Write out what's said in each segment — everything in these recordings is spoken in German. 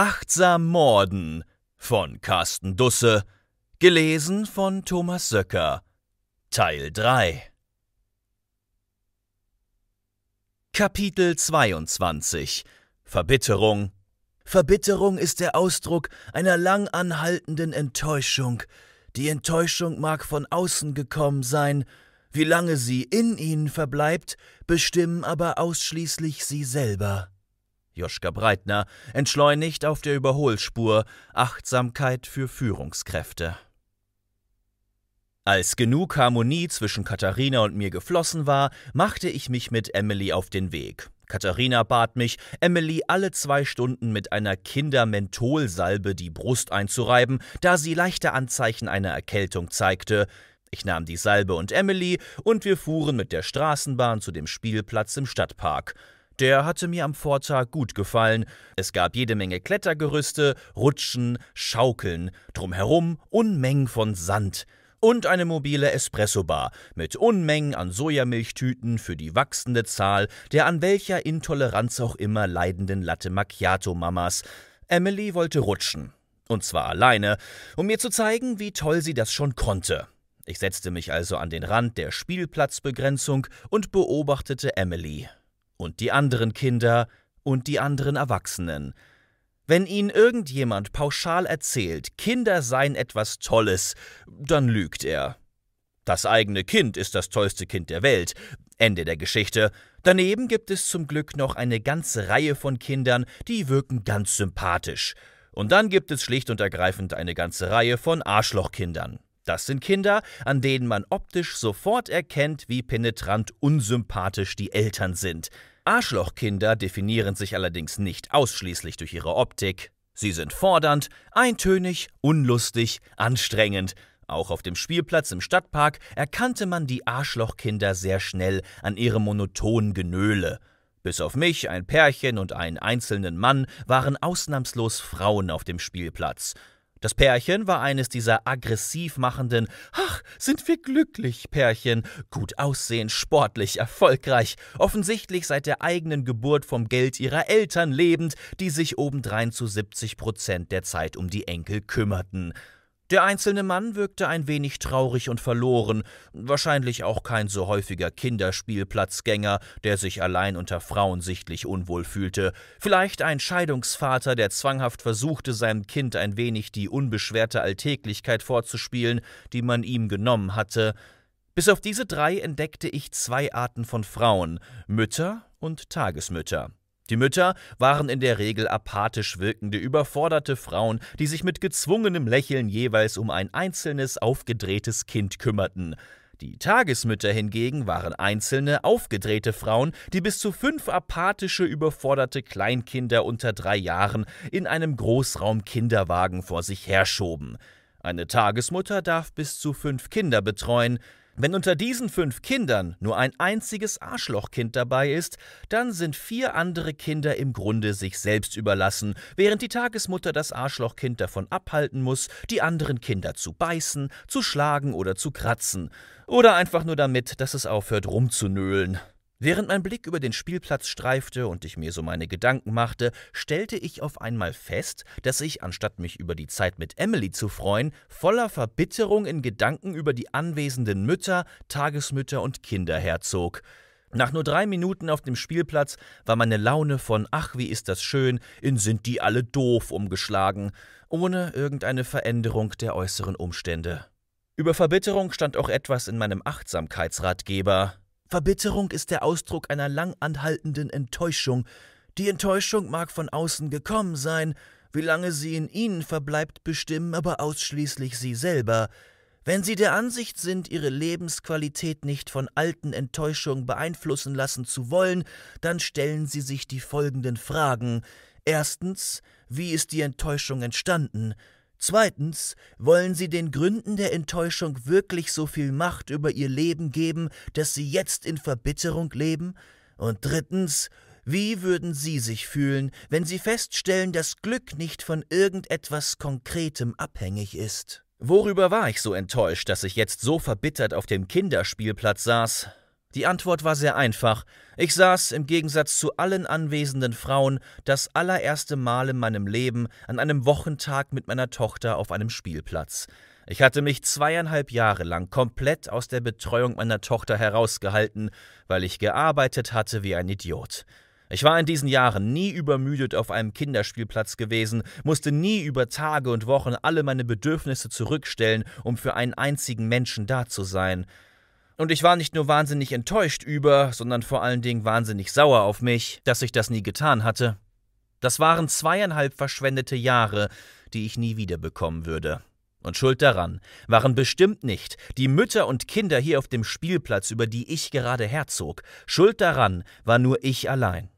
Achtsam Morden von Carsten Dusse, gelesen von Thomas Söcker, Teil 3. Kapitel 22 Verbitterung Verbitterung ist der Ausdruck einer lang anhaltenden Enttäuschung. Die Enttäuschung mag von außen gekommen sein, wie lange sie in ihnen verbleibt, bestimmen aber ausschließlich sie selber. Joschka Breitner, entschleunigt auf der Überholspur, Achtsamkeit für Führungskräfte. Als genug Harmonie zwischen Katharina und mir geflossen war, machte ich mich mit Emily auf den Weg. Katharina bat mich, Emily alle zwei Stunden mit einer Kindermentholsalbe die Brust einzureiben, da sie leichte Anzeichen einer Erkältung zeigte. Ich nahm die Salbe und Emily und wir fuhren mit der Straßenbahn zu dem Spielplatz im Stadtpark. Der hatte mir am Vortag gut gefallen. Es gab jede Menge Klettergerüste, Rutschen, Schaukeln, drumherum Unmengen von Sand und eine mobile Espresso-Bar mit Unmengen an Sojamilchtüten für die wachsende Zahl der an welcher Intoleranz auch immer leidenden Latte Macchiato Mamas. Emily wollte rutschen. Und zwar alleine, um mir zu zeigen, wie toll sie das schon konnte. Ich setzte mich also an den Rand der Spielplatzbegrenzung und beobachtete Emily und die anderen Kinder und die anderen Erwachsenen. Wenn Ihnen irgendjemand pauschal erzählt, Kinder seien etwas Tolles, dann lügt er. Das eigene Kind ist das tollste Kind der Welt. Ende der Geschichte. Daneben gibt es zum Glück noch eine ganze Reihe von Kindern, die wirken ganz sympathisch. Und dann gibt es schlicht und ergreifend eine ganze Reihe von Arschlochkindern. Das sind Kinder, an denen man optisch sofort erkennt, wie penetrant unsympathisch die Eltern sind. Arschlochkinder definieren sich allerdings nicht ausschließlich durch ihre Optik. Sie sind fordernd, eintönig, unlustig, anstrengend. Auch auf dem Spielplatz im Stadtpark erkannte man die Arschlochkinder sehr schnell an ihrem monotonen Genöle. Bis auf mich, ein Pärchen und einen einzelnen Mann waren ausnahmslos Frauen auf dem Spielplatz. Das Pärchen war eines dieser aggressiv machenden Ach, sind wir glücklich Pärchen, gut aussehend, sportlich, erfolgreich, offensichtlich seit der eigenen Geburt vom Geld ihrer Eltern lebend, die sich obendrein zu 70 Prozent der Zeit um die Enkel kümmerten. Der einzelne Mann wirkte ein wenig traurig und verloren, wahrscheinlich auch kein so häufiger Kinderspielplatzgänger, der sich allein unter Frauen sichtlich unwohl fühlte, vielleicht ein Scheidungsvater, der zwanghaft versuchte, seinem Kind ein wenig die unbeschwerte Alltäglichkeit vorzuspielen, die man ihm genommen hatte. Bis auf diese drei entdeckte ich zwei Arten von Frauen Mütter und Tagesmütter. Die Mütter waren in der Regel apathisch wirkende, überforderte Frauen, die sich mit gezwungenem Lächeln jeweils um ein einzelnes, aufgedrehtes Kind kümmerten. Die Tagesmütter hingegen waren einzelne, aufgedrehte Frauen, die bis zu fünf apathische, überforderte Kleinkinder unter drei Jahren in einem Großraum-Kinderwagen vor sich herschoben. Eine Tagesmutter darf bis zu fünf Kinder betreuen, wenn unter diesen fünf Kindern nur ein einziges Arschlochkind dabei ist, dann sind vier andere Kinder im Grunde sich selbst überlassen, während die Tagesmutter das Arschlochkind davon abhalten muss, die anderen Kinder zu beißen, zu schlagen oder zu kratzen. Oder einfach nur damit, dass es aufhört rumzunöhlen. Während mein Blick über den Spielplatz streifte und ich mir so meine Gedanken machte, stellte ich auf einmal fest, dass ich, anstatt mich über die Zeit mit Emily zu freuen, voller Verbitterung in Gedanken über die anwesenden Mütter, Tagesmütter und Kinder herzog. Nach nur drei Minuten auf dem Spielplatz war meine Laune von Ach, wie ist das schön, in sind die alle doof umgeschlagen, ohne irgendeine Veränderung der äußeren Umstände. Über Verbitterung stand auch etwas in meinem Achtsamkeitsratgeber, Verbitterung ist der Ausdruck einer lang anhaltenden Enttäuschung. Die Enttäuschung mag von außen gekommen sein, wie lange sie in ihnen verbleibt, bestimmen aber ausschließlich sie selber. Wenn sie der Ansicht sind, ihre Lebensqualität nicht von alten Enttäuschungen beeinflussen lassen zu wollen, dann stellen sie sich die folgenden Fragen. Erstens, wie ist die Enttäuschung entstanden? Zweitens wollen sie den Gründen der Enttäuschung wirklich so viel Macht über ihr Leben geben, dass sie jetzt in Verbitterung leben? Und drittens, wie würden Sie sich fühlen, wenn Sie feststellen, dass Glück nicht von irgendetwas Konkretem abhängig ist? Worüber war ich so enttäuscht, dass ich jetzt so verbittert auf dem Kinderspielplatz saß? Die Antwort war sehr einfach. Ich saß, im Gegensatz zu allen anwesenden Frauen, das allererste Mal in meinem Leben an einem Wochentag mit meiner Tochter auf einem Spielplatz. Ich hatte mich zweieinhalb Jahre lang komplett aus der Betreuung meiner Tochter herausgehalten, weil ich gearbeitet hatte wie ein Idiot. Ich war in diesen Jahren nie übermüdet auf einem Kinderspielplatz gewesen, musste nie über Tage und Wochen alle meine Bedürfnisse zurückstellen, um für einen einzigen Menschen da zu sein. Und ich war nicht nur wahnsinnig enttäuscht über, sondern vor allen Dingen wahnsinnig sauer auf mich, dass ich das nie getan hatte. Das waren zweieinhalb verschwendete Jahre, die ich nie wiederbekommen würde. Und schuld daran waren bestimmt nicht die Mütter und Kinder hier auf dem Spielplatz, über die ich gerade herzog. Schuld daran war nur ich allein.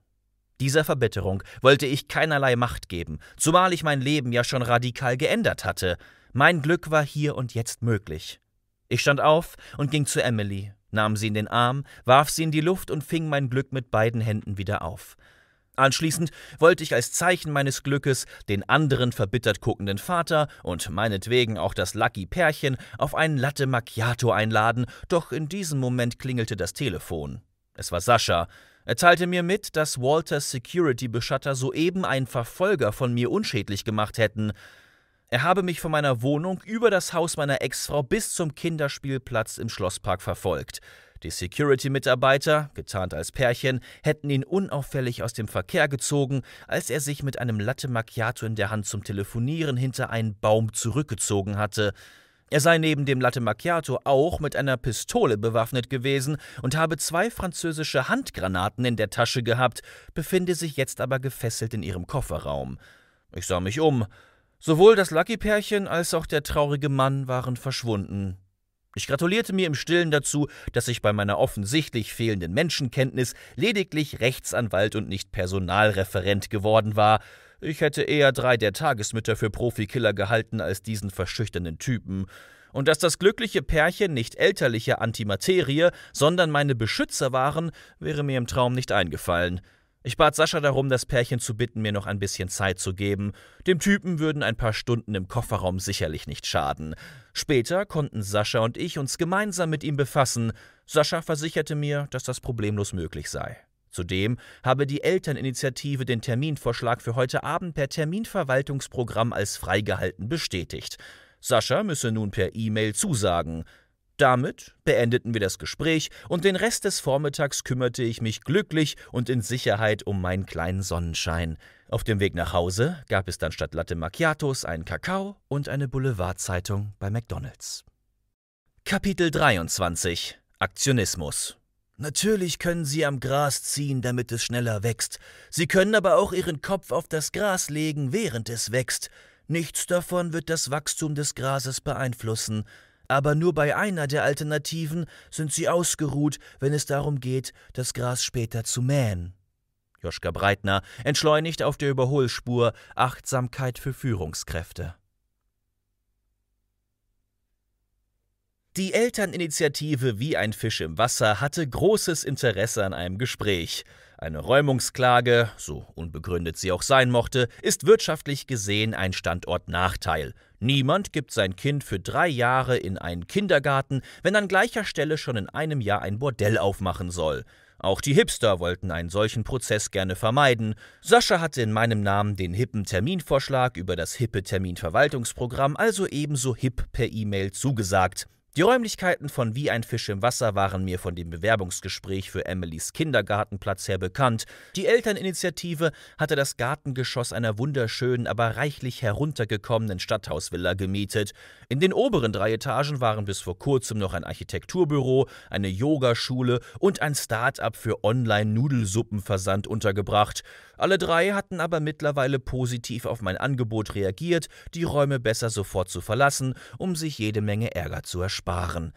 Dieser Verbitterung wollte ich keinerlei Macht geben, zumal ich mein Leben ja schon radikal geändert hatte. Mein Glück war hier und jetzt möglich. Ich stand auf und ging zu Emily, nahm sie in den Arm, warf sie in die Luft und fing mein Glück mit beiden Händen wieder auf. Anschließend wollte ich als Zeichen meines Glückes den anderen verbittert guckenden Vater und meinetwegen auch das Lucky Pärchen auf einen Latte Macchiato einladen, doch in diesem Moment klingelte das Telefon. Es war Sascha. Er teilte mir mit, dass Walters Security-Beschatter soeben einen Verfolger von mir unschädlich gemacht hätten. Er habe mich von meiner Wohnung über das Haus meiner Ex-Frau bis zum Kinderspielplatz im Schlosspark verfolgt. Die Security-Mitarbeiter, getarnt als Pärchen, hätten ihn unauffällig aus dem Verkehr gezogen, als er sich mit einem Latte Macchiato in der Hand zum Telefonieren hinter einen Baum zurückgezogen hatte. Er sei neben dem Latte Macchiato auch mit einer Pistole bewaffnet gewesen und habe zwei französische Handgranaten in der Tasche gehabt, befinde sich jetzt aber gefesselt in ihrem Kofferraum. Ich sah mich um. Sowohl das Lucky-Pärchen als auch der traurige Mann waren verschwunden. Ich gratulierte mir im Stillen dazu, dass ich bei meiner offensichtlich fehlenden Menschenkenntnis lediglich Rechtsanwalt und nicht Personalreferent geworden war. Ich hätte eher drei der Tagesmütter für Profikiller gehalten als diesen verschüchternden Typen. Und dass das glückliche Pärchen nicht elterliche Antimaterie, sondern meine Beschützer waren, wäre mir im Traum nicht eingefallen. Ich bat Sascha darum, das Pärchen zu bitten, mir noch ein bisschen Zeit zu geben. Dem Typen würden ein paar Stunden im Kofferraum sicherlich nicht schaden. Später konnten Sascha und ich uns gemeinsam mit ihm befassen. Sascha versicherte mir, dass das problemlos möglich sei. Zudem habe die Elterninitiative den Terminvorschlag für heute Abend per Terminverwaltungsprogramm als freigehalten bestätigt. Sascha müsse nun per E-Mail zusagen. Damit beendeten wir das Gespräch und den Rest des Vormittags kümmerte ich mich glücklich und in Sicherheit um meinen kleinen Sonnenschein. Auf dem Weg nach Hause gab es dann statt Latte Macchiatos einen Kakao und eine Boulevardzeitung bei McDonalds. Kapitel 23 Aktionismus Natürlich können sie am Gras ziehen, damit es schneller wächst. Sie können aber auch ihren Kopf auf das Gras legen, während es wächst. Nichts davon wird das Wachstum des Grases beeinflussen aber nur bei einer der Alternativen sind sie ausgeruht, wenn es darum geht, das Gras später zu mähen. Joschka Breitner entschleunigt auf der Überholspur Achtsamkeit für Führungskräfte. Die Elterninitiative Wie ein Fisch im Wasser hatte großes Interesse an einem Gespräch. Eine Räumungsklage, so unbegründet sie auch sein mochte, ist wirtschaftlich gesehen ein Standortnachteil. Niemand gibt sein Kind für drei Jahre in einen Kindergarten, wenn an gleicher Stelle schon in einem Jahr ein Bordell aufmachen soll. Auch die Hipster wollten einen solchen Prozess gerne vermeiden. Sascha hatte in meinem Namen den hippen Terminvorschlag über das hippe Terminverwaltungsprogramm also ebenso hip per E-Mail zugesagt. Die Räumlichkeiten von Wie ein Fisch im Wasser waren mir von dem Bewerbungsgespräch für Emilys Kindergartenplatz her bekannt. Die Elterninitiative hatte das Gartengeschoss einer wunderschönen, aber reichlich heruntergekommenen Stadthausvilla gemietet. In den oberen drei Etagen waren bis vor kurzem noch ein Architekturbüro, eine Yogaschule und ein Start-up für Online-Nudelsuppenversand untergebracht. Alle drei hatten aber mittlerweile positiv auf mein Angebot reagiert, die Räume besser sofort zu verlassen, um sich jede Menge Ärger zu ersparen.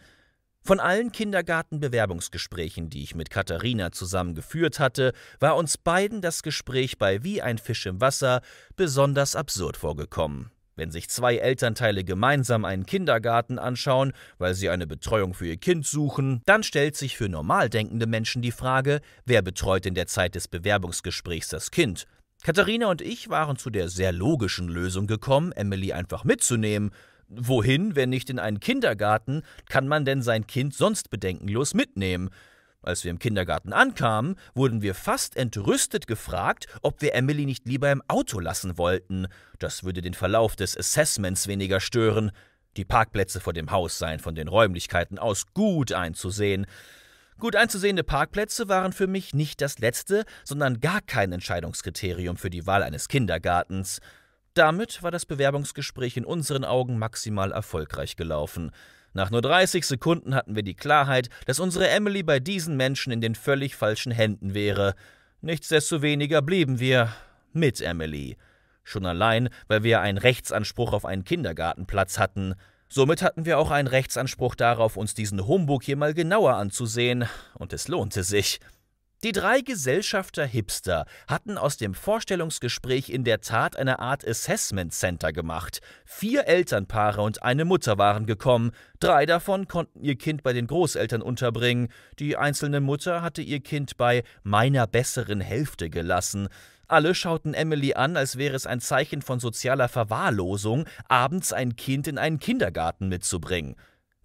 Von allen Kindergartenbewerbungsgesprächen, die ich mit Katharina zusammen geführt hatte, war uns beiden das Gespräch bei Wie ein Fisch im Wasser besonders absurd vorgekommen. Wenn sich zwei Elternteile gemeinsam einen Kindergarten anschauen, weil sie eine Betreuung für ihr Kind suchen, dann stellt sich für normal denkende Menschen die Frage, wer betreut in der Zeit des Bewerbungsgesprächs das Kind? Katharina und ich waren zu der sehr logischen Lösung gekommen, Emily einfach mitzunehmen. Wohin, wenn nicht in einen Kindergarten, kann man denn sein Kind sonst bedenkenlos mitnehmen? Als wir im Kindergarten ankamen, wurden wir fast entrüstet gefragt, ob wir Emily nicht lieber im Auto lassen wollten. Das würde den Verlauf des Assessments weniger stören. Die Parkplätze vor dem Haus seien von den Räumlichkeiten aus gut einzusehen. Gut einzusehende Parkplätze waren für mich nicht das letzte, sondern gar kein Entscheidungskriterium für die Wahl eines Kindergartens. Damit war das Bewerbungsgespräch in unseren Augen maximal erfolgreich gelaufen. Nach nur 30 Sekunden hatten wir die Klarheit, dass unsere Emily bei diesen Menschen in den völlig falschen Händen wäre. Nichtsdestoweniger blieben wir mit Emily. Schon allein, weil wir einen Rechtsanspruch auf einen Kindergartenplatz hatten. Somit hatten wir auch einen Rechtsanspruch darauf, uns diesen Humbug hier mal genauer anzusehen, und es lohnte sich. Die drei Gesellschafter-Hipster hatten aus dem Vorstellungsgespräch in der Tat eine Art Assessment Center gemacht. Vier Elternpaare und eine Mutter waren gekommen. Drei davon konnten ihr Kind bei den Großeltern unterbringen. Die einzelne Mutter hatte ihr Kind bei meiner besseren Hälfte gelassen. Alle schauten Emily an, als wäre es ein Zeichen von sozialer Verwahrlosung, abends ein Kind in einen Kindergarten mitzubringen.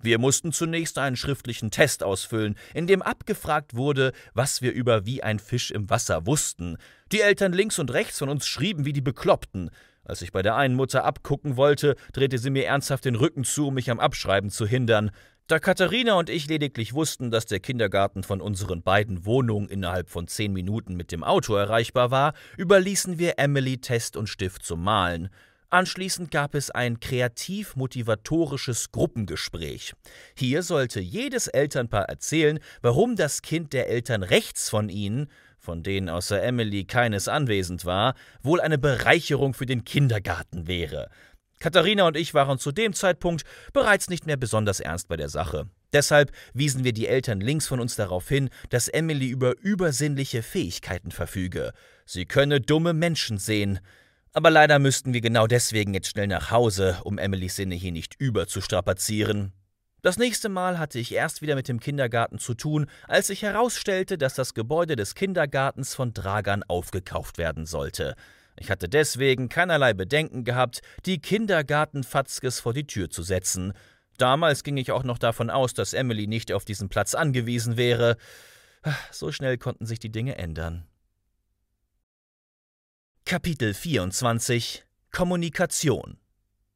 Wir mussten zunächst einen schriftlichen Test ausfüllen, in dem abgefragt wurde, was wir über wie ein Fisch im Wasser wussten. Die Eltern links und rechts von uns schrieben wie die Bekloppten. Als ich bei der einen Mutter abgucken wollte, drehte sie mir ernsthaft den Rücken zu, um mich am Abschreiben zu hindern. Da Katharina und ich lediglich wussten, dass der Kindergarten von unseren beiden Wohnungen innerhalb von zehn Minuten mit dem Auto erreichbar war, überließen wir Emily Test und Stift zum Malen. Anschließend gab es ein kreativ-motivatorisches Gruppengespräch. Hier sollte jedes Elternpaar erzählen, warum das Kind der Eltern rechts von ihnen von denen außer Emily keines anwesend war, wohl eine Bereicherung für den Kindergarten wäre. Katharina und ich waren zu dem Zeitpunkt bereits nicht mehr besonders ernst bei der Sache. Deshalb wiesen wir die Eltern links von uns darauf hin, dass Emily über übersinnliche Fähigkeiten verfüge. Sie könne dumme Menschen sehen. Aber leider müssten wir genau deswegen jetzt schnell nach Hause, um Emilys Sinne hier nicht überzustrapazieren. Das nächste Mal hatte ich erst wieder mit dem Kindergarten zu tun, als sich herausstellte, dass das Gebäude des Kindergartens von Dragan aufgekauft werden sollte. Ich hatte deswegen keinerlei Bedenken gehabt, die Kindergartenfatzkes vor die Tür zu setzen. Damals ging ich auch noch davon aus, dass Emily nicht auf diesen Platz angewiesen wäre. So schnell konnten sich die Dinge ändern. Kapitel 24 Kommunikation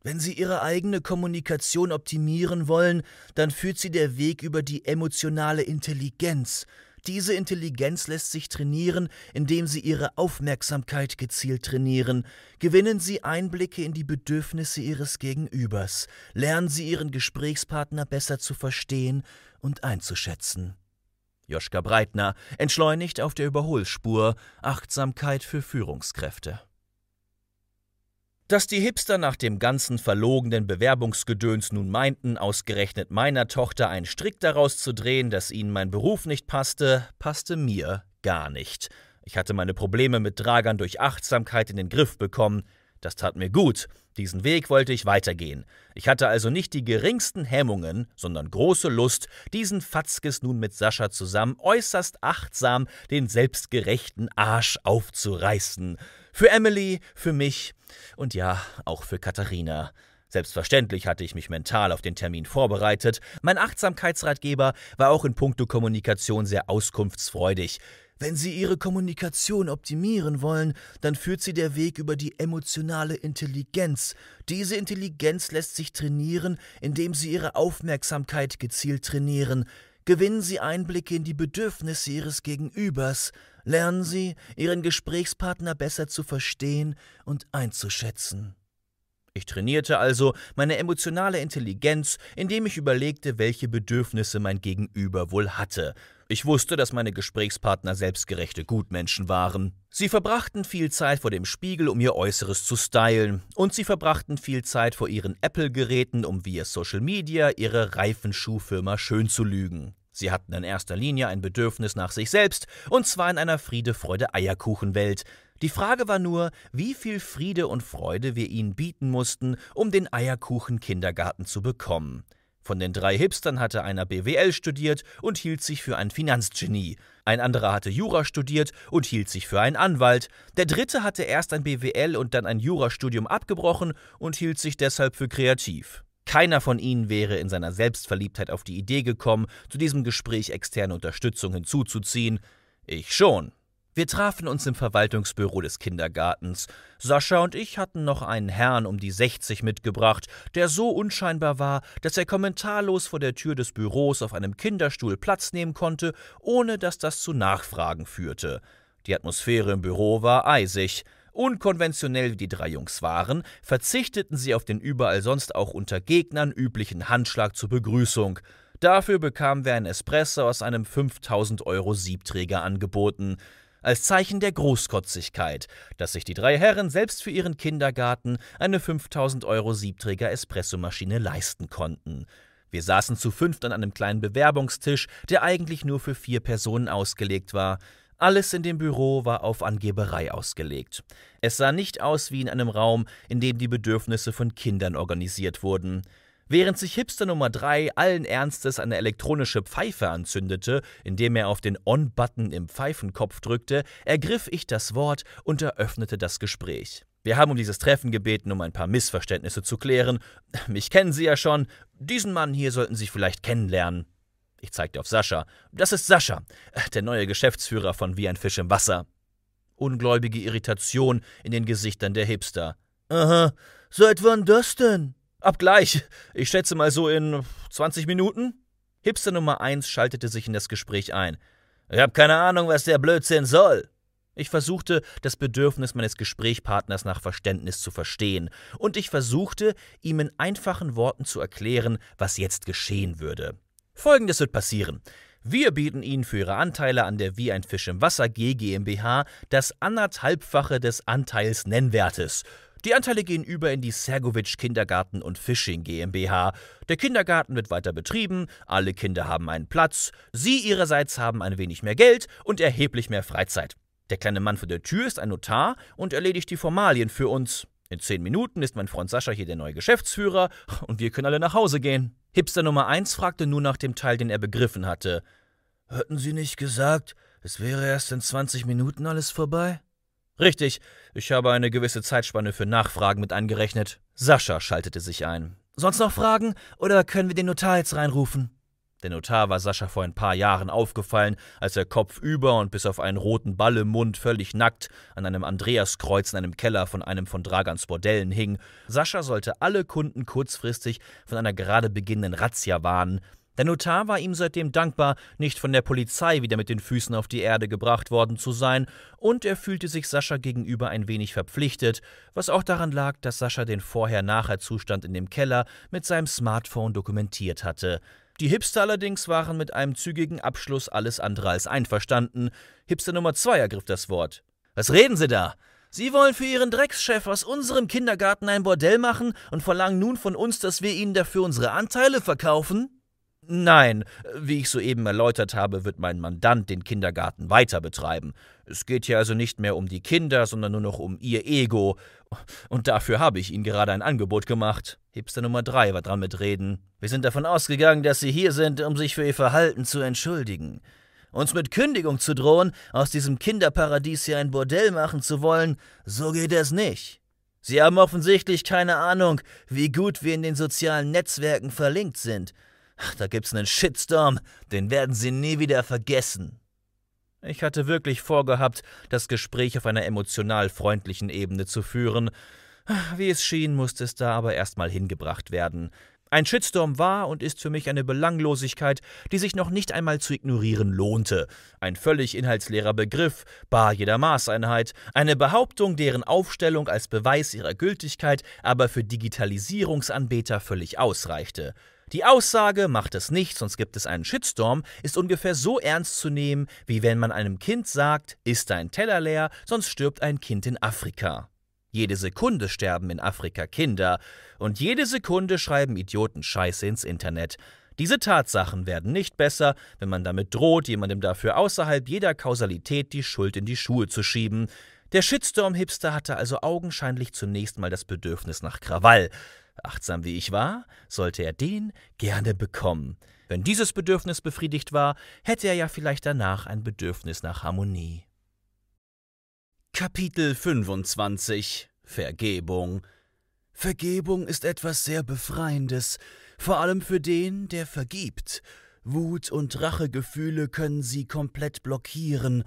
Wenn Sie Ihre eigene Kommunikation optimieren wollen, dann führt Sie der Weg über die emotionale Intelligenz. Diese Intelligenz lässt sich trainieren, indem Sie Ihre Aufmerksamkeit gezielt trainieren. Gewinnen Sie Einblicke in die Bedürfnisse Ihres Gegenübers. Lernen Sie Ihren Gesprächspartner besser zu verstehen und einzuschätzen. Joschka Breitner, entschleunigt auf der Überholspur, Achtsamkeit für Führungskräfte. Dass die Hipster nach dem ganzen verlogenen Bewerbungsgedöns nun meinten, ausgerechnet meiner Tochter einen Strick daraus zu drehen, dass ihnen mein Beruf nicht passte, passte mir gar nicht. Ich hatte meine Probleme mit Dragern durch Achtsamkeit in den Griff bekommen. Das tat mir gut. Diesen Weg wollte ich weitergehen. Ich hatte also nicht die geringsten Hemmungen, sondern große Lust, diesen Fatzkes nun mit Sascha zusammen äußerst achtsam den selbstgerechten Arsch aufzureißen. Für Emily, für mich und ja, auch für Katharina. Selbstverständlich hatte ich mich mental auf den Termin vorbereitet. Mein Achtsamkeitsratgeber war auch in puncto Kommunikation sehr auskunftsfreudig. Wenn Sie Ihre Kommunikation optimieren wollen, dann führt Sie der Weg über die emotionale Intelligenz. Diese Intelligenz lässt sich trainieren, indem Sie Ihre Aufmerksamkeit gezielt trainieren. Gewinnen Sie Einblicke in die Bedürfnisse Ihres Gegenübers. Lernen Sie, Ihren Gesprächspartner besser zu verstehen und einzuschätzen. Ich trainierte also meine emotionale Intelligenz, indem ich überlegte, welche Bedürfnisse mein Gegenüber wohl hatte. Ich wusste, dass meine Gesprächspartner selbstgerechte Gutmenschen waren. Sie verbrachten viel Zeit vor dem Spiegel, um ihr Äußeres zu stylen. Und sie verbrachten viel Zeit vor ihren Apple-Geräten, um via Social Media ihre Reifenschuhfirma schön zu lügen. Sie hatten in erster Linie ein Bedürfnis nach sich selbst, und zwar in einer Friede-Freude-Eierkuchen-Welt. Die Frage war nur, wie viel Friede und Freude wir ihnen bieten mussten, um den Eierkuchen-Kindergarten zu bekommen. Von den drei Hipstern hatte einer BWL studiert und hielt sich für ein Finanzgenie. Ein anderer hatte Jura studiert und hielt sich für einen Anwalt. Der dritte hatte erst ein BWL und dann ein Jurastudium abgebrochen und hielt sich deshalb für kreativ. Keiner von ihnen wäre in seiner Selbstverliebtheit auf die Idee gekommen, zu diesem Gespräch externe Unterstützung hinzuzuziehen. Ich schon. Wir trafen uns im Verwaltungsbüro des Kindergartens. Sascha und ich hatten noch einen Herrn um die 60 mitgebracht, der so unscheinbar war, dass er kommentarlos vor der Tür des Büros auf einem Kinderstuhl Platz nehmen konnte, ohne dass das zu Nachfragen führte. Die Atmosphäre im Büro war eisig. Unkonventionell wie die drei Jungs waren, verzichteten sie auf den überall sonst auch unter Gegnern üblichen Handschlag zur Begrüßung. Dafür bekamen wir einen Espresso aus einem 5000 Euro Siebträger angeboten als Zeichen der Großkotzigkeit, dass sich die drei Herren selbst für ihren Kindergarten eine 5000 Euro Siebträger Espressomaschine leisten konnten. Wir saßen zu fünft an einem kleinen Bewerbungstisch, der eigentlich nur für vier Personen ausgelegt war. Alles in dem Büro war auf Angeberei ausgelegt. Es sah nicht aus wie in einem Raum, in dem die Bedürfnisse von Kindern organisiert wurden. Während sich Hipster Nummer 3 allen Ernstes eine elektronische Pfeife anzündete, indem er auf den On-Button im Pfeifenkopf drückte, ergriff ich das Wort und eröffnete das Gespräch. Wir haben um dieses Treffen gebeten, um ein paar Missverständnisse zu klären. Mich kennen Sie ja schon. Diesen Mann hier sollten Sie vielleicht kennenlernen. Ich zeigte auf Sascha. Das ist Sascha, der neue Geschäftsführer von Wie ein Fisch im Wasser. Ungläubige Irritation in den Gesichtern der Hipster. Aha, seit wann das denn? Abgleich. Ich schätze mal so in 20 Minuten. Hipster Nummer 1 schaltete sich in das Gespräch ein. Ich habe keine Ahnung, was der Blödsinn soll. Ich versuchte, das Bedürfnis meines Gesprächspartners nach Verständnis zu verstehen, und ich versuchte, ihm in einfachen Worten zu erklären, was jetzt geschehen würde. Folgendes wird passieren. Wir bieten Ihnen für Ihre Anteile an der Wie ein Fisch im Wasser G GmbH das anderthalbfache des Anteils Nennwertes. Die Anteile gehen über in die Sergovic Kindergarten und Fishing GmbH. Der Kindergarten wird weiter betrieben, alle Kinder haben einen Platz, sie ihrerseits haben ein wenig mehr Geld und erheblich mehr Freizeit. Der kleine Mann vor der Tür ist ein Notar und erledigt die Formalien für uns. In zehn Minuten ist mein Freund Sascha hier der neue Geschäftsführer und wir können alle nach Hause gehen. Hipster Nummer 1 fragte nur nach dem Teil, den er begriffen hatte. Hätten Sie nicht gesagt, es wäre erst in 20 Minuten alles vorbei? Richtig, ich habe eine gewisse Zeitspanne für Nachfragen mit eingerechnet. Sascha schaltete sich ein. Sonst noch Fragen oder können wir den Notar jetzt reinrufen? Der Notar war Sascha vor ein paar Jahren aufgefallen, als er kopfüber und bis auf einen roten Ball im Mund völlig nackt an einem Andreaskreuz in einem Keller von einem von Dragans Bordellen hing. Sascha sollte alle Kunden kurzfristig von einer gerade beginnenden Razzia warnen, der Notar war ihm seitdem dankbar, nicht von der Polizei wieder mit den Füßen auf die Erde gebracht worden zu sein, und er fühlte sich Sascha gegenüber ein wenig verpflichtet, was auch daran lag, dass Sascha den Vorher-Nachher-Zustand in dem Keller mit seinem Smartphone dokumentiert hatte. Die Hipster allerdings waren mit einem zügigen Abschluss alles andere als einverstanden. Hipster Nummer 2 ergriff das Wort. Was reden Sie da? Sie wollen für Ihren Dreckschef aus unserem Kindergarten ein Bordell machen und verlangen nun von uns, dass wir Ihnen dafür unsere Anteile verkaufen? Nein, wie ich soeben erläutert habe, wird mein Mandant den Kindergarten weiter betreiben. Es geht hier also nicht mehr um die Kinder, sondern nur noch um ihr Ego. Und dafür habe ich Ihnen gerade ein Angebot gemacht. Hipster Nummer 3 war dran mit Reden. Wir sind davon ausgegangen, dass Sie hier sind, um sich für Ihr Verhalten zu entschuldigen. Uns mit Kündigung zu drohen, aus diesem Kinderparadies hier ein Bordell machen zu wollen, so geht es nicht. Sie haben offensichtlich keine Ahnung, wie gut wir in den sozialen Netzwerken verlinkt sind. Ach, da gibt's nen Shitstorm, den werden sie nie wieder vergessen. Ich hatte wirklich vorgehabt, das Gespräch auf einer emotional freundlichen Ebene zu führen. Wie es schien, musste es da aber erstmal hingebracht werden. Ein Shitstorm war und ist für mich eine Belanglosigkeit, die sich noch nicht einmal zu ignorieren lohnte. Ein völlig inhaltsleerer Begriff, bar jeder Maßeinheit, eine Behauptung, deren Aufstellung als Beweis ihrer Gültigkeit aber für Digitalisierungsanbeter völlig ausreichte. Die Aussage, macht es nicht, sonst gibt es einen Shitstorm, ist ungefähr so ernst zu nehmen, wie wenn man einem Kind sagt, ist dein Teller leer, sonst stirbt ein Kind in Afrika. Jede Sekunde sterben in Afrika Kinder und jede Sekunde schreiben Idioten Scheiße ins Internet. Diese Tatsachen werden nicht besser, wenn man damit droht, jemandem dafür außerhalb jeder Kausalität die Schuld in die Schuhe zu schieben. Der Shitstorm-Hipster hatte also augenscheinlich zunächst mal das Bedürfnis nach Krawall. Achtsam wie ich war, sollte er den gerne bekommen. Wenn dieses Bedürfnis befriedigt war, hätte er ja vielleicht danach ein Bedürfnis nach Harmonie. Kapitel 25 Vergebung Vergebung ist etwas sehr Befreiendes, vor allem für den, der vergibt. Wut und Rachegefühle können sie komplett blockieren,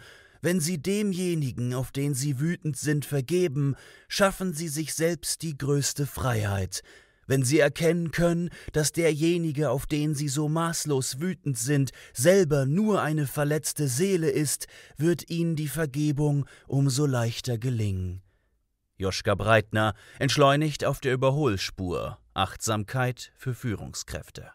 wenn sie demjenigen, auf den sie wütend sind, vergeben, schaffen sie sich selbst die größte Freiheit. Wenn sie erkennen können, dass derjenige, auf den sie so maßlos wütend sind, selber nur eine verletzte Seele ist, wird ihnen die Vergebung umso leichter gelingen. Joschka Breitner entschleunigt auf der Überholspur. Achtsamkeit für Führungskräfte.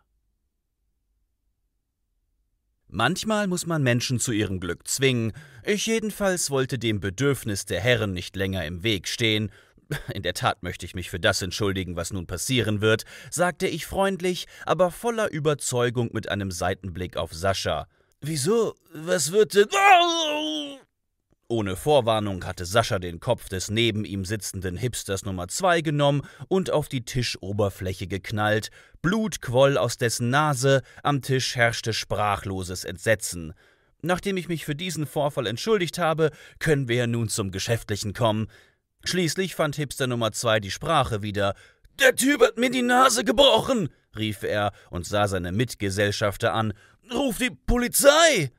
Manchmal muss man Menschen zu ihrem Glück zwingen. Ich jedenfalls wollte dem Bedürfnis der Herren nicht länger im Weg stehen. In der Tat möchte ich mich für das entschuldigen, was nun passieren wird, sagte ich freundlich, aber voller Überzeugung mit einem Seitenblick auf Sascha. Wieso? Was wird denn. Ohne Vorwarnung hatte Sascha den Kopf des neben ihm sitzenden Hipsters Nummer 2 genommen und auf die Tischoberfläche geknallt. Blut quoll aus dessen Nase, am Tisch herrschte sprachloses Entsetzen. Nachdem ich mich für diesen Vorfall entschuldigt habe, können wir ja nun zum Geschäftlichen kommen. Schließlich fand Hipster Nummer 2 die Sprache wieder. Der Typ hat mir die Nase gebrochen, rief er und sah seine Mitgesellschafter an. Ruf die Polizei!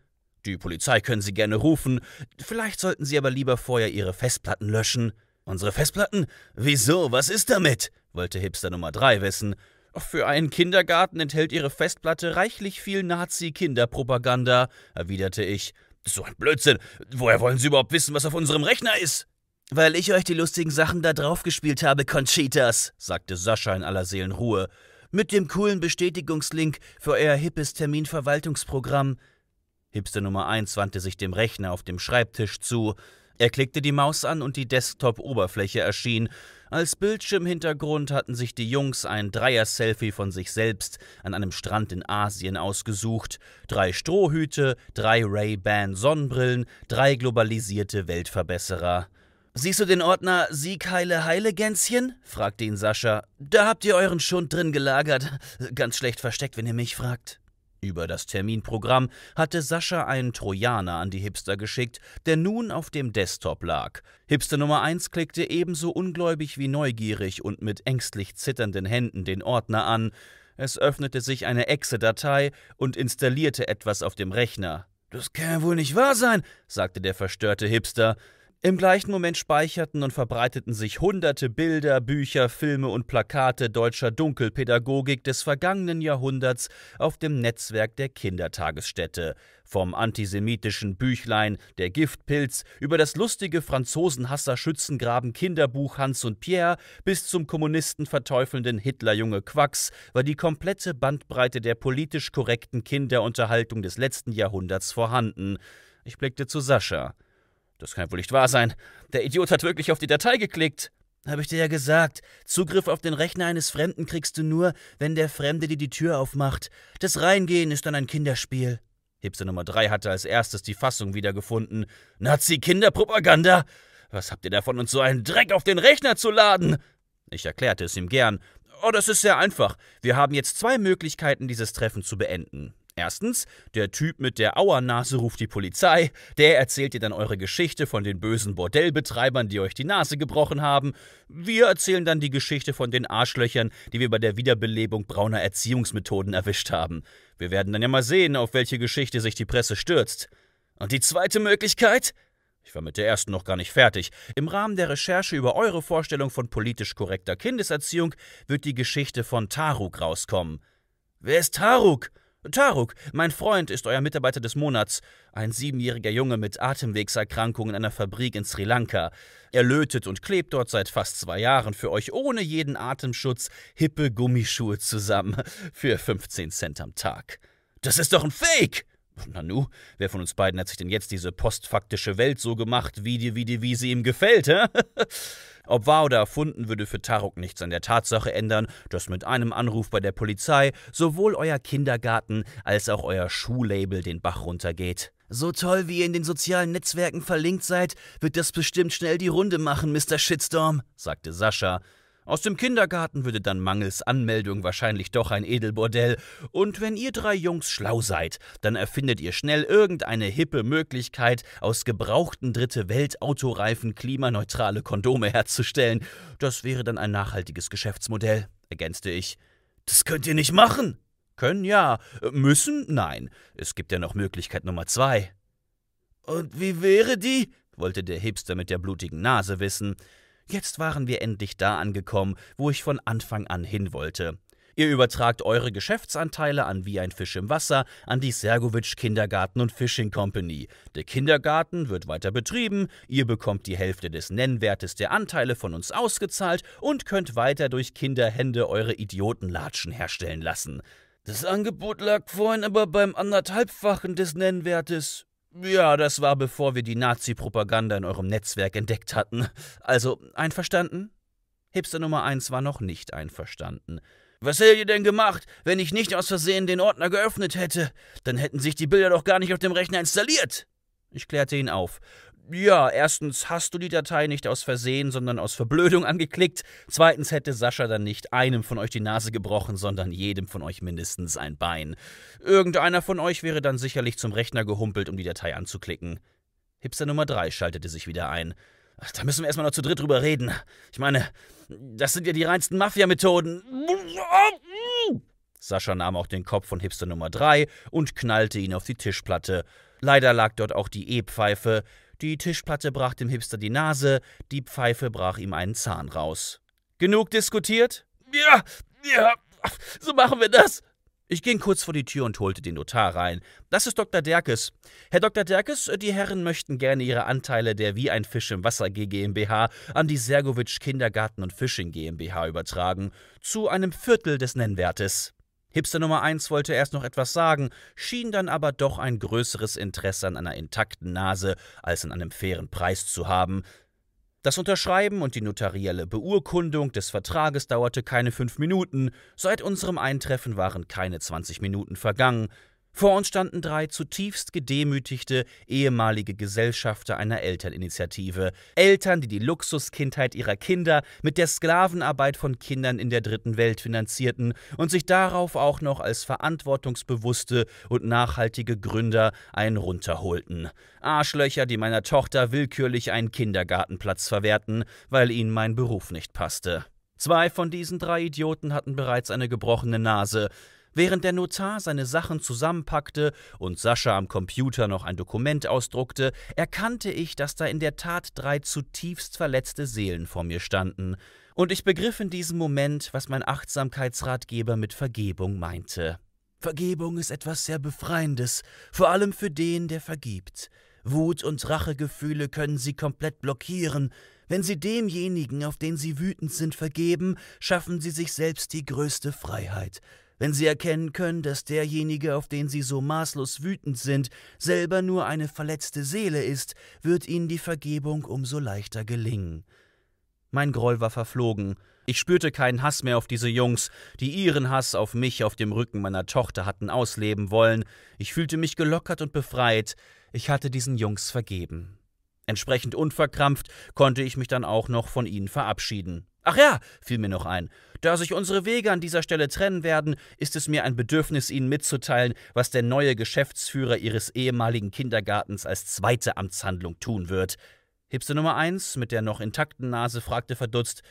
Die Polizei können Sie gerne rufen, vielleicht sollten Sie aber lieber vorher Ihre Festplatten löschen. Unsere Festplatten? Wieso, was ist damit? wollte Hipster Nummer 3 wissen. Für einen Kindergarten enthält Ihre Festplatte reichlich viel Nazi-Kinderpropaganda, erwiderte ich. So ein Blödsinn. Woher wollen Sie überhaupt wissen, was auf unserem Rechner ist? Weil ich euch die lustigen Sachen da drauf gespielt habe, Conchitas, sagte Sascha in aller Seelenruhe. Mit dem coolen Bestätigungslink für euer hippes Terminverwaltungsprogramm. Hipster Nummer 1 wandte sich dem Rechner auf dem Schreibtisch zu. Er klickte die Maus an und die Desktop-Oberfläche erschien. Als Bildschirmhintergrund hatten sich die Jungs ein Dreier-Selfie von sich selbst an einem Strand in Asien ausgesucht. Drei Strohhüte, drei Ray-Ban-Sonnenbrillen, drei globalisierte Weltverbesserer. Siehst du den Ordner Sieg, Heile, Heile, Gänschen? fragte ihn Sascha. Da habt ihr euren Schund drin gelagert. Ganz schlecht versteckt, wenn ihr mich fragt. Über das Terminprogramm hatte Sascha einen Trojaner an die Hipster geschickt, der nun auf dem Desktop lag. Hipster Nummer 1 klickte ebenso ungläubig wie neugierig und mit ängstlich zitternden Händen den Ordner an. Es öffnete sich eine Exe-Datei und installierte etwas auf dem Rechner. Das kann ja wohl nicht wahr sein, sagte der verstörte Hipster. Im gleichen Moment speicherten und verbreiteten sich hunderte Bilder, Bücher, Filme und Plakate deutscher Dunkelpädagogik des vergangenen Jahrhunderts auf dem Netzwerk der Kindertagesstätte. Vom antisemitischen Büchlein Der Giftpilz über das lustige Franzosenhasser-Schützengraben Kinderbuch Hans und Pierre bis zum kommunistenverteufelnden Hitlerjunge Quacks war die komplette Bandbreite der politisch korrekten Kinderunterhaltung des letzten Jahrhunderts vorhanden. Ich blickte zu Sascha. Das kann wohl nicht wahr sein. Der Idiot hat wirklich auf die Datei geklickt. Habe ich dir ja gesagt. Zugriff auf den Rechner eines Fremden kriegst du nur, wenn der Fremde dir die Tür aufmacht. Das Reingehen ist dann ein Kinderspiel. Hipster Nummer 3 hatte als erstes die Fassung wiedergefunden. Nazi-Kinderpropaganda! Was habt ihr davon, uns so einen Dreck auf den Rechner zu laden? Ich erklärte es ihm gern. Oh, das ist sehr einfach. Wir haben jetzt zwei Möglichkeiten, dieses Treffen zu beenden. Erstens, der Typ mit der Auernase ruft die Polizei, der erzählt dir dann eure Geschichte von den bösen Bordellbetreibern, die euch die Nase gebrochen haben. Wir erzählen dann die Geschichte von den Arschlöchern, die wir bei der Wiederbelebung brauner Erziehungsmethoden erwischt haben. Wir werden dann ja mal sehen, auf welche Geschichte sich die Presse stürzt. Und die zweite Möglichkeit? Ich war mit der ersten noch gar nicht fertig. Im Rahmen der Recherche über eure Vorstellung von politisch korrekter Kindeserziehung wird die Geschichte von Taruk rauskommen. Wer ist Taruk? Taruk, mein Freund, ist euer Mitarbeiter des Monats, ein siebenjähriger Junge mit Atemwegserkrankung in einer Fabrik in Sri Lanka. Er lötet und klebt dort seit fast zwei Jahren für euch ohne jeden Atemschutz hippe Gummischuhe zusammen für 15 Cent am Tag. Das ist doch ein Fake! Nanu, wer von uns beiden hat sich denn jetzt diese postfaktische Welt so gemacht, wie die, wie die, wie sie ihm gefällt, hä? Ob wahr oder erfunden, würde für Tarok nichts an der Tatsache ändern, dass mit einem Anruf bei der Polizei sowohl euer Kindergarten als auch euer Schuhlabel den Bach runtergeht. So toll, wie ihr in den sozialen Netzwerken verlinkt seid, wird das bestimmt schnell die Runde machen, Mr. Shitstorm, sagte Sascha, aus dem Kindergarten würde dann mangels Anmeldung wahrscheinlich doch ein Edelbordell. Und wenn ihr drei Jungs schlau seid, dann erfindet ihr schnell irgendeine hippe Möglichkeit, aus gebrauchten dritte Welt Autoreifen klimaneutrale Kondome herzustellen. Das wäre dann ein nachhaltiges Geschäftsmodell, ergänzte ich. Das könnt ihr nicht machen. Können ja, müssen nein. Es gibt ja noch Möglichkeit Nummer zwei. Und wie wäre die? wollte der Hipster mit der blutigen Nase wissen. Jetzt waren wir endlich da angekommen, wo ich von Anfang an hin wollte. Ihr übertragt eure Geschäftsanteile an Wie ein Fisch im Wasser an die Sergovic Kindergarten und Fishing Company. Der Kindergarten wird weiter betrieben, ihr bekommt die Hälfte des Nennwertes der Anteile von uns ausgezahlt und könnt weiter durch Kinderhände eure Idiotenlatschen herstellen lassen. Das Angebot lag vorhin aber beim anderthalbfachen des Nennwertes, ja, das war bevor wir die Nazi-Propaganda in eurem Netzwerk entdeckt hatten. Also, einverstanden? Hipster Nummer 1 war noch nicht einverstanden. Was hättet ihr denn gemacht, wenn ich nicht aus Versehen den Ordner geöffnet hätte? Dann hätten sich die Bilder doch gar nicht auf dem Rechner installiert. Ich klärte ihn auf ja, erstens hast du die Datei nicht aus Versehen, sondern aus Verblödung angeklickt. Zweitens hätte Sascha dann nicht einem von euch die Nase gebrochen, sondern jedem von euch mindestens ein Bein. Irgendeiner von euch wäre dann sicherlich zum Rechner gehumpelt, um die Datei anzuklicken. Hipster Nummer 3 schaltete sich wieder ein. Ach, da müssen wir erstmal noch zu dritt drüber reden. Ich meine, das sind ja die reinsten Mafia-Methoden. Sascha nahm auch den Kopf von Hipster Nummer 3 und knallte ihn auf die Tischplatte. Leider lag dort auch die E-Pfeife, die Tischplatte brach dem Hipster die Nase, die Pfeife brach ihm einen Zahn raus. Genug diskutiert? Ja, ja, so machen wir das. Ich ging kurz vor die Tür und holte den Notar rein. Das ist Dr. Derkes. Herr Dr. Derkes, die Herren möchten gerne ihre Anteile der Wie ein Fisch im Wasser GmbH an die Sergowitsch Kindergarten und Fishing GmbH übertragen, zu einem Viertel des Nennwertes. Hipster Nummer 1 wollte erst noch etwas sagen, schien dann aber doch ein größeres Interesse an einer intakten Nase als an einem fairen Preis zu haben. Das Unterschreiben und die notarielle Beurkundung des Vertrages dauerte keine fünf Minuten, seit unserem Eintreffen waren keine zwanzig Minuten vergangen, vor uns standen drei zutiefst gedemütigte ehemalige Gesellschafter einer Elterninitiative. Eltern, die die Luxuskindheit ihrer Kinder mit der Sklavenarbeit von Kindern in der dritten Welt finanzierten und sich darauf auch noch als verantwortungsbewusste und nachhaltige Gründer einen runterholten. Arschlöcher, die meiner Tochter willkürlich einen Kindergartenplatz verwehrten, weil ihnen mein Beruf nicht passte. Zwei von diesen drei Idioten hatten bereits eine gebrochene Nase. Während der Notar seine Sachen zusammenpackte und Sascha am Computer noch ein Dokument ausdruckte, erkannte ich, dass da in der Tat drei zutiefst verletzte Seelen vor mir standen, und ich begriff in diesem Moment, was mein Achtsamkeitsratgeber mit Vergebung meinte. Vergebung ist etwas sehr Befreiendes, vor allem für den, der vergibt. Wut und Rachegefühle können sie komplett blockieren. Wenn sie demjenigen, auf den sie wütend sind, vergeben, schaffen sie sich selbst die größte Freiheit wenn sie erkennen können, dass derjenige, auf den sie so maßlos wütend sind, selber nur eine verletzte Seele ist, wird ihnen die Vergebung umso leichter gelingen. Mein Groll war verflogen. Ich spürte keinen Hass mehr auf diese Jungs, die ihren Hass auf mich auf dem Rücken meiner Tochter hatten ausleben wollen. Ich fühlte mich gelockert und befreit. Ich hatte diesen Jungs vergeben. Entsprechend unverkrampft konnte ich mich dann auch noch von ihnen verabschieden. Ach ja, fiel mir noch ein. Da sich unsere Wege an dieser Stelle trennen werden, ist es mir ein Bedürfnis, Ihnen mitzuteilen, was der neue Geschäftsführer Ihres ehemaligen Kindergartens als zweite Amtshandlung tun wird. Hipster Nummer eins mit der noch intakten Nase fragte verdutzt: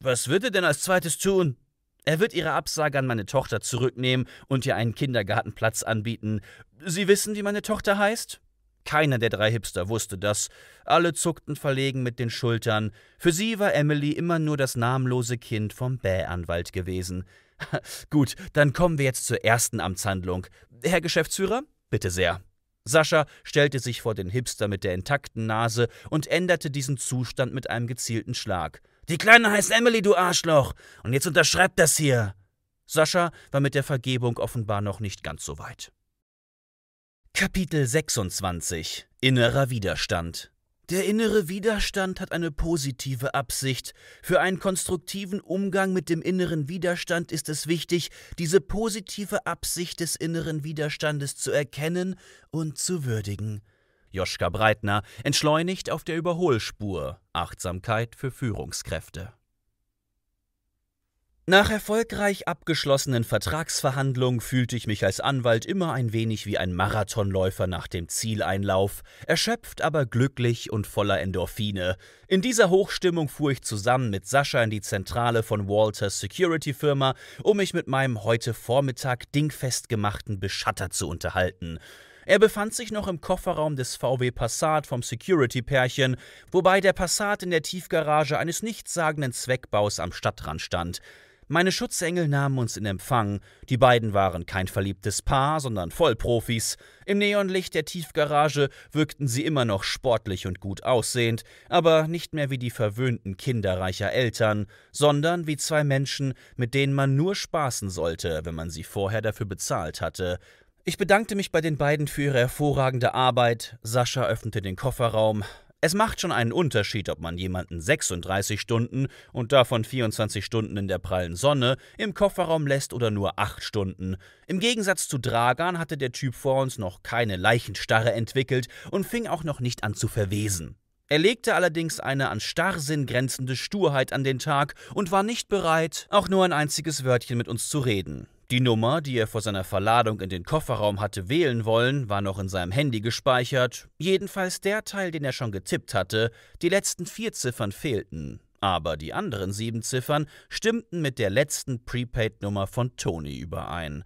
Was wird er denn als zweites tun? Er wird Ihre Absage an meine Tochter zurücknehmen und ihr einen Kindergartenplatz anbieten. Sie wissen, wie meine Tochter heißt? Keiner der drei Hipster wusste das. Alle zuckten verlegen mit den Schultern. Für sie war Emily immer nur das namenlose Kind vom Bäh-Anwalt gewesen. Gut, dann kommen wir jetzt zur ersten Amtshandlung. Herr Geschäftsführer, bitte sehr. Sascha stellte sich vor den Hipster mit der intakten Nase und änderte diesen Zustand mit einem gezielten Schlag. Die Kleine heißt Emily, du Arschloch! Und jetzt unterschreib das hier! Sascha war mit der Vergebung offenbar noch nicht ganz so weit. Kapitel 26 Innerer Widerstand Der innere Widerstand hat eine positive Absicht. Für einen konstruktiven Umgang mit dem inneren Widerstand ist es wichtig, diese positive Absicht des inneren Widerstandes zu erkennen und zu würdigen. Joschka Breitner entschleunigt auf der Überholspur. Achtsamkeit für Führungskräfte. Nach erfolgreich abgeschlossenen Vertragsverhandlungen fühlte ich mich als Anwalt immer ein wenig wie ein Marathonläufer nach dem Zieleinlauf, erschöpft aber glücklich und voller Endorphine. In dieser Hochstimmung fuhr ich zusammen mit Sascha in die Zentrale von Walters Security Firma, um mich mit meinem heute Vormittag dingfest gemachten Beschatter zu unterhalten. Er befand sich noch im Kofferraum des VW Passat vom Security-Pärchen, wobei der Passat in der Tiefgarage eines nichtssagenden Zweckbaus am Stadtrand stand. Meine Schutzengel nahmen uns in Empfang. Die beiden waren kein verliebtes Paar, sondern Vollprofis. Im Neonlicht der Tiefgarage wirkten sie immer noch sportlich und gut aussehend, aber nicht mehr wie die verwöhnten Kinder reicher Eltern, sondern wie zwei Menschen, mit denen man nur spaßen sollte, wenn man sie vorher dafür bezahlt hatte. Ich bedankte mich bei den beiden für ihre hervorragende Arbeit. Sascha öffnete den Kofferraum. Es macht schon einen Unterschied, ob man jemanden 36 Stunden und davon 24 Stunden in der prallen Sonne im Kofferraum lässt oder nur 8 Stunden. Im Gegensatz zu Dragan hatte der Typ vor uns noch keine Leichenstarre entwickelt und fing auch noch nicht an zu verwesen. Er legte allerdings eine an Starrsinn grenzende Sturheit an den Tag und war nicht bereit, auch nur ein einziges Wörtchen mit uns zu reden. Die Nummer, die er vor seiner Verladung in den Kofferraum hatte wählen wollen, war noch in seinem Handy gespeichert, jedenfalls der Teil, den er schon getippt hatte, die letzten vier Ziffern fehlten, aber die anderen sieben Ziffern stimmten mit der letzten Prepaid-Nummer von Tony überein.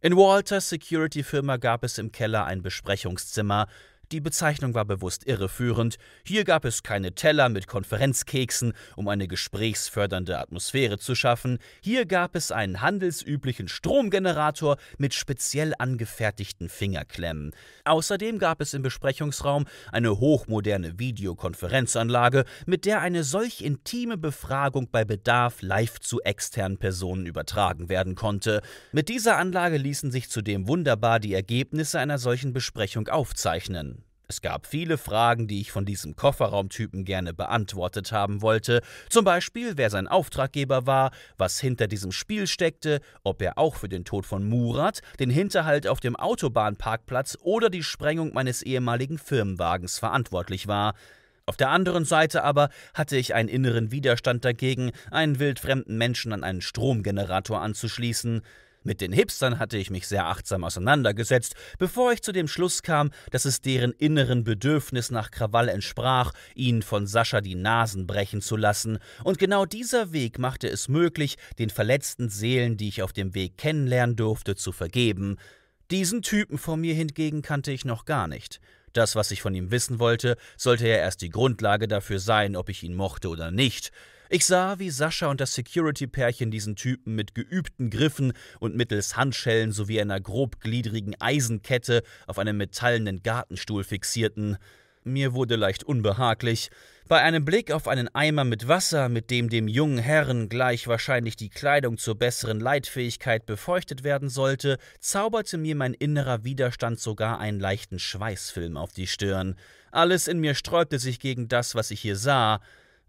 In Walters Security-Firma gab es im Keller ein Besprechungszimmer, die Bezeichnung war bewusst irreführend. Hier gab es keine Teller mit Konferenzkeksen, um eine gesprächsfördernde Atmosphäre zu schaffen. Hier gab es einen handelsüblichen Stromgenerator mit speziell angefertigten Fingerklemmen. Außerdem gab es im Besprechungsraum eine hochmoderne Videokonferenzanlage, mit der eine solch intime Befragung bei Bedarf live zu externen Personen übertragen werden konnte. Mit dieser Anlage ließen sich zudem wunderbar die Ergebnisse einer solchen Besprechung aufzeichnen. Es gab viele Fragen, die ich von diesem Kofferraumtypen gerne beantwortet haben wollte, zum Beispiel wer sein Auftraggeber war, was hinter diesem Spiel steckte, ob er auch für den Tod von Murat, den Hinterhalt auf dem Autobahnparkplatz oder die Sprengung meines ehemaligen Firmenwagens verantwortlich war. Auf der anderen Seite aber hatte ich einen inneren Widerstand dagegen, einen wildfremden Menschen an einen Stromgenerator anzuschließen. Mit den Hipstern hatte ich mich sehr achtsam auseinandergesetzt, bevor ich zu dem Schluss kam, dass es deren inneren Bedürfnis nach Krawall entsprach, ihnen von Sascha die Nasen brechen zu lassen, und genau dieser Weg machte es möglich, den verletzten Seelen, die ich auf dem Weg kennenlernen durfte, zu vergeben. Diesen Typen von mir hingegen kannte ich noch gar nicht. Das, was ich von ihm wissen wollte, sollte ja erst die Grundlage dafür sein, ob ich ihn mochte oder nicht. Ich sah, wie Sascha und das Security-Pärchen diesen Typen mit geübten Griffen und mittels Handschellen sowie einer grobgliedrigen Eisenkette auf einem metallenen Gartenstuhl fixierten. Mir wurde leicht unbehaglich. Bei einem Blick auf einen Eimer mit Wasser, mit dem dem jungen Herrn gleich wahrscheinlich die Kleidung zur besseren Leitfähigkeit befeuchtet werden sollte, zauberte mir mein innerer Widerstand sogar einen leichten Schweißfilm auf die Stirn. Alles in mir sträubte sich gegen das, was ich hier sah.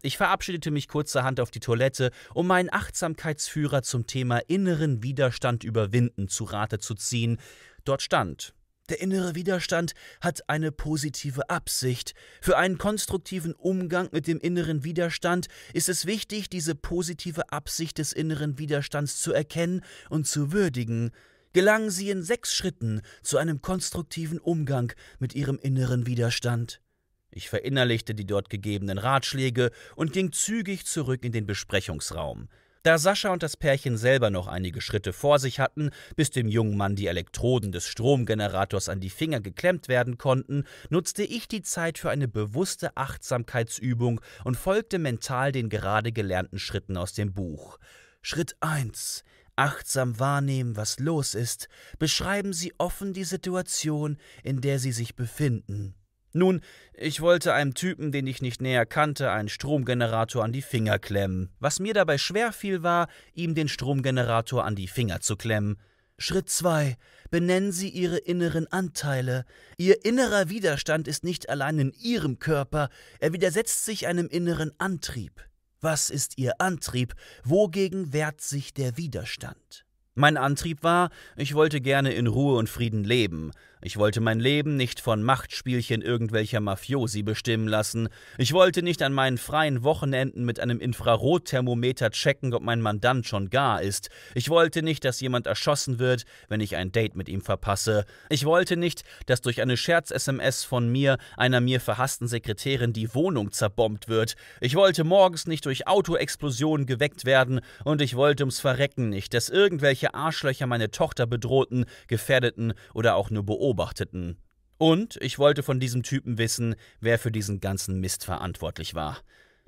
Ich verabschiedete mich kurzerhand auf die Toilette, um meinen Achtsamkeitsführer zum Thema inneren Widerstand überwinden zu Rate zu ziehen. Dort stand, der innere Widerstand hat eine positive Absicht. Für einen konstruktiven Umgang mit dem inneren Widerstand ist es wichtig, diese positive Absicht des inneren Widerstands zu erkennen und zu würdigen. Gelangen Sie in sechs Schritten zu einem konstruktiven Umgang mit Ihrem inneren Widerstand. Ich verinnerlichte die dort gegebenen Ratschläge und ging zügig zurück in den Besprechungsraum. Da Sascha und das Pärchen selber noch einige Schritte vor sich hatten, bis dem jungen Mann die Elektroden des Stromgenerators an die Finger geklemmt werden konnten, nutzte ich die Zeit für eine bewusste Achtsamkeitsübung und folgte mental den gerade gelernten Schritten aus dem Buch. Schritt 1. Achtsam wahrnehmen, was los ist. Beschreiben Sie offen die Situation, in der Sie sich befinden. Nun, ich wollte einem Typen, den ich nicht näher kannte, einen Stromgenerator an die Finger klemmen. Was mir dabei schwer fiel, war, ihm den Stromgenerator an die Finger zu klemmen. Schritt 2. Benennen Sie Ihre inneren Anteile. Ihr innerer Widerstand ist nicht allein in Ihrem Körper, er widersetzt sich einem inneren Antrieb. Was ist Ihr Antrieb? Wogegen wehrt sich der Widerstand? Mein Antrieb war, ich wollte gerne in Ruhe und Frieden leben. Ich wollte mein Leben nicht von Machtspielchen irgendwelcher Mafiosi bestimmen lassen. Ich wollte nicht an meinen freien Wochenenden mit einem Infrarotthermometer checken, ob mein Mandant schon gar ist. Ich wollte nicht, dass jemand erschossen wird, wenn ich ein Date mit ihm verpasse. Ich wollte nicht, dass durch eine Scherz-SMS von mir einer mir verhassten Sekretärin die Wohnung zerbombt wird. Ich wollte morgens nicht durch Autoexplosionen geweckt werden und ich wollte ums Verrecken nicht, dass irgendwelche Arschlöcher meine Tochter bedrohten, gefährdeten oder auch nur beobachteten beobachteten. Und ich wollte von diesem Typen wissen, wer für diesen ganzen Mist verantwortlich war.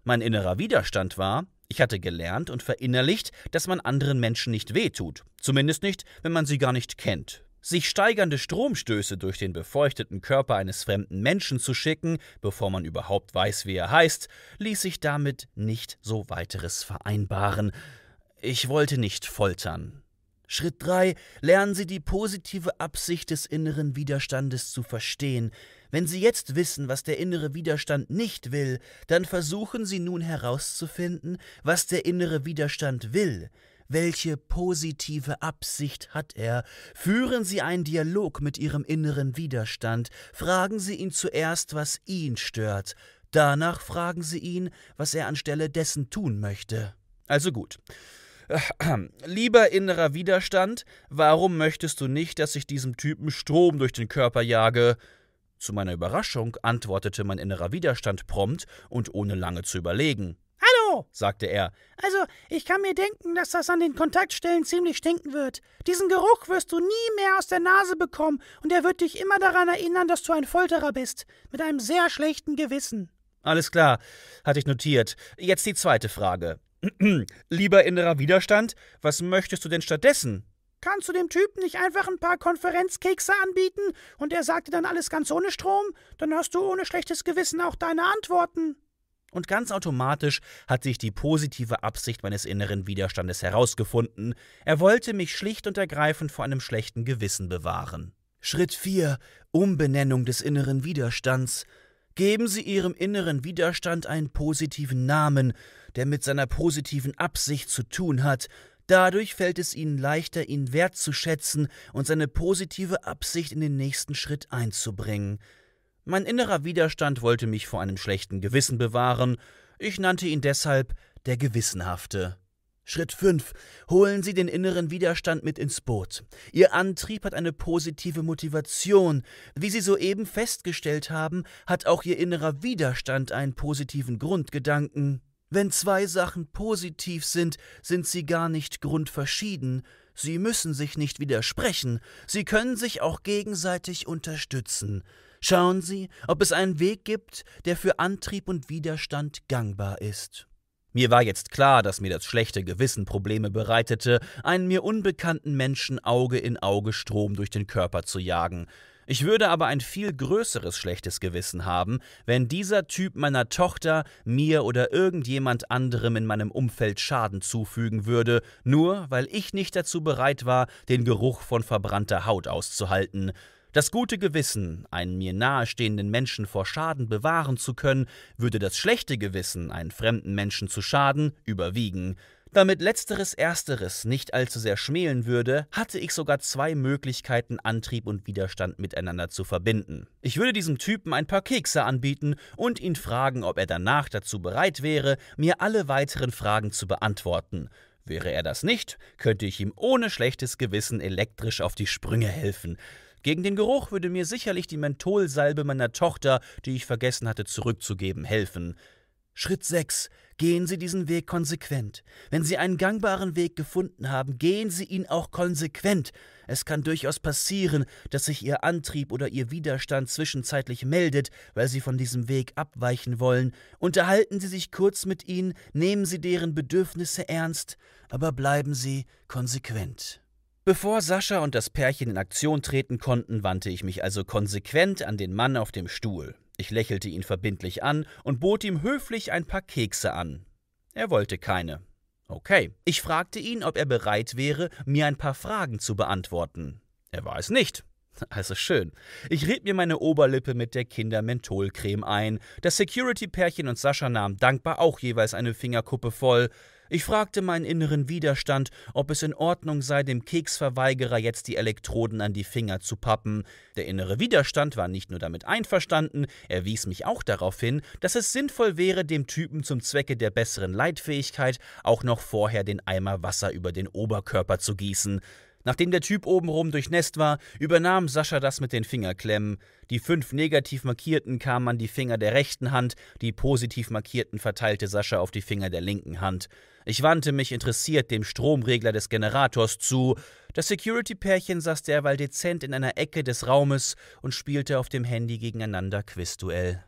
Mein innerer Widerstand war, ich hatte gelernt und verinnerlicht, dass man anderen Menschen nicht wehtut, zumindest nicht, wenn man sie gar nicht kennt. Sich steigernde Stromstöße durch den befeuchteten Körper eines fremden Menschen zu schicken, bevor man überhaupt weiß, wie er heißt, ließ sich damit nicht so weiteres vereinbaren. Ich wollte nicht foltern, Schritt 3. Lernen Sie die positive Absicht des inneren Widerstandes zu verstehen. Wenn Sie jetzt wissen, was der innere Widerstand nicht will, dann versuchen Sie nun herauszufinden, was der innere Widerstand will. Welche positive Absicht hat er? Führen Sie einen Dialog mit Ihrem inneren Widerstand. Fragen Sie ihn zuerst, was ihn stört. Danach fragen Sie ihn, was er anstelle dessen tun möchte. Also gut. Lieber innerer Widerstand, warum möchtest du nicht, dass ich diesem Typen Strom durch den Körper jage? Zu meiner Überraschung antwortete mein innerer Widerstand prompt und ohne lange zu überlegen. Hallo, sagte er. Also, ich kann mir denken, dass das an den Kontaktstellen ziemlich stinken wird. Diesen Geruch wirst du nie mehr aus der Nase bekommen und er wird dich immer daran erinnern, dass du ein Folterer bist. Mit einem sehr schlechten Gewissen. Alles klar, hatte ich notiert. Jetzt die zweite Frage. Lieber innerer Widerstand, was möchtest du denn stattdessen? Kannst du dem Typen nicht einfach ein paar Konferenzkekse anbieten und er sagt dir dann alles ganz ohne Strom? Dann hast du ohne schlechtes Gewissen auch deine Antworten. Und ganz automatisch hat sich die positive Absicht meines inneren Widerstandes herausgefunden. Er wollte mich schlicht und ergreifend vor einem schlechten Gewissen bewahren. Schritt 4. Umbenennung des inneren Widerstands. Geben Sie Ihrem inneren Widerstand einen positiven Namen der mit seiner positiven Absicht zu tun hat, dadurch fällt es ihnen leichter, ihn wertzuschätzen und seine positive Absicht in den nächsten Schritt einzubringen. Mein innerer Widerstand wollte mich vor einem schlechten Gewissen bewahren, ich nannte ihn deshalb der Gewissenhafte. Schritt 5. Holen Sie den inneren Widerstand mit ins Boot. Ihr Antrieb hat eine positive Motivation. Wie Sie soeben festgestellt haben, hat auch Ihr innerer Widerstand einen positiven Grundgedanken. Wenn zwei Sachen positiv sind, sind sie gar nicht grundverschieden, sie müssen sich nicht widersprechen, sie können sich auch gegenseitig unterstützen. Schauen Sie, ob es einen Weg gibt, der für Antrieb und Widerstand gangbar ist. Mir war jetzt klar, dass mir das schlechte Gewissen Probleme bereitete, einen mir unbekannten Menschen Auge in Auge Strom durch den Körper zu jagen. Ich würde aber ein viel größeres schlechtes Gewissen haben, wenn dieser Typ meiner Tochter, mir oder irgendjemand anderem in meinem Umfeld Schaden zufügen würde, nur weil ich nicht dazu bereit war, den Geruch von verbrannter Haut auszuhalten. Das gute Gewissen, einen mir nahestehenden Menschen vor Schaden bewahren zu können, würde das schlechte Gewissen, einen fremden Menschen zu schaden, überwiegen. Damit letzteres ersteres nicht allzu sehr schmälen würde, hatte ich sogar zwei Möglichkeiten, Antrieb und Widerstand miteinander zu verbinden. Ich würde diesem Typen ein paar Kekse anbieten und ihn fragen, ob er danach dazu bereit wäre, mir alle weiteren Fragen zu beantworten. Wäre er das nicht, könnte ich ihm ohne schlechtes Gewissen elektrisch auf die Sprünge helfen. Gegen den Geruch würde mir sicherlich die Mentholsalbe meiner Tochter, die ich vergessen hatte zurückzugeben, helfen. Schritt 6. Gehen Sie diesen Weg konsequent. Wenn Sie einen gangbaren Weg gefunden haben, gehen Sie ihn auch konsequent. Es kann durchaus passieren, dass sich Ihr Antrieb oder Ihr Widerstand zwischenzeitlich meldet, weil Sie von diesem Weg abweichen wollen. Unterhalten Sie sich kurz mit ihnen, nehmen Sie deren Bedürfnisse ernst, aber bleiben Sie konsequent. Bevor Sascha und das Pärchen in Aktion treten konnten, wandte ich mich also konsequent an den Mann auf dem Stuhl. Ich lächelte ihn verbindlich an und bot ihm höflich ein paar Kekse an. Er wollte keine. Okay. Ich fragte ihn, ob er bereit wäre, mir ein paar Fragen zu beantworten. Er war es nicht. Also schön. Ich rieb mir meine Oberlippe mit der Kinder-Mentholcreme ein. Das Security-Pärchen und Sascha nahmen dankbar auch jeweils eine Fingerkuppe voll. Ich fragte meinen inneren Widerstand, ob es in Ordnung sei, dem Keksverweigerer jetzt die Elektroden an die Finger zu pappen. Der innere Widerstand war nicht nur damit einverstanden, er wies mich auch darauf hin, dass es sinnvoll wäre, dem Typen zum Zwecke der besseren Leitfähigkeit auch noch vorher den Eimer Wasser über den Oberkörper zu gießen. Nachdem der Typ obenrum durchnässt war, übernahm Sascha das mit den Fingerklemmen. Die fünf negativ markierten kamen an die Finger der rechten Hand, die positiv markierten verteilte Sascha auf die Finger der linken Hand. Ich wandte mich interessiert dem Stromregler des Generators zu. Das Security-Pärchen saß derweil dezent in einer Ecke des Raumes und spielte auf dem Handy gegeneinander Quizduell.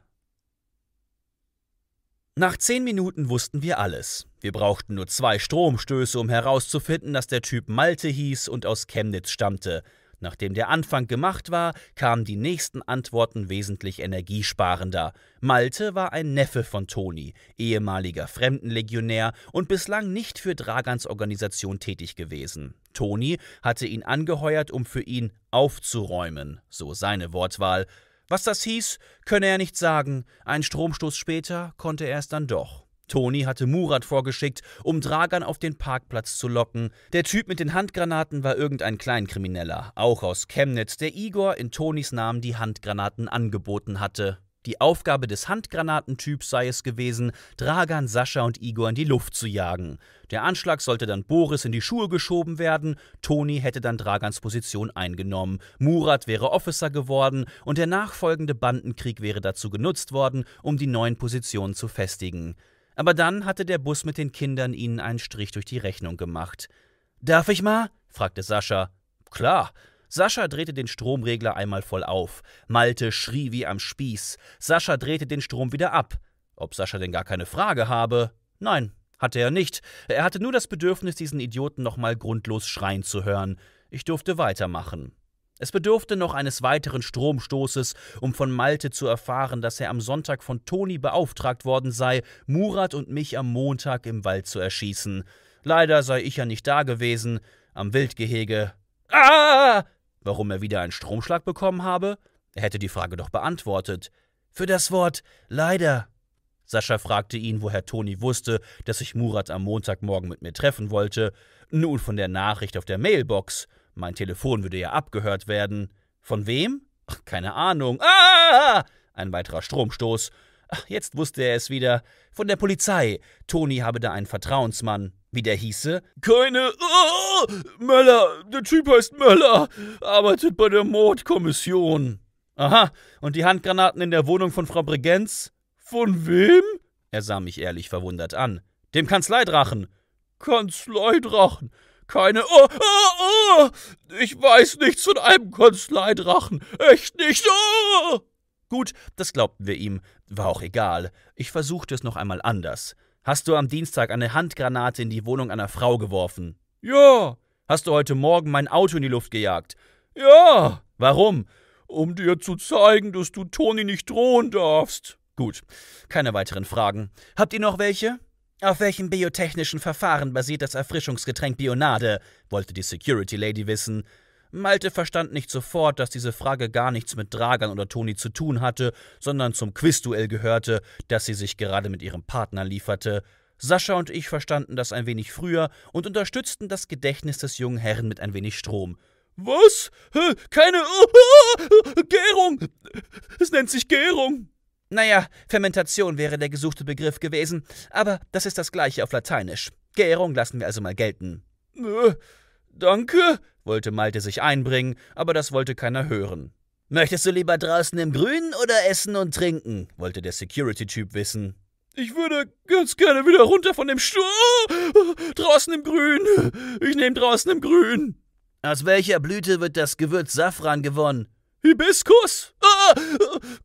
Nach zehn Minuten wussten wir alles. Wir brauchten nur zwei Stromstöße, um herauszufinden, dass der Typ Malte hieß und aus Chemnitz stammte. Nachdem der Anfang gemacht war, kamen die nächsten Antworten wesentlich energiesparender. Malte war ein Neffe von Toni, ehemaliger Fremdenlegionär und bislang nicht für Dragans Organisation tätig gewesen. Toni hatte ihn angeheuert, um für ihn aufzuräumen, so seine Wortwahl. Was das hieß, könne er nicht sagen. Ein Stromstoß später konnte er es dann doch. Toni hatte Murat vorgeschickt, um Dragan auf den Parkplatz zu locken. Der Typ mit den Handgranaten war irgendein Kleinkrimineller, auch aus Chemnitz, der Igor in Tonis Namen die Handgranaten angeboten hatte. Die Aufgabe des Handgranatentyps sei es gewesen, Dragan, Sascha und Igor in die Luft zu jagen. Der Anschlag sollte dann Boris in die Schuhe geschoben werden, Toni hätte dann Dragans Position eingenommen, Murat wäre Officer geworden und der nachfolgende Bandenkrieg wäre dazu genutzt worden, um die neuen Positionen zu festigen. Aber dann hatte der Bus mit den Kindern ihnen einen Strich durch die Rechnung gemacht. Darf ich mal? fragte Sascha. Klar, Sascha drehte den Stromregler einmal voll auf. Malte schrie wie am Spieß. Sascha drehte den Strom wieder ab. Ob Sascha denn gar keine Frage habe? Nein, hatte er nicht. Er hatte nur das Bedürfnis, diesen Idioten nochmal grundlos schreien zu hören. Ich durfte weitermachen. Es bedurfte noch eines weiteren Stromstoßes, um von Malte zu erfahren, dass er am Sonntag von Toni beauftragt worden sei, Murat und mich am Montag im Wald zu erschießen. Leider sei ich ja nicht da gewesen, am Wildgehege. Ah! Warum er wieder einen Stromschlag bekommen habe? Er hätte die Frage doch beantwortet. Für das Wort leider. Sascha fragte ihn, woher Toni wusste, dass sich Murat am Montagmorgen mit mir treffen wollte. Nun von der Nachricht auf der Mailbox. Mein Telefon würde ja abgehört werden. Von wem? Ach, keine Ahnung. Ah! Ein weiterer Stromstoß jetzt wusste er es wieder. Von der Polizei. Toni habe da einen Vertrauensmann. Wie der hieße? Keine. Oh, Möller. Der Typ heißt Möller. Arbeitet bei der Mordkommission. Aha. Und die Handgranaten in der Wohnung von Frau Bregenz? Von wem? Er sah mich ehrlich verwundert an. Dem Kanzleidrachen. Kanzleidrachen? Keine. Oh, oh, oh! Ich weiß nichts von einem Kanzleidrachen. Echt nicht. Oh! Gut, das glaubten wir ihm, war auch egal. Ich versuchte es noch einmal anders. Hast du am Dienstag eine Handgranate in die Wohnung einer Frau geworfen? Ja. Hast du heute Morgen mein Auto in die Luft gejagt? Ja. Warum? Um dir zu zeigen, dass du Toni nicht drohen darfst. Gut, keine weiteren Fragen. Habt ihr noch welche? Auf welchem biotechnischen Verfahren basiert das Erfrischungsgetränk Bionade? wollte die Security Lady wissen. Malte verstand nicht sofort, dass diese Frage gar nichts mit Dragan oder Toni zu tun hatte, sondern zum Quizduell gehörte, das sie sich gerade mit ihrem Partner lieferte. Sascha und ich verstanden das ein wenig früher und unterstützten das Gedächtnis des jungen Herrn mit ein wenig Strom. Was? Keine ah, ah, ah, Gärung! Es nennt sich Gärung! Naja, Fermentation wäre der gesuchte Begriff gewesen, aber das ist das gleiche auf Lateinisch. Gärung lassen wir also mal gelten. Äh, danke, wollte Malte sich einbringen, aber das wollte keiner hören. Möchtest du lieber draußen im Grünen oder essen und trinken? wollte der Security-Typ wissen. Ich würde ganz gerne wieder runter von dem Stuhl. Oh, draußen im Grün. Ich nehme draußen im Grün. Aus welcher Blüte wird das Gewürz Safran gewonnen? Hibiskus. Ah,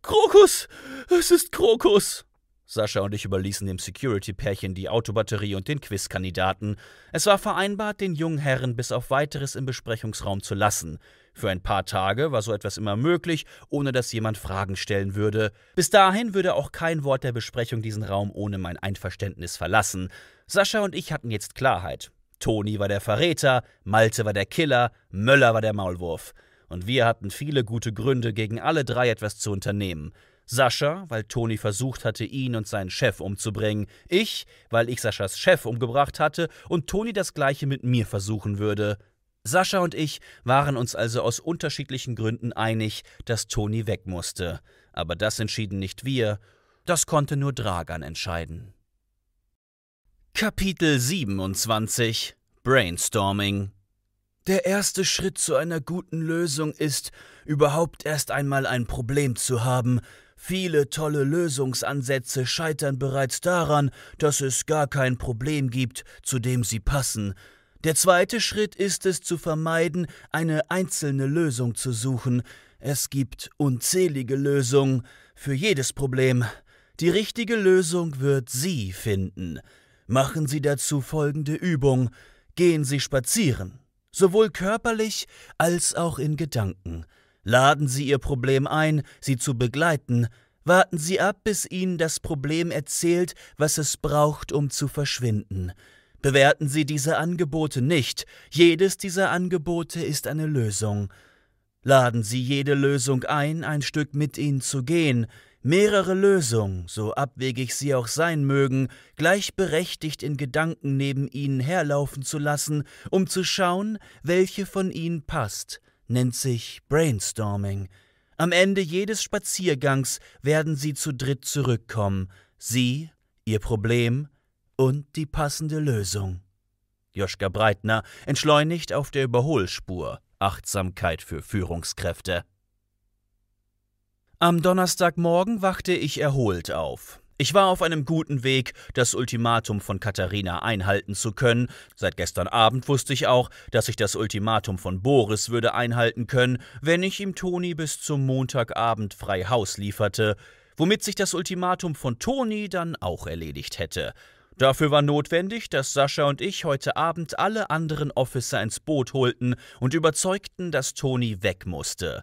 Krokus. Es ist Krokus. Sascha und ich überließen dem Security-Pärchen die Autobatterie und den Quizkandidaten. Es war vereinbart, den jungen Herren bis auf weiteres im Besprechungsraum zu lassen. Für ein paar Tage war so etwas immer möglich, ohne dass jemand Fragen stellen würde. Bis dahin würde auch kein Wort der Besprechung diesen Raum ohne mein Einverständnis verlassen. Sascha und ich hatten jetzt Klarheit. Toni war der Verräter, Malte war der Killer, Möller war der Maulwurf. Und wir hatten viele gute Gründe, gegen alle drei etwas zu unternehmen. Sascha, weil Toni versucht hatte, ihn und seinen Chef umzubringen. Ich, weil ich Saschas Chef umgebracht hatte und Toni das gleiche mit mir versuchen würde. Sascha und ich waren uns also aus unterschiedlichen Gründen einig, dass Toni weg musste. Aber das entschieden nicht wir, das konnte nur Dragan entscheiden. Kapitel 27 Brainstorming Der erste Schritt zu einer guten Lösung ist, überhaupt erst einmal ein Problem zu haben Viele tolle Lösungsansätze scheitern bereits daran, dass es gar kein Problem gibt, zu dem sie passen. Der zweite Schritt ist es zu vermeiden, eine einzelne Lösung zu suchen. Es gibt unzählige Lösungen für jedes Problem. Die richtige Lösung wird Sie finden. Machen Sie dazu folgende Übung. Gehen Sie spazieren, sowohl körperlich als auch in Gedanken. Laden Sie Ihr Problem ein, Sie zu begleiten, warten Sie ab, bis Ihnen das Problem erzählt, was es braucht, um zu verschwinden. Bewerten Sie diese Angebote nicht, jedes dieser Angebote ist eine Lösung. Laden Sie jede Lösung ein, ein Stück mit Ihnen zu gehen, mehrere Lösungen, so abwegig sie auch sein mögen, gleichberechtigt in Gedanken neben Ihnen herlaufen zu lassen, um zu schauen, welche von ihnen passt, nennt sich Brainstorming. Am Ende jedes Spaziergangs werden sie zu dritt zurückkommen. Sie, ihr Problem und die passende Lösung. Joschka Breitner entschleunigt auf der Überholspur. Achtsamkeit für Führungskräfte. Am Donnerstagmorgen wachte ich erholt auf. Ich war auf einem guten Weg, das Ultimatum von Katharina einhalten zu können. Seit gestern Abend wusste ich auch, dass ich das Ultimatum von Boris würde einhalten können, wenn ich ihm Toni bis zum Montagabend frei Haus lieferte, womit sich das Ultimatum von Toni dann auch erledigt hätte. Dafür war notwendig, dass Sascha und ich heute Abend alle anderen Officer ins Boot holten und überzeugten, dass Toni weg musste.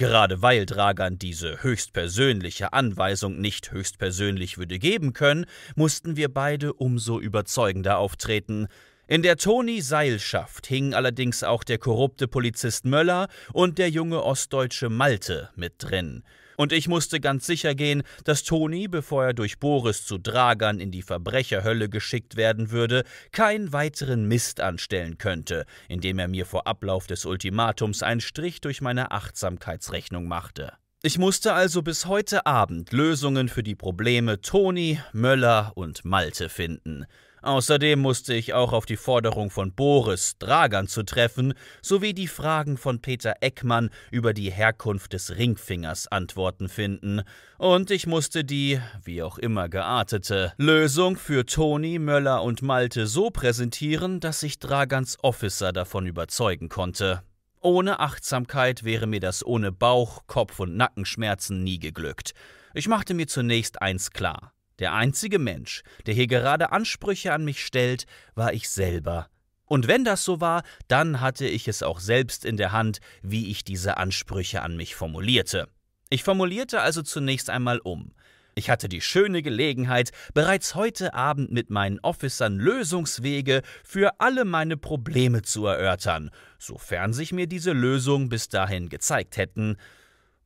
Gerade weil Dragan diese höchstpersönliche Anweisung nicht höchstpersönlich würde geben können, mussten wir beide umso überzeugender auftreten. In der Toni-Seilschaft hingen allerdings auch der korrupte Polizist Möller und der junge ostdeutsche Malte mit drin – und ich musste ganz sicher gehen, dass Toni, bevor er durch Boris zu Dragan in die Verbrecherhölle geschickt werden würde, keinen weiteren Mist anstellen könnte, indem er mir vor Ablauf des Ultimatums einen Strich durch meine Achtsamkeitsrechnung machte. Ich musste also bis heute Abend Lösungen für die Probleme Toni, Möller und Malte finden. Außerdem musste ich auch auf die Forderung von Boris Dragan zu treffen sowie die Fragen von Peter Eckmann über die Herkunft des Ringfingers Antworten finden. Und ich musste die, wie auch immer geartete, Lösung für Toni, Möller und Malte so präsentieren, dass ich Dragans Officer davon überzeugen konnte. Ohne Achtsamkeit wäre mir das ohne Bauch, Kopf und Nackenschmerzen nie geglückt. Ich machte mir zunächst eins klar. Der einzige Mensch, der hier gerade Ansprüche an mich stellt, war ich selber. Und wenn das so war, dann hatte ich es auch selbst in der Hand, wie ich diese Ansprüche an mich formulierte. Ich formulierte also zunächst einmal um. Ich hatte die schöne Gelegenheit, bereits heute Abend mit meinen Officern Lösungswege für alle meine Probleme zu erörtern, sofern sich mir diese Lösung bis dahin gezeigt hätten.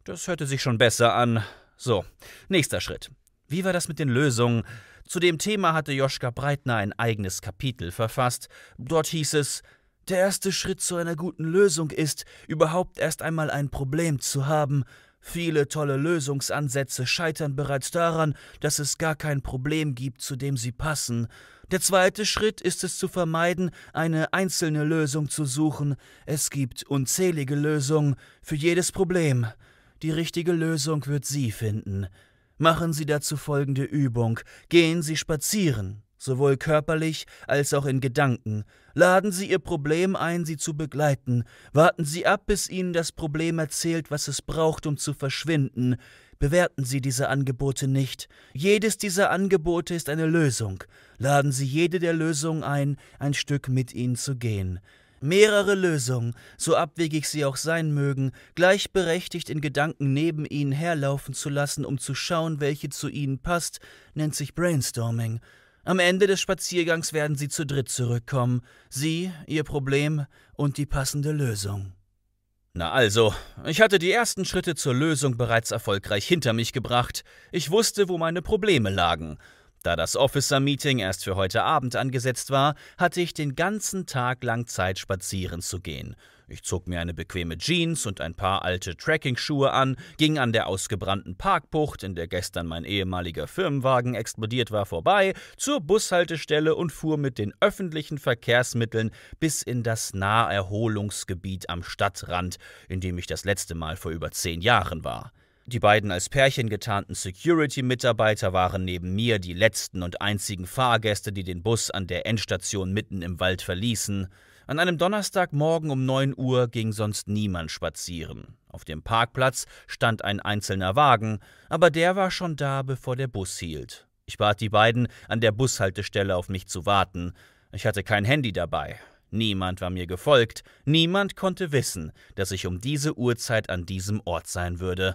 Das hörte sich schon besser an. So, nächster Schritt. Wie war das mit den Lösungen? Zu dem Thema hatte Joschka Breitner ein eigenes Kapitel verfasst. Dort hieß es, der erste Schritt zu einer guten Lösung ist, überhaupt erst einmal ein Problem zu haben. Viele tolle Lösungsansätze scheitern bereits daran, dass es gar kein Problem gibt, zu dem sie passen. Der zweite Schritt ist es zu vermeiden, eine einzelne Lösung zu suchen. Es gibt unzählige Lösungen für jedes Problem. Die richtige Lösung wird sie finden. Machen Sie dazu folgende Übung. Gehen Sie spazieren, sowohl körperlich als auch in Gedanken. Laden Sie Ihr Problem ein, Sie zu begleiten. Warten Sie ab, bis Ihnen das Problem erzählt, was es braucht, um zu verschwinden. Bewerten Sie diese Angebote nicht. Jedes dieser Angebote ist eine Lösung. Laden Sie jede der Lösungen ein, ein Stück mit Ihnen zu gehen. Mehrere Lösungen, so abwegig sie auch sein mögen, gleichberechtigt in Gedanken neben ihnen herlaufen zu lassen, um zu schauen, welche zu ihnen passt, nennt sich Brainstorming. Am Ende des Spaziergangs werden sie zu dritt zurückkommen, sie, ihr Problem und die passende Lösung. Na also, ich hatte die ersten Schritte zur Lösung bereits erfolgreich hinter mich gebracht, ich wusste, wo meine Probleme lagen, da das Officer-Meeting erst für heute Abend angesetzt war, hatte ich den ganzen Tag lang Zeit, spazieren zu gehen. Ich zog mir eine bequeme Jeans und ein paar alte Trekking-Schuhe an, ging an der ausgebrannten Parkbucht, in der gestern mein ehemaliger Firmenwagen explodiert war, vorbei, zur Bushaltestelle und fuhr mit den öffentlichen Verkehrsmitteln bis in das Naherholungsgebiet am Stadtrand, in dem ich das letzte Mal vor über zehn Jahren war. Die beiden als Pärchen getarnten Security-Mitarbeiter waren neben mir die letzten und einzigen Fahrgäste, die den Bus an der Endstation mitten im Wald verließen. An einem Donnerstagmorgen um 9 Uhr ging sonst niemand spazieren. Auf dem Parkplatz stand ein einzelner Wagen, aber der war schon da, bevor der Bus hielt. Ich bat die beiden, an der Bushaltestelle auf mich zu warten. Ich hatte kein Handy dabei. Niemand war mir gefolgt, niemand konnte wissen, dass ich um diese Uhrzeit an diesem Ort sein würde.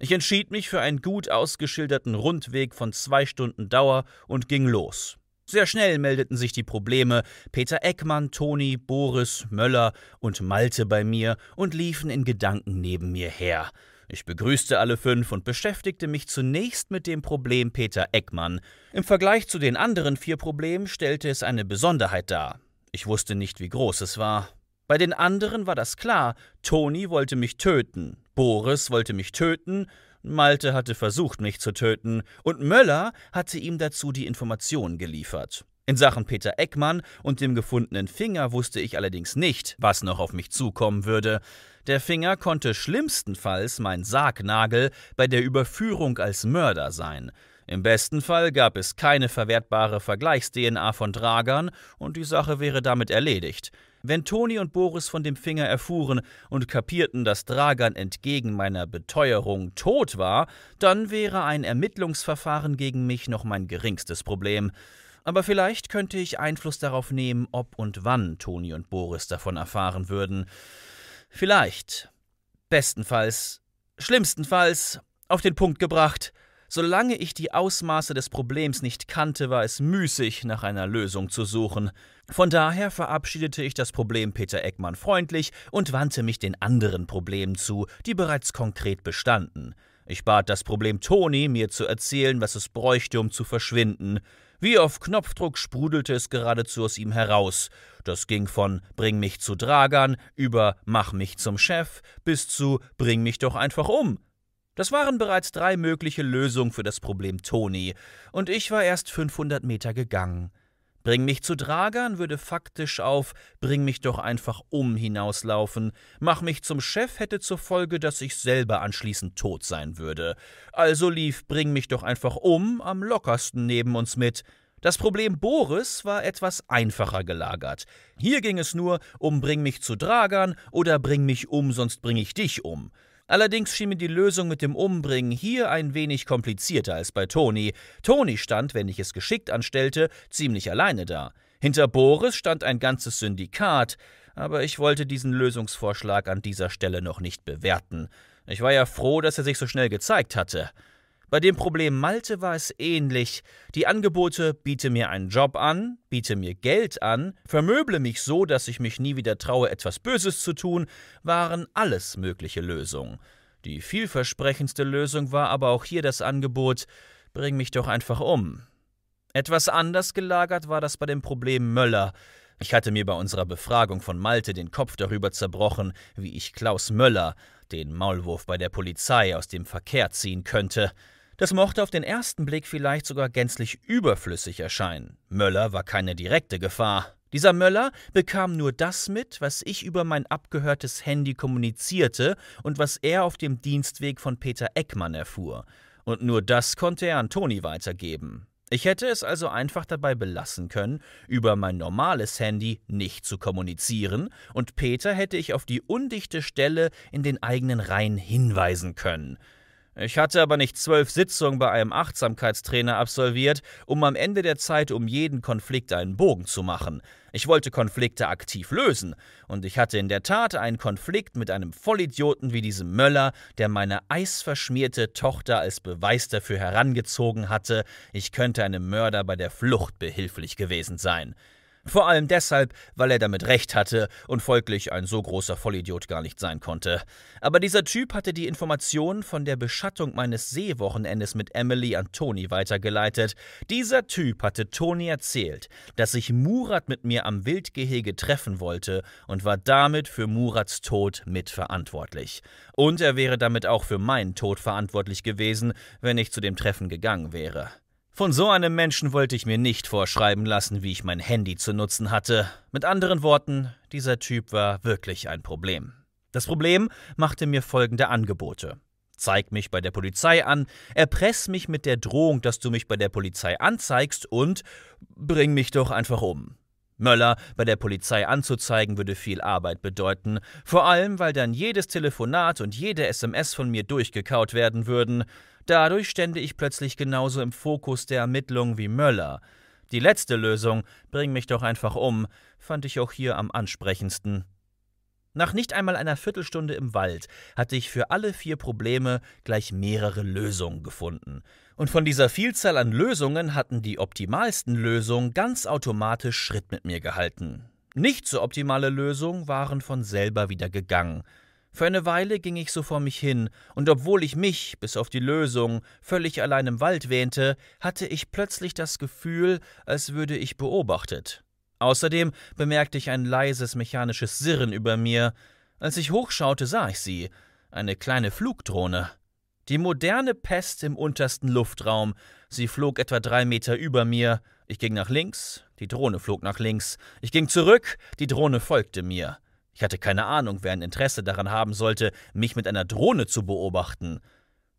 Ich entschied mich für einen gut ausgeschilderten Rundweg von zwei Stunden Dauer und ging los. Sehr schnell meldeten sich die Probleme. Peter Eckmann, Toni, Boris, Möller und Malte bei mir und liefen in Gedanken neben mir her. Ich begrüßte alle fünf und beschäftigte mich zunächst mit dem Problem Peter Eckmann. Im Vergleich zu den anderen vier Problemen stellte es eine Besonderheit dar. Ich wusste nicht, wie groß es war. Bei den anderen war das klar. Toni wollte mich töten, Boris wollte mich töten, Malte hatte versucht, mich zu töten, und Möller hatte ihm dazu die Informationen geliefert. In Sachen Peter Eckmann und dem gefundenen Finger wusste ich allerdings nicht, was noch auf mich zukommen würde. Der Finger konnte schlimmstenfalls mein Sargnagel bei der Überführung als Mörder sein. Im besten Fall gab es keine verwertbare Vergleichs-DNA von Dragern und die Sache wäre damit erledigt. Wenn Toni und Boris von dem Finger erfuhren und kapierten, dass Dragan entgegen meiner Beteuerung tot war, dann wäre ein Ermittlungsverfahren gegen mich noch mein geringstes Problem. Aber vielleicht könnte ich Einfluss darauf nehmen, ob und wann Toni und Boris davon erfahren würden. Vielleicht, bestenfalls, schlimmstenfalls, auf den Punkt gebracht, Solange ich die Ausmaße des Problems nicht kannte, war es müßig, nach einer Lösung zu suchen. Von daher verabschiedete ich das Problem Peter Eckmann freundlich und wandte mich den anderen Problemen zu, die bereits konkret bestanden. Ich bat das Problem Toni, mir zu erzählen, was es bräuchte, um zu verschwinden. Wie auf Knopfdruck sprudelte es geradezu aus ihm heraus. Das ging von Bring mich zu Dragan über Mach mich zum Chef bis zu Bring mich doch einfach um. Das waren bereits drei mögliche Lösungen für das Problem Toni, und ich war erst 500 Meter gegangen. Bring mich zu Dragan würde faktisch auf Bring mich doch einfach um hinauslaufen. Mach mich zum Chef hätte zur Folge, dass ich selber anschließend tot sein würde. Also lief Bring mich doch einfach um am lockersten neben uns mit. Das Problem Boris war etwas einfacher gelagert. Hier ging es nur um Bring mich zu Dragan oder Bring mich um, sonst bring ich dich um. Allerdings schien mir die Lösung mit dem Umbringen hier ein wenig komplizierter als bei Toni. Toni stand, wenn ich es geschickt anstellte, ziemlich alleine da. Hinter Boris stand ein ganzes Syndikat, aber ich wollte diesen Lösungsvorschlag an dieser Stelle noch nicht bewerten. Ich war ja froh, dass er sich so schnell gezeigt hatte. Bei dem Problem Malte war es ähnlich. Die Angebote biete mir einen Job an, biete mir Geld an, vermöble mich so, dass ich mich nie wieder traue, etwas Böses zu tun, waren alles mögliche Lösungen. Die vielversprechendste Lösung war aber auch hier das Angebot Bring mich doch einfach um. Etwas anders gelagert war das bei dem Problem Möller. Ich hatte mir bei unserer Befragung von Malte den Kopf darüber zerbrochen, wie ich Klaus Möller, den Maulwurf bei der Polizei, aus dem Verkehr ziehen könnte. Das mochte auf den ersten Blick vielleicht sogar gänzlich überflüssig erscheinen. Möller war keine direkte Gefahr. Dieser Möller bekam nur das mit, was ich über mein abgehörtes Handy kommunizierte und was er auf dem Dienstweg von Peter Eckmann erfuhr. Und nur das konnte er an Toni weitergeben. Ich hätte es also einfach dabei belassen können, über mein normales Handy nicht zu kommunizieren, und Peter hätte ich auf die undichte Stelle in den eigenen Reihen hinweisen können. Ich hatte aber nicht zwölf Sitzungen bei einem Achtsamkeitstrainer absolviert, um am Ende der Zeit um jeden Konflikt einen Bogen zu machen. Ich wollte Konflikte aktiv lösen, und ich hatte in der Tat einen Konflikt mit einem Vollidioten wie diesem Möller, der meine eisverschmierte Tochter als Beweis dafür herangezogen hatte, ich könnte einem Mörder bei der Flucht behilflich gewesen sein. Vor allem deshalb, weil er damit recht hatte und folglich ein so großer Vollidiot gar nicht sein konnte. Aber dieser Typ hatte die Informationen von der Beschattung meines Seewochenendes mit Emily an Toni weitergeleitet. Dieser Typ hatte Toni erzählt, dass sich Murat mit mir am Wildgehege treffen wollte und war damit für Murats Tod mitverantwortlich. Und er wäre damit auch für meinen Tod verantwortlich gewesen, wenn ich zu dem Treffen gegangen wäre. Von so einem Menschen wollte ich mir nicht vorschreiben lassen, wie ich mein Handy zu nutzen hatte. Mit anderen Worten, dieser Typ war wirklich ein Problem. Das Problem machte mir folgende Angebote. Zeig mich bei der Polizei an, erpress mich mit der Drohung, dass du mich bei der Polizei anzeigst und bring mich doch einfach um. Möller bei der Polizei anzuzeigen würde viel Arbeit bedeuten, vor allem weil dann jedes Telefonat und jede SMS von mir durchgekaut werden würden, Dadurch stände ich plötzlich genauso im Fokus der Ermittlung wie Möller. Die letzte Lösung, bring mich doch einfach um, fand ich auch hier am ansprechendsten. Nach nicht einmal einer Viertelstunde im Wald hatte ich für alle vier Probleme gleich mehrere Lösungen gefunden. Und von dieser Vielzahl an Lösungen hatten die optimalsten Lösungen ganz automatisch Schritt mit mir gehalten. Nicht so optimale Lösungen waren von selber wieder gegangen. Für eine Weile ging ich so vor mich hin, und obwohl ich mich, bis auf die Lösung, völlig allein im Wald wähnte, hatte ich plötzlich das Gefühl, als würde ich beobachtet. Außerdem bemerkte ich ein leises mechanisches Sirren über mir. Als ich hochschaute, sah ich sie, eine kleine Flugdrohne. Die moderne Pest im untersten Luftraum. Sie flog etwa drei Meter über mir. Ich ging nach links, die Drohne flog nach links. Ich ging zurück, die Drohne folgte mir. Ich hatte keine Ahnung, wer ein Interesse daran haben sollte, mich mit einer Drohne zu beobachten.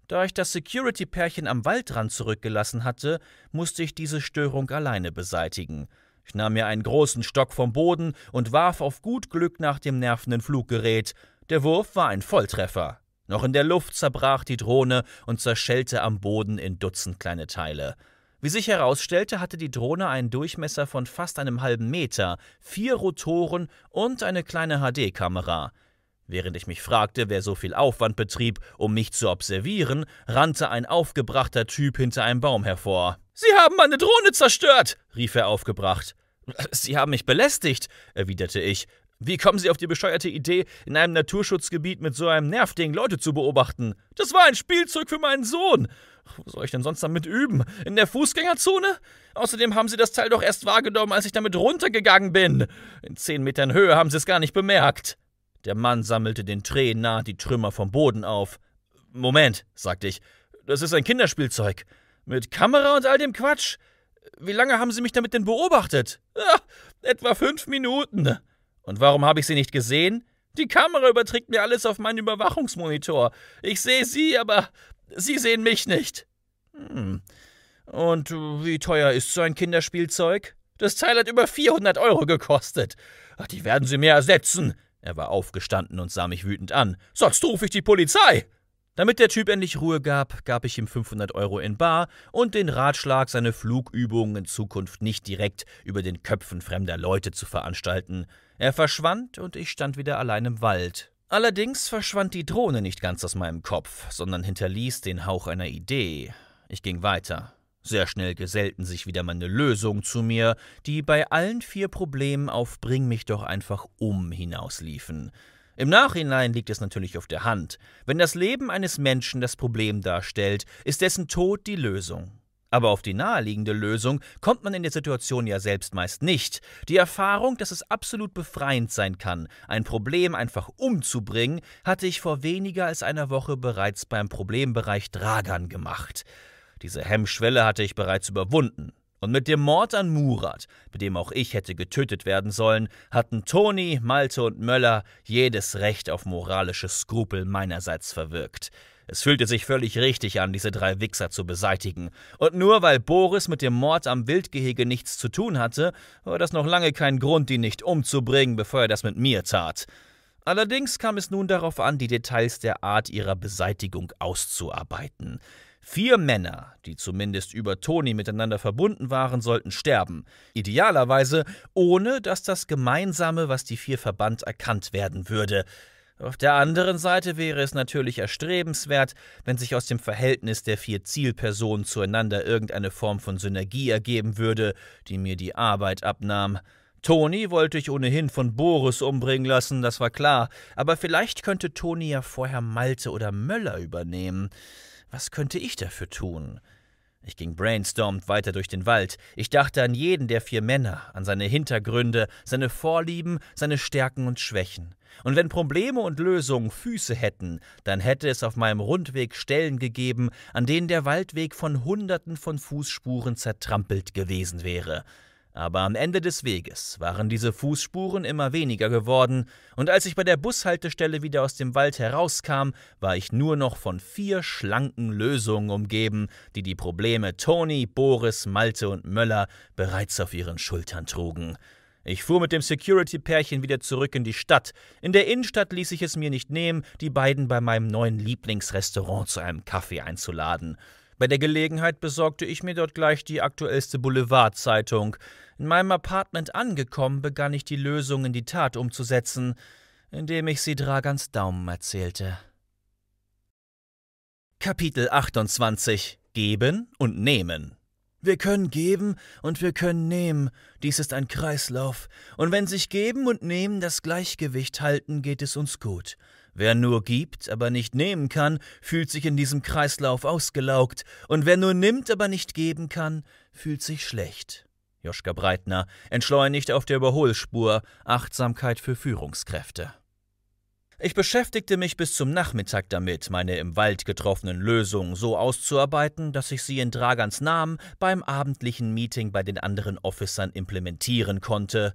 Da ich das Security-Pärchen am Waldrand zurückgelassen hatte, musste ich diese Störung alleine beseitigen. Ich nahm mir einen großen Stock vom Boden und warf auf gut Glück nach dem nervenden Fluggerät. Der Wurf war ein Volltreffer. Noch in der Luft zerbrach die Drohne und zerschellte am Boden in Dutzend kleine Teile. Wie sich herausstellte, hatte die Drohne einen Durchmesser von fast einem halben Meter, vier Rotoren und eine kleine HD-Kamera. Während ich mich fragte, wer so viel Aufwand betrieb, um mich zu observieren, rannte ein aufgebrachter Typ hinter einem Baum hervor. Sie haben meine Drohne zerstört! rief er aufgebracht. Sie haben mich belästigt, erwiderte ich. Wie kommen Sie auf die bescheuerte Idee, in einem Naturschutzgebiet mit so einem Nervding Leute zu beobachten? Das war ein Spielzeug für meinen Sohn wo soll ich denn sonst damit üben? In der Fußgängerzone? Außerdem haben sie das Teil doch erst wahrgenommen, als ich damit runtergegangen bin. In zehn Metern Höhe haben sie es gar nicht bemerkt. Der Mann sammelte den Tränen nahe die Trümmer vom Boden auf. Moment, sagte ich, das ist ein Kinderspielzeug. Mit Kamera und all dem Quatsch. Wie lange haben Sie mich damit denn beobachtet? Ah, etwa fünf Minuten. Und warum habe ich Sie nicht gesehen? Die Kamera überträgt mir alles auf meinen Überwachungsmonitor. Ich sehe Sie, aber Sie sehen mich nicht. Hm. Und wie teuer ist so ein Kinderspielzeug? Das Teil hat über 400 Euro gekostet. Ach, die werden Sie mir ersetzen. Er war aufgestanden und sah mich wütend an. Sonst rufe ich die Polizei. Damit der Typ endlich Ruhe gab, gab ich ihm 500 Euro in bar und den Ratschlag, seine Flugübungen in Zukunft nicht direkt über den Köpfen fremder Leute zu veranstalten. Er verschwand und ich stand wieder allein im Wald, Allerdings verschwand die Drohne nicht ganz aus meinem Kopf, sondern hinterließ den Hauch einer Idee. Ich ging weiter. Sehr schnell gesellten sich wieder meine Lösungen zu mir, die bei allen vier Problemen auf Bring mich doch einfach um hinausliefen. Im Nachhinein liegt es natürlich auf der Hand. Wenn das Leben eines Menschen das Problem darstellt, ist dessen Tod die Lösung. Aber auf die naheliegende Lösung kommt man in der Situation ja selbst meist nicht. Die Erfahrung, dass es absolut befreiend sein kann, ein Problem einfach umzubringen, hatte ich vor weniger als einer Woche bereits beim Problembereich Dragan gemacht. Diese Hemmschwelle hatte ich bereits überwunden. Und mit dem Mord an Murat, mit dem auch ich hätte getötet werden sollen, hatten Toni, Malte und Möller jedes Recht auf moralische Skrupel meinerseits verwirkt. Es fühlte sich völlig richtig an, diese drei Wichser zu beseitigen. Und nur weil Boris mit dem Mord am Wildgehege nichts zu tun hatte, war das noch lange kein Grund, ihn nicht umzubringen, bevor er das mit mir tat. Allerdings kam es nun darauf an, die Details der Art ihrer Beseitigung auszuarbeiten. Vier Männer, die zumindest über Toni miteinander verbunden waren, sollten sterben. Idealerweise ohne, dass das Gemeinsame, was die vier verbannt, erkannt werden würde. Auf der anderen Seite wäre es natürlich erstrebenswert, wenn sich aus dem Verhältnis der vier Zielpersonen zueinander irgendeine Form von Synergie ergeben würde, die mir die Arbeit abnahm. Toni wollte ich ohnehin von Boris umbringen lassen, das war klar, aber vielleicht könnte Toni ja vorher Malte oder Möller übernehmen. Was könnte ich dafür tun? Ich ging brainstormt weiter durch den Wald. Ich dachte an jeden der vier Männer, an seine Hintergründe, seine Vorlieben, seine Stärken und Schwächen. Und wenn Probleme und Lösungen Füße hätten, dann hätte es auf meinem Rundweg Stellen gegeben, an denen der Waldweg von Hunderten von Fußspuren zertrampelt gewesen wäre. Aber am Ende des Weges waren diese Fußspuren immer weniger geworden, und als ich bei der Bushaltestelle wieder aus dem Wald herauskam, war ich nur noch von vier schlanken Lösungen umgeben, die die Probleme Toni, Boris, Malte und Möller bereits auf ihren Schultern trugen. Ich fuhr mit dem Security-Pärchen wieder zurück in die Stadt. In der Innenstadt ließ ich es mir nicht nehmen, die beiden bei meinem neuen Lieblingsrestaurant zu einem Kaffee einzuladen. Bei der Gelegenheit besorgte ich mir dort gleich die aktuellste Boulevardzeitung. In meinem Apartment angekommen, begann ich die Lösung in die Tat umzusetzen, indem ich sie Dragans Daumen erzählte. Kapitel 28 Geben und Nehmen wir können geben und wir können nehmen, dies ist ein Kreislauf, und wenn sich geben und nehmen das Gleichgewicht halten, geht es uns gut. Wer nur gibt, aber nicht nehmen kann, fühlt sich in diesem Kreislauf ausgelaugt, und wer nur nimmt, aber nicht geben kann, fühlt sich schlecht. Joschka Breitner entschleunigt auf der Überholspur Achtsamkeit für Führungskräfte. Ich beschäftigte mich bis zum Nachmittag damit, meine im Wald getroffenen Lösungen so auszuarbeiten, dass ich sie in Dragans Namen beim abendlichen Meeting bei den anderen Officern implementieren konnte.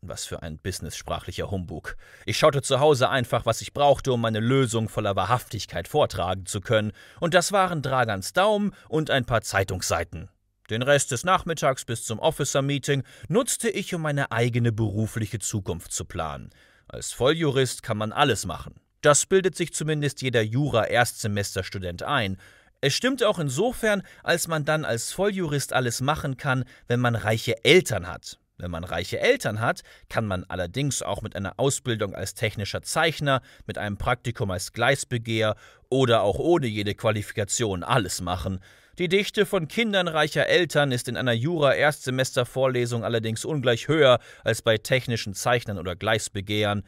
was für ein businesssprachlicher Humbug. Ich schaute zu Hause einfach, was ich brauchte, um meine Lösung voller Wahrhaftigkeit vortragen zu können, und das waren Dragans Daumen und ein paar Zeitungsseiten. Den Rest des Nachmittags bis zum Officer-Meeting nutzte ich, um meine eigene berufliche Zukunft zu planen. Als Volljurist kann man alles machen. Das bildet sich zumindest jeder Jura-Erstsemesterstudent ein. Es stimmt auch insofern, als man dann als Volljurist alles machen kann, wenn man reiche Eltern hat. Wenn man reiche Eltern hat, kann man allerdings auch mit einer Ausbildung als technischer Zeichner, mit einem Praktikum als Gleisbegeher oder auch ohne jede Qualifikation alles machen. Die Dichte von Kindern reicher Eltern ist in einer Jura-Erstsemester-Vorlesung allerdings ungleich höher als bei technischen Zeichnern oder Gleisbegehern.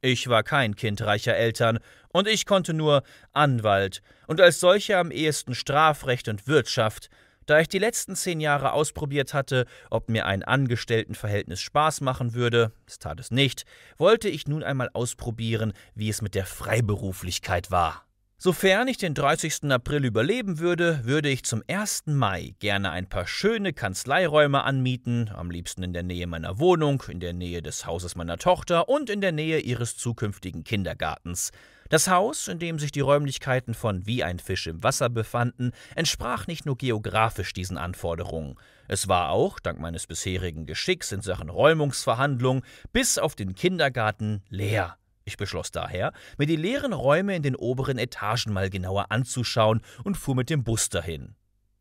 Ich war kein Kind reicher Eltern, und ich konnte nur Anwalt und als solcher am ehesten Strafrecht und Wirtschaft, da ich die letzten zehn Jahre ausprobiert hatte, ob mir ein Angestelltenverhältnis Spaß machen würde, es tat es nicht, wollte ich nun einmal ausprobieren, wie es mit der Freiberuflichkeit war. Sofern ich den 30. April überleben würde, würde ich zum 1. Mai gerne ein paar schöne Kanzleiräume anmieten, am liebsten in der Nähe meiner Wohnung, in der Nähe des Hauses meiner Tochter und in der Nähe ihres zukünftigen Kindergartens. Das Haus, in dem sich die Räumlichkeiten von Wie ein Fisch im Wasser befanden, entsprach nicht nur geografisch diesen Anforderungen. Es war auch, dank meines bisherigen Geschicks in Sachen Räumungsverhandlung, bis auf den Kindergarten leer. Ich beschloss daher, mir die leeren Räume in den oberen Etagen mal genauer anzuschauen und fuhr mit dem Bus dahin.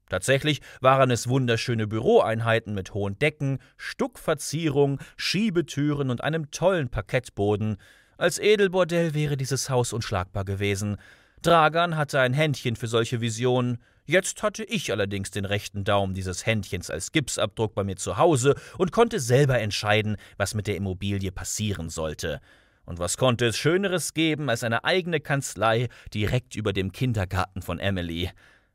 Tatsächlich waren es wunderschöne Büroeinheiten mit hohen Decken, Stuckverzierung, Schiebetüren und einem tollen Parkettboden. Als Edelbordell wäre dieses Haus unschlagbar gewesen. Dragan hatte ein Händchen für solche Visionen. Jetzt hatte ich allerdings den rechten Daumen dieses Händchens als Gipsabdruck bei mir zu Hause und konnte selber entscheiden, was mit der Immobilie passieren sollte. Und was konnte es Schöneres geben als eine eigene Kanzlei direkt über dem Kindergarten von Emily?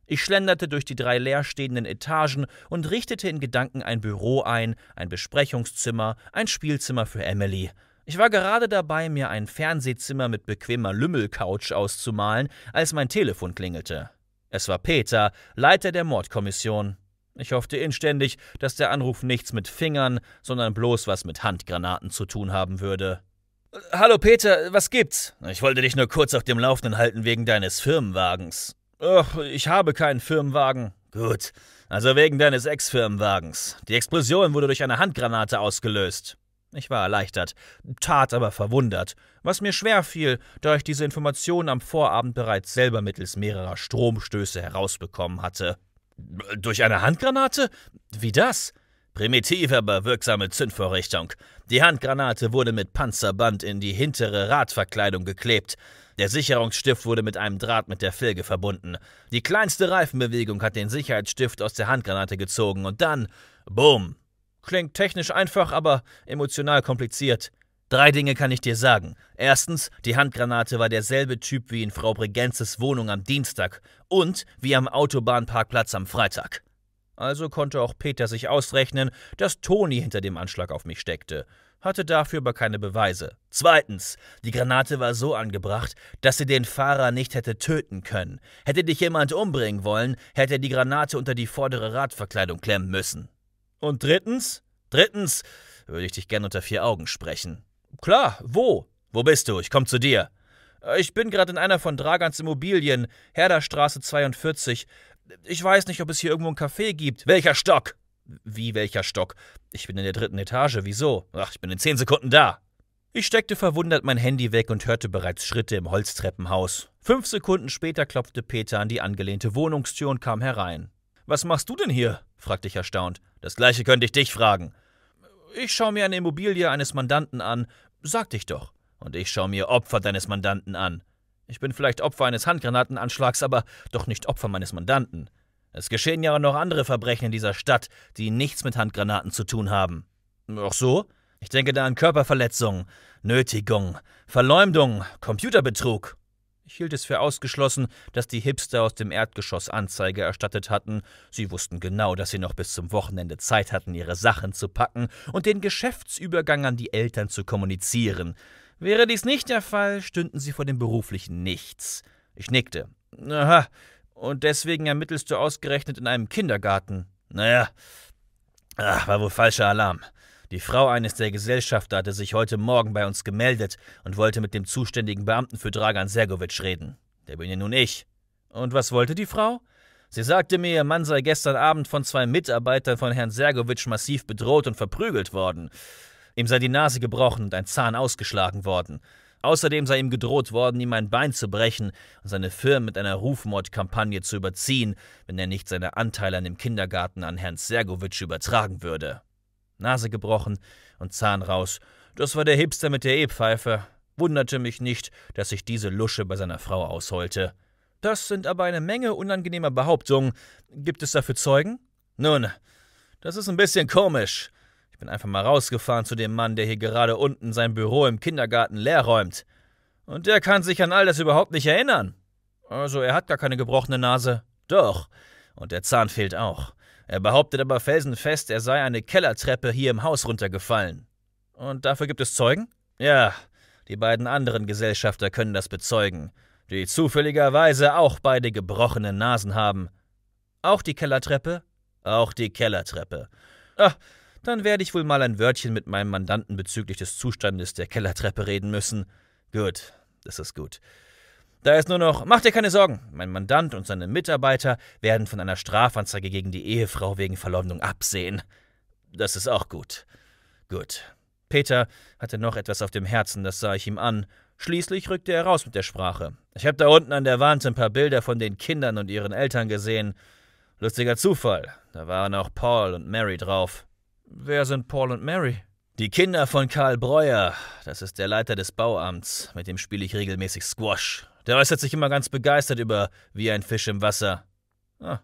Ich schlenderte durch die drei leerstehenden Etagen und richtete in Gedanken ein Büro ein, ein Besprechungszimmer, ein Spielzimmer für Emily. Ich war gerade dabei, mir ein Fernsehzimmer mit bequemer Lümmelcouch auszumalen, als mein Telefon klingelte. Es war Peter, Leiter der Mordkommission. Ich hoffte inständig, dass der Anruf nichts mit Fingern, sondern bloß was mit Handgranaten zu tun haben würde. Hallo Peter, was gibt's? Ich wollte dich nur kurz auf dem Laufenden halten wegen deines Firmenwagens. Ach, ich habe keinen Firmenwagen. Gut, also wegen deines Ex-Firmenwagens. Die Explosion wurde durch eine Handgranate ausgelöst. Ich war erleichtert, tat aber verwundert, was mir schwer fiel, da ich diese Informationen am Vorabend bereits selber mittels mehrerer Stromstöße herausbekommen hatte. Durch eine Handgranate? Wie das? Primitive, aber wirksame Zündvorrichtung. Die Handgranate wurde mit Panzerband in die hintere Radverkleidung geklebt. Der Sicherungsstift wurde mit einem Draht mit der Filge verbunden. Die kleinste Reifenbewegung hat den Sicherheitsstift aus der Handgranate gezogen und dann, boom. Klingt technisch einfach, aber emotional kompliziert. Drei Dinge kann ich dir sagen. Erstens, die Handgranate war derselbe Typ wie in Frau Bregenzes Wohnung am Dienstag und wie am Autobahnparkplatz am Freitag. Also konnte auch Peter sich ausrechnen, dass Toni hinter dem Anschlag auf mich steckte, hatte dafür aber keine Beweise. Zweitens, die Granate war so angebracht, dass sie den Fahrer nicht hätte töten können. Hätte dich jemand umbringen wollen, hätte er die Granate unter die vordere Radverkleidung klemmen müssen. Und drittens? Drittens würde ich dich gern unter vier Augen sprechen. Klar, wo? Wo bist du? Ich komm zu dir. Äh, ich bin gerade in einer von Dragans Immobilien, Herderstraße 42. Ich weiß nicht, ob es hier irgendwo ein Café gibt. Welcher Stock? Wie welcher Stock? Ich bin in der dritten Etage, wieso? Ach, ich bin in zehn Sekunden da. Ich steckte verwundert mein Handy weg und hörte bereits Schritte im Holztreppenhaus. Fünf Sekunden später klopfte Peter an die angelehnte Wohnungstür und kam herein. Was machst du denn hier? fragte ich erstaunt. Das gleiche könnte ich dich fragen. Ich schaue mir eine Immobilie eines Mandanten an, sagte ich doch. Und ich schaue mir Opfer deines Mandanten an. Ich bin vielleicht Opfer eines Handgranatenanschlags, aber doch nicht Opfer meines Mandanten. Es geschehen ja auch noch andere Verbrechen in dieser Stadt, die nichts mit Handgranaten zu tun haben. Ach so? Ich denke da an Körperverletzung, Nötigung, Verleumdung, Computerbetrug. Ich hielt es für ausgeschlossen, dass die Hipster aus dem Erdgeschoss Anzeige erstattet hatten. Sie wussten genau, dass sie noch bis zum Wochenende Zeit hatten, ihre Sachen zu packen und den Geschäftsübergang an die Eltern zu kommunizieren. Wäre dies nicht der Fall, stünden sie vor dem beruflichen Nichts. Ich nickte. Aha, und deswegen ermittelst du ausgerechnet in einem Kindergarten. Naja, ach, war wohl falscher Alarm. Die Frau eines der Gesellschafter hatte sich heute Morgen bei uns gemeldet und wollte mit dem zuständigen Beamten für Dragan Sergovic reden. Der bin ja nun ich. Und was wollte die Frau? Sie sagte mir, ihr Mann sei gestern Abend von zwei Mitarbeitern von Herrn Sergovic massiv bedroht und verprügelt worden. Ihm sei die Nase gebrochen und ein Zahn ausgeschlagen worden. Außerdem sei ihm gedroht worden, ihm ein Bein zu brechen und seine Firma mit einer Rufmordkampagne zu überziehen, wenn er nicht seine Anteile an dem Kindergarten an Herrn Sergowitsch übertragen würde. Nase gebrochen und Zahn raus. Das war der Hipster mit der E-Pfeife. Wunderte mich nicht, dass sich diese Lusche bei seiner Frau ausholte. Das sind aber eine Menge unangenehmer Behauptungen. Gibt es dafür Zeugen? Nun, das ist ein bisschen komisch. Bin einfach mal rausgefahren zu dem Mann, der hier gerade unten sein Büro im Kindergarten leerräumt. Und der kann sich an all das überhaupt nicht erinnern. Also er hat gar keine gebrochene Nase. Doch. Und der Zahn fehlt auch. Er behauptet aber felsenfest, er sei eine Kellertreppe hier im Haus runtergefallen. Und dafür gibt es Zeugen? Ja, die beiden anderen Gesellschafter können das bezeugen, die zufälligerweise auch beide gebrochene Nasen haben. Auch die Kellertreppe? Auch die Kellertreppe. Ah, dann werde ich wohl mal ein Wörtchen mit meinem Mandanten bezüglich des Zustandes der Kellertreppe reden müssen. Gut, das ist gut. Da ist nur noch, mach dir keine Sorgen, mein Mandant und seine Mitarbeiter werden von einer Strafanzeige gegen die Ehefrau wegen Verleumdung absehen. Das ist auch gut. Gut. Peter hatte noch etwas auf dem Herzen, das sah ich ihm an. Schließlich rückte er raus mit der Sprache. Ich habe da unten an der Wand ein paar Bilder von den Kindern und ihren Eltern gesehen. Lustiger Zufall, da waren auch Paul und Mary drauf. Wer sind Paul und Mary? Die Kinder von Karl Breuer. Das ist der Leiter des Bauamts. Mit dem spiele ich regelmäßig Squash. Der äußert sich immer ganz begeistert über wie ein Fisch im Wasser. Ah,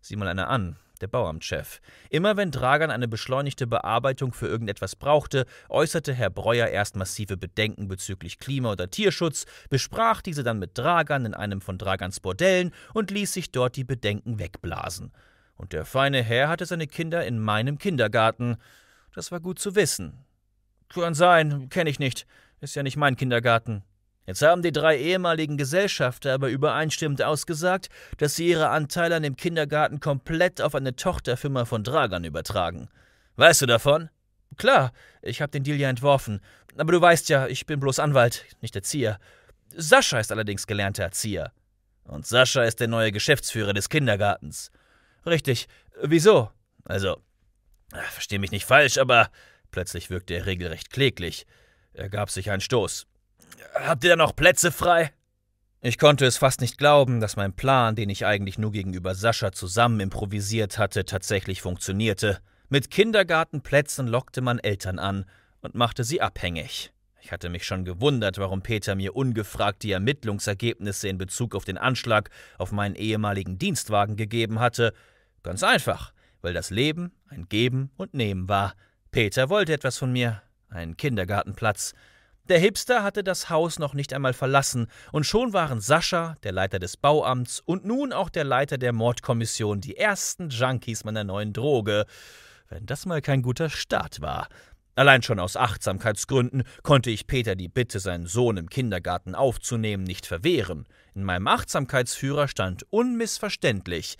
sieh mal einer an, der Bauamtschef. Immer wenn Dragan eine beschleunigte Bearbeitung für irgendetwas brauchte, äußerte Herr Breuer erst massive Bedenken bezüglich Klima- oder Tierschutz, besprach diese dann mit Dragan in einem von Dragans Bordellen und ließ sich dort die Bedenken wegblasen und der feine Herr hatte seine Kinder in meinem Kindergarten. Das war gut zu wissen. Kann sein, kenne ich nicht. Ist ja nicht mein Kindergarten. Jetzt haben die drei ehemaligen Gesellschafter aber übereinstimmend ausgesagt, dass sie ihre Anteile an dem Kindergarten komplett auf eine Tochterfirma von Dragan übertragen. Weißt du davon? Klar, ich habe den Deal ja entworfen. Aber du weißt ja, ich bin bloß Anwalt, nicht Erzieher. Sascha ist allerdings gelernter Erzieher. Und Sascha ist der neue Geschäftsführer des Kindergartens. Richtig. Äh, wieso? Also, ah, verstehe mich nicht falsch, aber plötzlich wirkte er regelrecht kläglich. Er gab sich einen Stoß. Habt ihr da noch Plätze frei? Ich konnte es fast nicht glauben, dass mein Plan, den ich eigentlich nur gegenüber Sascha zusammen improvisiert hatte, tatsächlich funktionierte. Mit Kindergartenplätzen lockte man Eltern an und machte sie abhängig. Ich hatte mich schon gewundert, warum Peter mir ungefragt die Ermittlungsergebnisse in Bezug auf den Anschlag auf meinen ehemaligen Dienstwagen gegeben hatte, Ganz einfach, weil das Leben ein Geben und Nehmen war. Peter wollte etwas von mir, einen Kindergartenplatz. Der Hipster hatte das Haus noch nicht einmal verlassen, und schon waren Sascha, der Leiter des Bauamts, und nun auch der Leiter der Mordkommission die ersten Junkies meiner neuen Droge. Wenn das mal kein guter Start war. Allein schon aus Achtsamkeitsgründen konnte ich Peter die Bitte, seinen Sohn im Kindergarten aufzunehmen, nicht verwehren. In meinem Achtsamkeitsführer stand unmissverständlich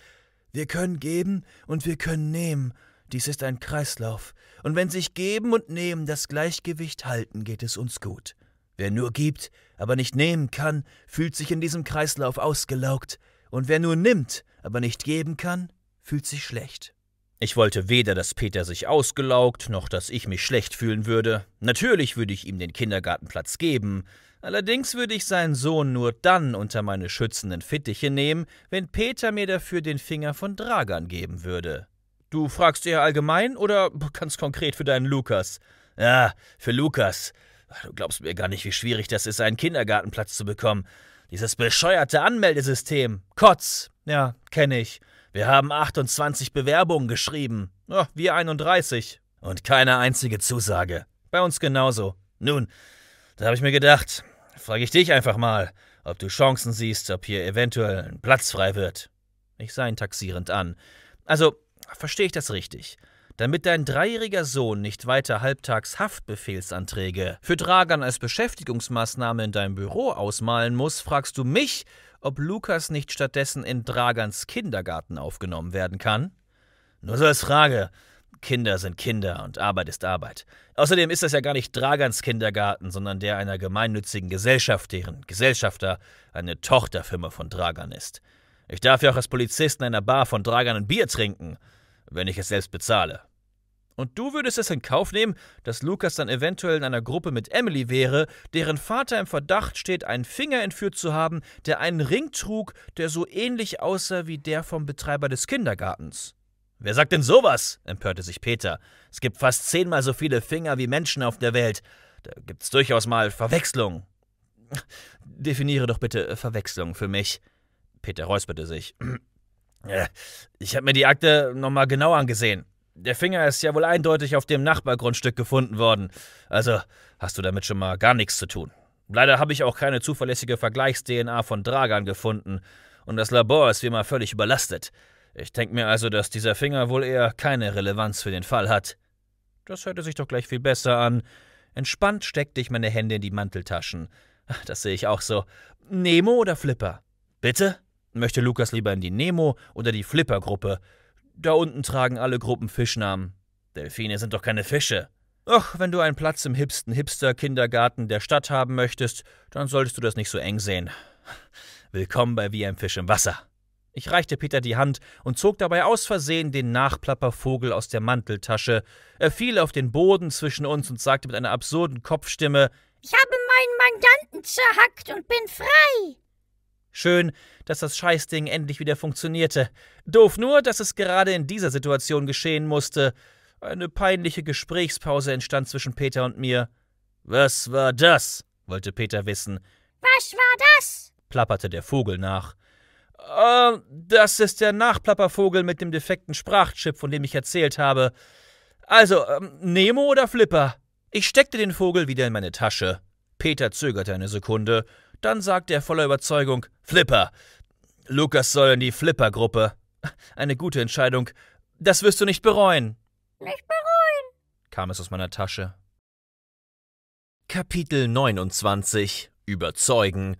wir können geben und wir können nehmen. Dies ist ein Kreislauf. Und wenn sich Geben und Nehmen das Gleichgewicht halten, geht es uns gut. Wer nur gibt, aber nicht nehmen kann, fühlt sich in diesem Kreislauf ausgelaugt. Und wer nur nimmt, aber nicht geben kann, fühlt sich schlecht. Ich wollte weder, dass Peter sich ausgelaugt, noch dass ich mich schlecht fühlen würde. Natürlich würde ich ihm den Kindergartenplatz geben, Allerdings würde ich seinen Sohn nur dann unter meine schützenden Fittiche nehmen, wenn Peter mir dafür den Finger von Dragan geben würde. Du fragst eher allgemein oder ganz konkret für deinen Lukas? Ja, für Lukas. Du glaubst mir gar nicht, wie schwierig das ist, einen Kindergartenplatz zu bekommen. Dieses bescheuerte Anmeldesystem. Kotz. Ja, kenne ich. Wir haben 28 Bewerbungen geschrieben. Oh, wir 31. Und keine einzige Zusage. Bei uns genauso. Nun, da habe ich mir gedacht, frage ich dich einfach mal, ob du Chancen siehst, ob hier eventuell ein Platz frei wird. Ich sah ihn taxierend an. Also, verstehe ich das richtig? Damit dein dreijähriger Sohn nicht weiter halbtags Haftbefehlsanträge für Dragan als Beschäftigungsmaßnahme in deinem Büro ausmalen muss, fragst du mich, ob Lukas nicht stattdessen in Dragans Kindergarten aufgenommen werden kann? Nur so als Frage. Kinder sind Kinder und Arbeit ist Arbeit. Außerdem ist das ja gar nicht Dragans Kindergarten, sondern der einer gemeinnützigen Gesellschaft, deren Gesellschafter eine Tochterfirma von Dragan ist. Ich darf ja auch als Polizist in einer Bar von Dragan ein Bier trinken, wenn ich es selbst bezahle. Und du würdest es in Kauf nehmen, dass Lukas dann eventuell in einer Gruppe mit Emily wäre, deren Vater im Verdacht steht, einen Finger entführt zu haben, der einen Ring trug, der so ähnlich aussah wie der vom Betreiber des Kindergartens. Wer sagt denn sowas? empörte sich Peter. Es gibt fast zehnmal so viele Finger wie Menschen auf der Welt. Da gibt's durchaus mal Verwechslung. Definiere doch bitte äh, Verwechslung für mich. Peter räusperte sich. Äh, ich habe mir die Akte nochmal genau angesehen. Der Finger ist ja wohl eindeutig auf dem Nachbargrundstück gefunden worden. Also hast du damit schon mal gar nichts zu tun. Leider habe ich auch keine zuverlässige Vergleichs-DNA von Dragan gefunden. Und das Labor ist wie immer völlig überlastet. Ich denke mir also, dass dieser Finger wohl eher keine Relevanz für den Fall hat. Das hörte sich doch gleich viel besser an. Entspannt steckte ich meine Hände in die Manteltaschen. Das sehe ich auch so. Nemo oder Flipper? Bitte? Möchte Lukas lieber in die Nemo oder die Flipper-Gruppe? Da unten tragen alle Gruppen Fischnamen. Delfine sind doch keine Fische. Ach, wenn du einen Platz im hipsten Hipster-Kindergarten der Stadt haben möchtest, dann solltest du das nicht so eng sehen. Willkommen bei Wie ein Fisch im Wasser. Ich reichte Peter die Hand und zog dabei aus Versehen den Nachplappervogel aus der Manteltasche. Er fiel auf den Boden zwischen uns und sagte mit einer absurden Kopfstimme: Ich habe meinen Mandanten zerhackt und bin frei! Schön, dass das Scheißding endlich wieder funktionierte. Doof nur, dass es gerade in dieser Situation geschehen musste. Eine peinliche Gesprächspause entstand zwischen Peter und mir. Was war das? wollte Peter wissen. Was war das? plapperte der Vogel nach. Oh, das ist der Nachplappervogel mit dem defekten Sprachchip, von dem ich erzählt habe. Also, ähm, Nemo oder Flipper? Ich steckte den Vogel wieder in meine Tasche. Peter zögerte eine Sekunde, dann sagte er voller Überzeugung Flipper. Lukas soll in die Flipper-Gruppe. Eine gute Entscheidung. Das wirst du nicht bereuen. Nicht bereuen, kam es aus meiner Tasche. Kapitel 29 Überzeugen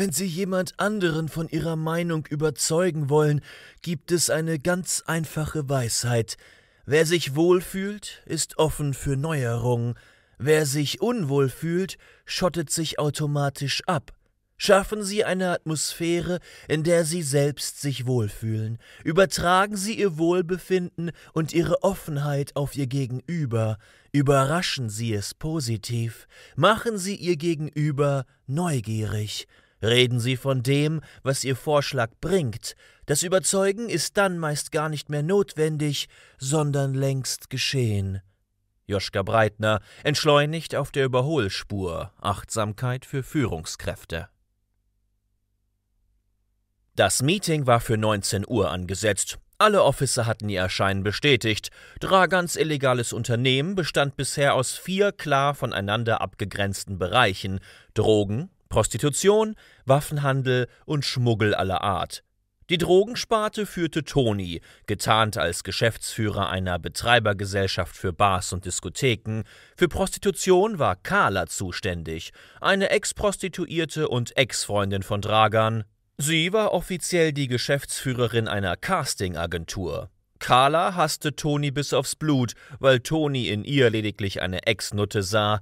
wenn Sie jemand anderen von Ihrer Meinung überzeugen wollen, gibt es eine ganz einfache Weisheit. Wer sich wohlfühlt, ist offen für Neuerungen, wer sich unwohl fühlt, schottet sich automatisch ab. Schaffen Sie eine Atmosphäre, in der Sie selbst sich wohlfühlen. Übertragen Sie Ihr Wohlbefinden und Ihre Offenheit auf Ihr Gegenüber. Überraschen Sie es positiv. Machen Sie Ihr Gegenüber neugierig. Reden Sie von dem, was Ihr Vorschlag bringt. Das Überzeugen ist dann meist gar nicht mehr notwendig, sondern längst geschehen. Joschka Breitner entschleunigt auf der Überholspur Achtsamkeit für Führungskräfte. Das Meeting war für 19 Uhr angesetzt. Alle Officer hatten ihr Erscheinen bestätigt. Dragans illegales Unternehmen bestand bisher aus vier klar voneinander abgegrenzten Bereichen: Drogen, Prostitution, Waffenhandel und Schmuggel aller Art. Die Drogensparte führte Toni, getarnt als Geschäftsführer einer Betreibergesellschaft für Bars und Diskotheken. Für Prostitution war Carla zuständig, eine Ex-Prostituierte und Ex-Freundin von Dragan. Sie war offiziell die Geschäftsführerin einer Casting-Agentur. Carla hasste Toni bis aufs Blut, weil Toni in ihr lediglich eine Ex-Nutte sah,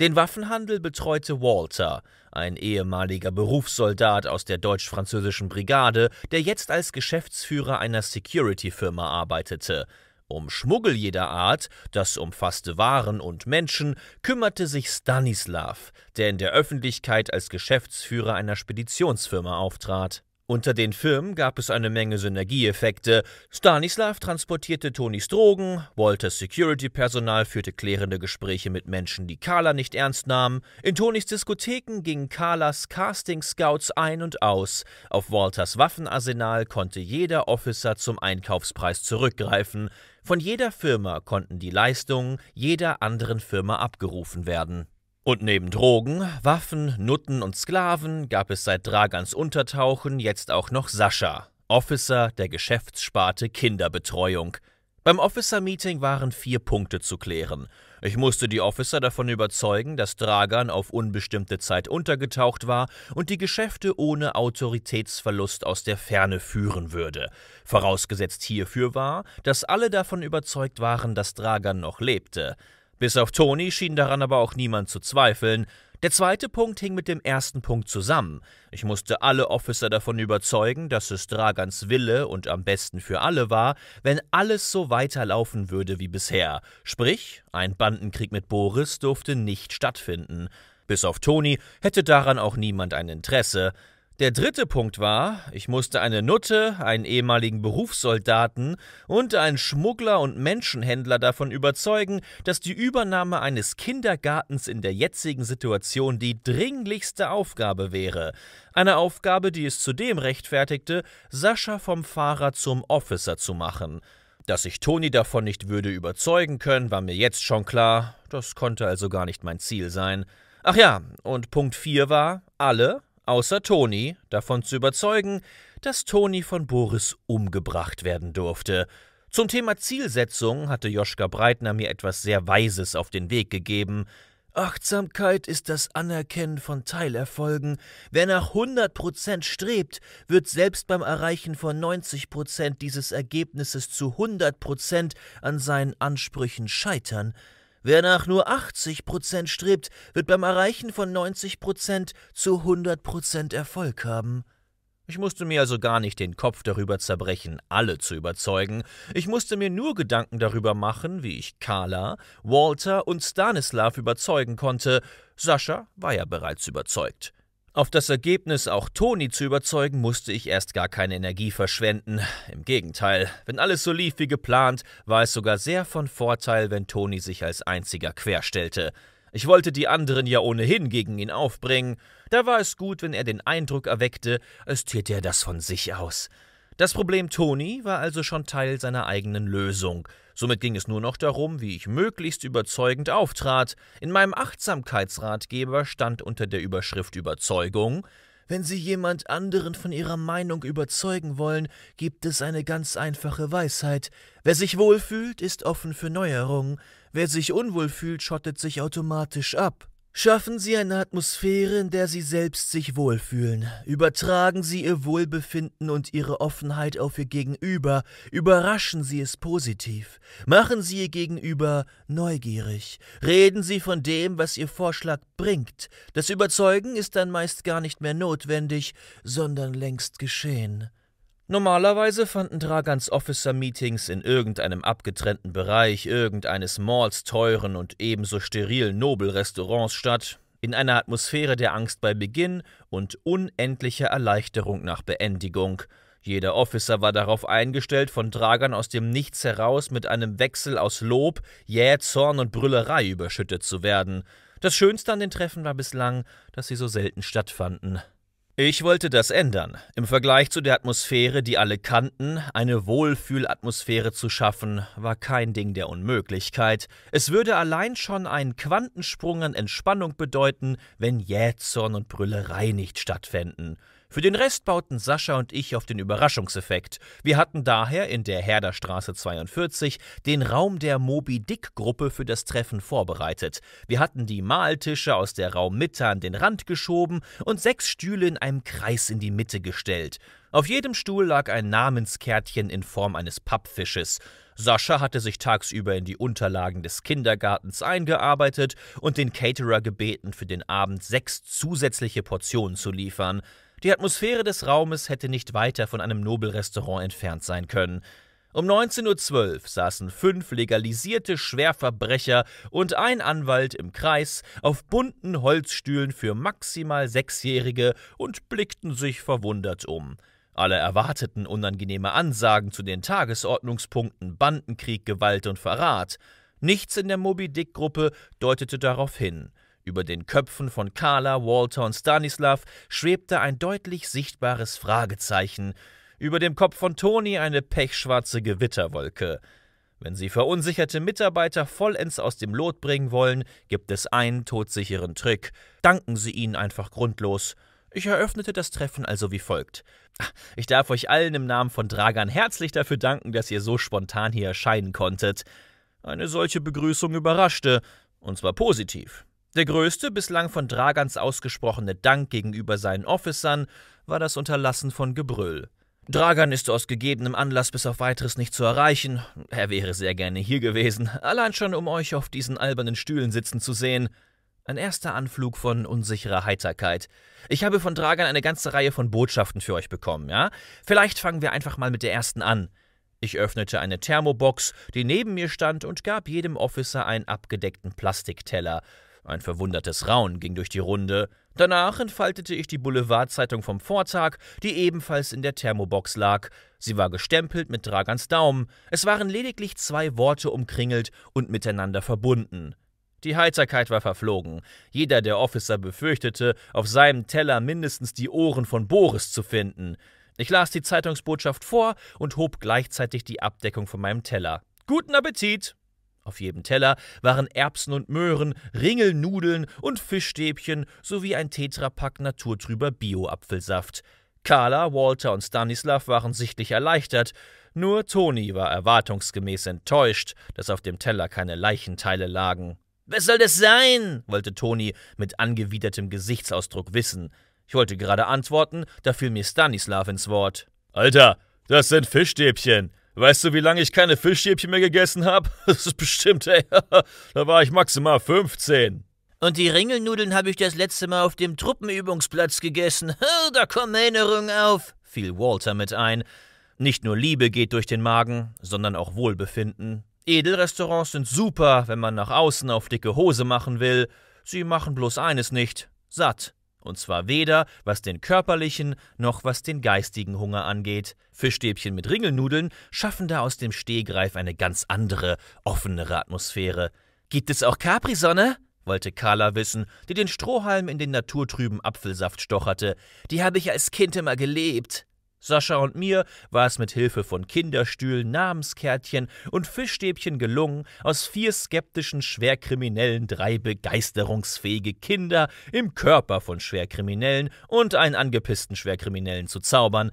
den Waffenhandel betreute Walter, ein ehemaliger Berufssoldat aus der deutsch-französischen Brigade, der jetzt als Geschäftsführer einer Security-Firma arbeitete. Um Schmuggel jeder Art, das umfasste Waren und Menschen, kümmerte sich Stanislav, der in der Öffentlichkeit als Geschäftsführer einer Speditionsfirma auftrat. Unter den Firmen gab es eine Menge Synergieeffekte. Stanislav transportierte Tonis Drogen, Walters Security-Personal führte klärende Gespräche mit Menschen, die Carla nicht ernst nahmen, in Tonis Diskotheken gingen Carlas Casting-Scouts ein und aus, auf Walters Waffenarsenal konnte jeder Officer zum Einkaufspreis zurückgreifen, von jeder Firma konnten die Leistungen jeder anderen Firma abgerufen werden. Und neben Drogen, Waffen, Nutten und Sklaven gab es seit Dragans Untertauchen jetzt auch noch Sascha, Officer der Geschäftssparte Kinderbetreuung. Beim Officer-Meeting waren vier Punkte zu klären. Ich musste die Officer davon überzeugen, dass Dragan auf unbestimmte Zeit untergetaucht war und die Geschäfte ohne Autoritätsverlust aus der Ferne führen würde. Vorausgesetzt hierfür war, dass alle davon überzeugt waren, dass Dragan noch lebte. Bis auf Toni schien daran aber auch niemand zu zweifeln. Der zweite Punkt hing mit dem ersten Punkt zusammen. Ich musste alle Officer davon überzeugen, dass es Dragans Wille und am besten für alle war, wenn alles so weiterlaufen würde wie bisher. Sprich, ein Bandenkrieg mit Boris durfte nicht stattfinden. Bis auf Toni hätte daran auch niemand ein Interesse. Der dritte Punkt war, ich musste eine Nutte, einen ehemaligen Berufssoldaten und einen Schmuggler und Menschenhändler davon überzeugen, dass die Übernahme eines Kindergartens in der jetzigen Situation die dringlichste Aufgabe wäre. Eine Aufgabe, die es zudem rechtfertigte, Sascha vom Fahrer zum Officer zu machen. Dass ich Toni davon nicht würde überzeugen können, war mir jetzt schon klar, das konnte also gar nicht mein Ziel sein. Ach ja, und Punkt 4 war, alle, außer Toni, davon zu überzeugen, dass Toni von Boris umgebracht werden durfte. Zum Thema Zielsetzung hatte Joschka Breitner mir etwas sehr Weises auf den Weg gegeben. Achtsamkeit ist das Anerkennen von Teilerfolgen. Wer nach 100% strebt, wird selbst beim Erreichen von 90% dieses Ergebnisses zu 100% an seinen Ansprüchen scheitern. Wer nach nur 80 Prozent strebt, wird beim Erreichen von 90 Prozent zu 100 Prozent Erfolg haben. Ich musste mir also gar nicht den Kopf darüber zerbrechen, alle zu überzeugen. Ich musste mir nur Gedanken darüber machen, wie ich Carla, Walter und Stanislav überzeugen konnte. Sascha war ja bereits überzeugt. Auf das Ergebnis, auch Toni zu überzeugen, musste ich erst gar keine Energie verschwenden. Im Gegenteil, wenn alles so lief wie geplant, war es sogar sehr von Vorteil, wenn Toni sich als einziger querstellte. Ich wollte die anderen ja ohnehin gegen ihn aufbringen. Da war es gut, wenn er den Eindruck erweckte, als täte er das von sich aus. Das Problem Toni war also schon Teil seiner eigenen Lösung. Somit ging es nur noch darum, wie ich möglichst überzeugend auftrat. In meinem Achtsamkeitsratgeber stand unter der Überschrift Überzeugung, wenn Sie jemand anderen von Ihrer Meinung überzeugen wollen, gibt es eine ganz einfache Weisheit. Wer sich wohlfühlt, ist offen für Neuerungen. Wer sich unwohl fühlt, schottet sich automatisch ab. Schaffen Sie eine Atmosphäre, in der Sie selbst sich wohlfühlen. Übertragen Sie Ihr Wohlbefinden und Ihre Offenheit auf Ihr Gegenüber. Überraschen Sie es positiv. Machen Sie Ihr Gegenüber neugierig. Reden Sie von dem, was Ihr Vorschlag bringt. Das Überzeugen ist dann meist gar nicht mehr notwendig, sondern längst geschehen. Normalerweise fanden Dragans Officer-Meetings in irgendeinem abgetrennten Bereich irgendeines Malls teuren und ebenso sterilen Nobelrestaurants statt, in einer Atmosphäre der Angst bei Beginn und unendlicher Erleichterung nach Beendigung. Jeder Officer war darauf eingestellt, von Dragan aus dem Nichts heraus mit einem Wechsel aus Lob, Jäh, Zorn und Brüllerei überschüttet zu werden. Das Schönste an den Treffen war bislang, dass sie so selten stattfanden. Ich wollte das ändern. Im Vergleich zu der Atmosphäre, die alle kannten, eine Wohlfühlatmosphäre zu schaffen, war kein Ding der Unmöglichkeit. Es würde allein schon einen Quantensprung an Entspannung bedeuten, wenn Jähzorn und Brüllerei nicht stattfänden. Für den Rest bauten Sascha und ich auf den Überraschungseffekt. Wir hatten daher in der Herderstraße 42 den Raum der Moby Dick Gruppe für das Treffen vorbereitet. Wir hatten die Maltische aus der Raummitte an den Rand geschoben und sechs Stühle in einem Kreis in die Mitte gestellt. Auf jedem Stuhl lag ein Namenskärtchen in Form eines Pappfisches. Sascha hatte sich tagsüber in die Unterlagen des Kindergartens eingearbeitet und den Caterer gebeten, für den Abend sechs zusätzliche Portionen zu liefern. Die Atmosphäre des Raumes hätte nicht weiter von einem Nobelrestaurant entfernt sein können. Um 19.12 Uhr saßen fünf legalisierte Schwerverbrecher und ein Anwalt im Kreis auf bunten Holzstühlen für maximal Sechsjährige und blickten sich verwundert um. Alle erwarteten unangenehme Ansagen zu den Tagesordnungspunkten Bandenkrieg, Gewalt und Verrat. Nichts in der Moby-Dick-Gruppe deutete darauf hin. Über den Köpfen von Carla, Walter und Stanislav schwebte ein deutlich sichtbares Fragezeichen, über dem Kopf von Toni eine pechschwarze Gewitterwolke. Wenn Sie verunsicherte Mitarbeiter vollends aus dem Lot bringen wollen, gibt es einen todsicheren Trick. Danken Sie ihnen einfach grundlos. Ich eröffnete das Treffen also wie folgt. Ah, ich darf euch allen im Namen von Dragan herzlich dafür danken, dass ihr so spontan hier erscheinen konntet. Eine solche Begrüßung überraschte, und zwar positiv. Der größte bislang von Dragans ausgesprochene Dank gegenüber seinen Officern war das Unterlassen von Gebrüll. Dragan ist aus gegebenem Anlass bis auf weiteres nicht zu erreichen. Er wäre sehr gerne hier gewesen, allein schon um euch auf diesen albernen Stühlen sitzen zu sehen. Ein erster Anflug von unsicherer Heiterkeit. Ich habe von Dragan eine ganze Reihe von Botschaften für euch bekommen, ja? Vielleicht fangen wir einfach mal mit der ersten an. Ich öffnete eine Thermobox, die neben mir stand, und gab jedem Officer einen abgedeckten Plastikteller. Ein verwundertes Raunen ging durch die Runde. Danach entfaltete ich die Boulevardzeitung vom Vortag, die ebenfalls in der Thermobox lag. Sie war gestempelt mit Dragans Daumen. Es waren lediglich zwei Worte umkringelt und miteinander verbunden. Die Heiterkeit war verflogen. Jeder der Officer befürchtete, auf seinem Teller mindestens die Ohren von Boris zu finden. Ich las die Zeitungsbotschaft vor und hob gleichzeitig die Abdeckung von meinem Teller. Guten Appetit! Auf jedem Teller waren Erbsen und Möhren, Ringelnudeln und Fischstäbchen sowie ein Tetrapack naturtrüber Bio-Apfelsaft. Carla, Walter und Stanislav waren sichtlich erleichtert, nur Toni war erwartungsgemäß enttäuscht, dass auf dem Teller keine Leichenteile lagen. Was soll das sein? wollte Toni mit angewidertem Gesichtsausdruck wissen. Ich wollte gerade antworten, da fiel mir Stanislav ins Wort. Alter, das sind Fischstäbchen. Weißt du, wie lange ich keine Fischstäbchen mehr gegessen habe? Das ist bestimmt, ey, da war ich maximal 15. Und die Ringelnudeln habe ich das letzte Mal auf dem Truppenübungsplatz gegessen. Oh, da kommen Erinnerungen auf, fiel Walter mit ein. Nicht nur Liebe geht durch den Magen, sondern auch Wohlbefinden. Edelrestaurants sind super, wenn man nach außen auf dicke Hose machen will. Sie machen bloß eines nicht: satt und zwar weder was den körperlichen noch was den geistigen Hunger angeht. Fischstäbchen mit Ringelnudeln schaffen da aus dem Stehgreif eine ganz andere, offenere Atmosphäre. Gibt es auch Capri-Sonne? wollte Carla wissen, die den Strohhalm in den naturtrüben Apfelsaft stocherte. Die habe ich als Kind immer gelebt. Sascha und mir war es mit Hilfe von Kinderstühlen, Namenskärtchen und Fischstäbchen gelungen, aus vier skeptischen Schwerkriminellen drei begeisterungsfähige Kinder im Körper von Schwerkriminellen und einen angepissten Schwerkriminellen zu zaubern.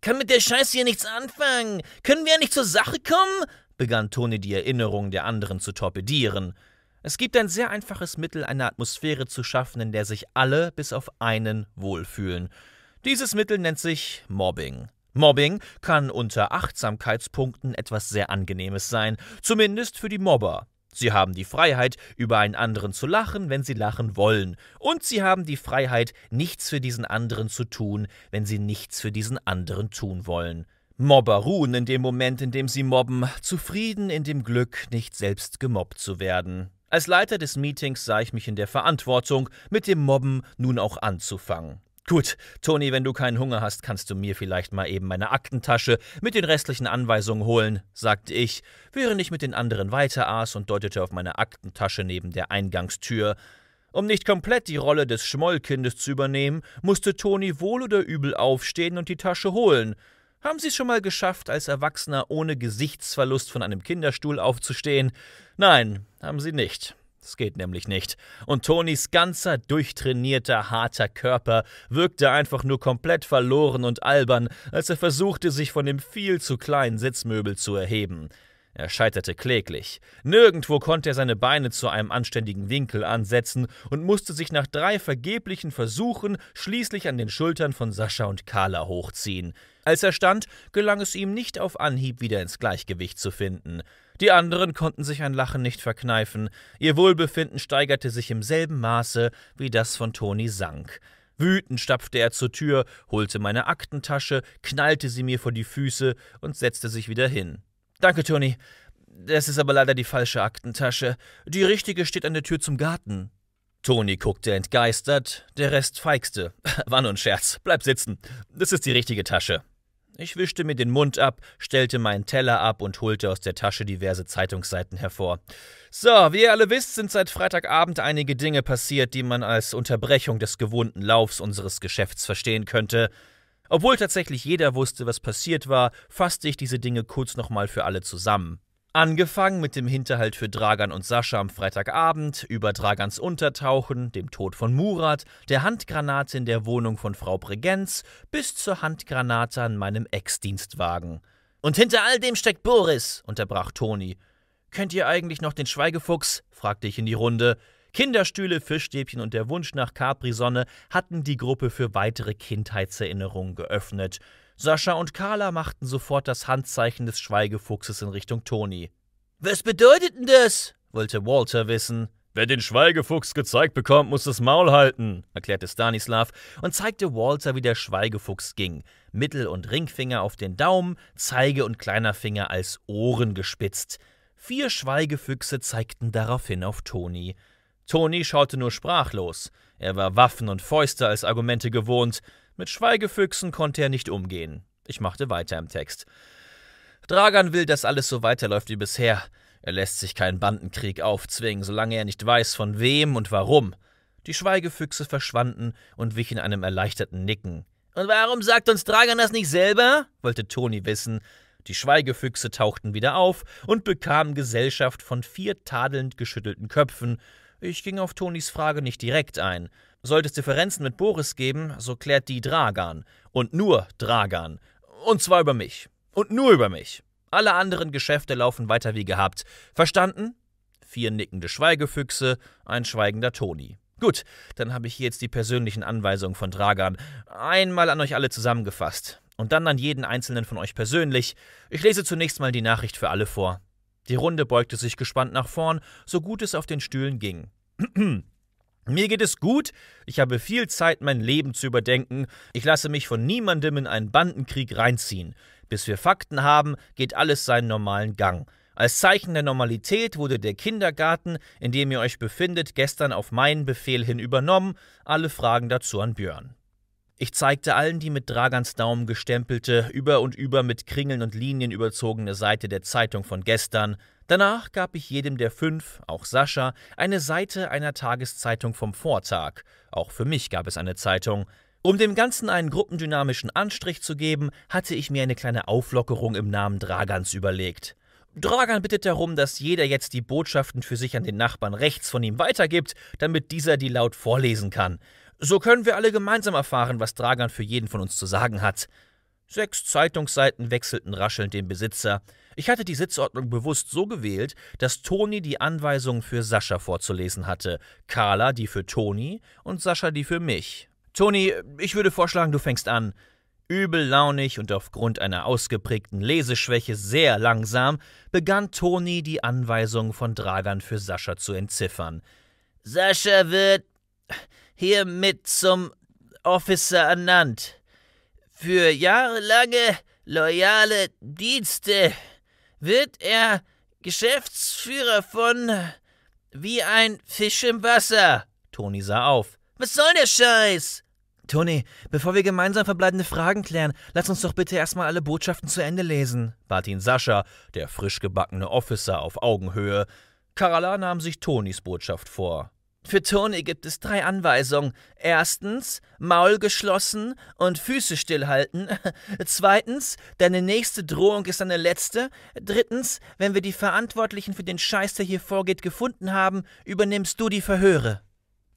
Kann mit der Scheiße hier nichts anfangen! Können wir ja nicht zur Sache kommen? begann Toni die Erinnerung der anderen zu torpedieren. Es gibt ein sehr einfaches Mittel, eine Atmosphäre zu schaffen, in der sich alle bis auf einen wohlfühlen – dieses Mittel nennt sich Mobbing. Mobbing kann unter Achtsamkeitspunkten etwas sehr Angenehmes sein, zumindest für die Mobber. Sie haben die Freiheit, über einen anderen zu lachen, wenn sie lachen wollen, und sie haben die Freiheit, nichts für diesen anderen zu tun, wenn sie nichts für diesen anderen tun wollen. Mobber ruhen in dem Moment, in dem sie mobben, zufrieden in dem Glück, nicht selbst gemobbt zu werden. Als Leiter des Meetings sah ich mich in der Verantwortung, mit dem Mobben nun auch anzufangen. Gut, Toni, wenn du keinen Hunger hast, kannst du mir vielleicht mal eben meine Aktentasche mit den restlichen Anweisungen holen, sagte ich, während ich mit den anderen weiter aß und deutete auf meine Aktentasche neben der Eingangstür. Um nicht komplett die Rolle des Schmollkindes zu übernehmen, musste Toni wohl oder übel aufstehen und die Tasche holen. Haben Sie es schon mal geschafft, als Erwachsener ohne Gesichtsverlust von einem Kinderstuhl aufzustehen? Nein, haben Sie nicht. Es geht nämlich nicht. Und Tonys ganzer durchtrainierter, harter Körper wirkte einfach nur komplett verloren und albern, als er versuchte, sich von dem viel zu kleinen Sitzmöbel zu erheben. Er scheiterte kläglich. Nirgendwo konnte er seine Beine zu einem anständigen Winkel ansetzen und musste sich nach drei vergeblichen Versuchen schließlich an den Schultern von Sascha und Carla hochziehen. Als er stand, gelang es ihm nicht auf Anhieb wieder ins Gleichgewicht zu finden. Die anderen konnten sich ein Lachen nicht verkneifen, ihr Wohlbefinden steigerte sich im selben Maße, wie das von Toni sank. Wütend stapfte er zur Tür, holte meine Aktentasche, knallte sie mir vor die Füße und setzte sich wieder hin. Danke, Toni. Das ist aber leider die falsche Aktentasche. Die richtige steht an der Tür zum Garten. Toni guckte entgeistert, der Rest feigste. War nur ein Scherz. Bleib sitzen. Das ist die richtige Tasche. Ich wischte mir den Mund ab, stellte meinen Teller ab und holte aus der Tasche diverse Zeitungsseiten hervor. So, wie ihr alle wisst, sind seit Freitagabend einige Dinge passiert, die man als Unterbrechung des gewohnten Laufs unseres Geschäfts verstehen könnte. Obwohl tatsächlich jeder wusste, was passiert war, fasste ich diese Dinge kurz nochmal für alle zusammen. Angefangen mit dem Hinterhalt für Dragan und Sascha am Freitagabend, über Dragans Untertauchen, dem Tod von Murat, der Handgranate in der Wohnung von Frau Bregenz bis zur Handgranate an meinem Ex-Dienstwagen. Und hinter all dem steckt Boris, unterbrach Toni. Kennt ihr eigentlich noch den Schweigefuchs? fragte ich in die Runde. Kinderstühle, Fischstäbchen und der Wunsch nach Capri-Sonne hatten die Gruppe für weitere Kindheitserinnerungen geöffnet. Sascha und Carla machten sofort das Handzeichen des Schweigefuchses in Richtung Toni. Was bedeutet denn das? wollte Walter wissen. Wer den Schweigefuchs gezeigt bekommt, muss das Maul halten, erklärte Stanislav und zeigte Walter, wie der Schweigefuchs ging. Mittel- und Ringfinger auf den Daumen, Zeige und kleiner Finger als Ohren gespitzt. Vier Schweigefüchse zeigten daraufhin auf Toni. Toni schaute nur sprachlos. Er war Waffen und Fäuste als Argumente gewohnt. Mit Schweigefüchsen konnte er nicht umgehen. Ich machte weiter im Text. Dragan will, dass alles so weiterläuft wie bisher. Er lässt sich keinen Bandenkrieg aufzwingen, solange er nicht weiß, von wem und warum. Die Schweigefüchse verschwanden und wich in einem erleichterten Nicken. Und warum sagt uns Dragan das nicht selber? wollte Toni wissen. Die Schweigefüchse tauchten wieder auf und bekamen Gesellschaft von vier tadelnd geschüttelten Köpfen. Ich ging auf Tonis Frage nicht direkt ein. Sollte es Differenzen mit Boris geben, so klärt die Dragan. Und nur Dragan. Und zwar über mich. Und nur über mich. Alle anderen Geschäfte laufen weiter wie gehabt. Verstanden? Vier nickende Schweigefüchse, ein schweigender Toni. Gut, dann habe ich hier jetzt die persönlichen Anweisungen von Dragan einmal an euch alle zusammengefasst und dann an jeden einzelnen von euch persönlich. Ich lese zunächst mal die Nachricht für alle vor. Die Runde beugte sich gespannt nach vorn, so gut es auf den Stühlen ging. Mir geht es gut, ich habe viel Zeit, mein Leben zu überdenken, ich lasse mich von niemandem in einen Bandenkrieg reinziehen. Bis wir Fakten haben, geht alles seinen normalen Gang. Als Zeichen der Normalität wurde der Kindergarten, in dem ihr euch befindet, gestern auf meinen Befehl hin übernommen, alle Fragen dazu an Björn. Ich zeigte allen die mit Dragans Daumen gestempelte, über und über mit Kringeln und Linien überzogene Seite der Zeitung von gestern, Danach gab ich jedem der fünf, auch Sascha, eine Seite einer Tageszeitung vom Vortag. Auch für mich gab es eine Zeitung. Um dem Ganzen einen gruppendynamischen Anstrich zu geben, hatte ich mir eine kleine Auflockerung im Namen Dragans überlegt. Dragan bittet darum, dass jeder jetzt die Botschaften für sich an den Nachbarn rechts von ihm weitergibt, damit dieser die laut vorlesen kann. So können wir alle gemeinsam erfahren, was Dragan für jeden von uns zu sagen hat. Sechs Zeitungsseiten wechselten raschelnd den Besitzer. Ich hatte die Sitzordnung bewusst so gewählt, dass Toni die Anweisungen für Sascha vorzulesen hatte, Carla die für Toni und Sascha die für mich. Toni, ich würde vorschlagen, du fängst an. Übellaunig und aufgrund einer ausgeprägten Leseschwäche sehr langsam begann Toni die Anweisungen von Dragan für Sascha zu entziffern. Sascha wird hiermit zum Officer ernannt. Für jahrelange loyale Dienste wird er Geschäftsführer von wie ein Fisch im Wasser. Toni sah auf. Was soll der Scheiß? Toni, bevor wir gemeinsam verbleibende Fragen klären, lass uns doch bitte erstmal alle Botschaften zu Ende lesen, bat ihn Sascha, der frisch gebackene Officer auf Augenhöhe. Karala nahm sich Tonis Botschaft vor. Für Tony gibt es drei Anweisungen. Erstens, Maul geschlossen und Füße stillhalten. Zweitens, deine nächste Drohung ist deine letzte. Drittens, wenn wir die Verantwortlichen für den Scheiß, der hier vorgeht, gefunden haben, übernimmst du die Verhöre.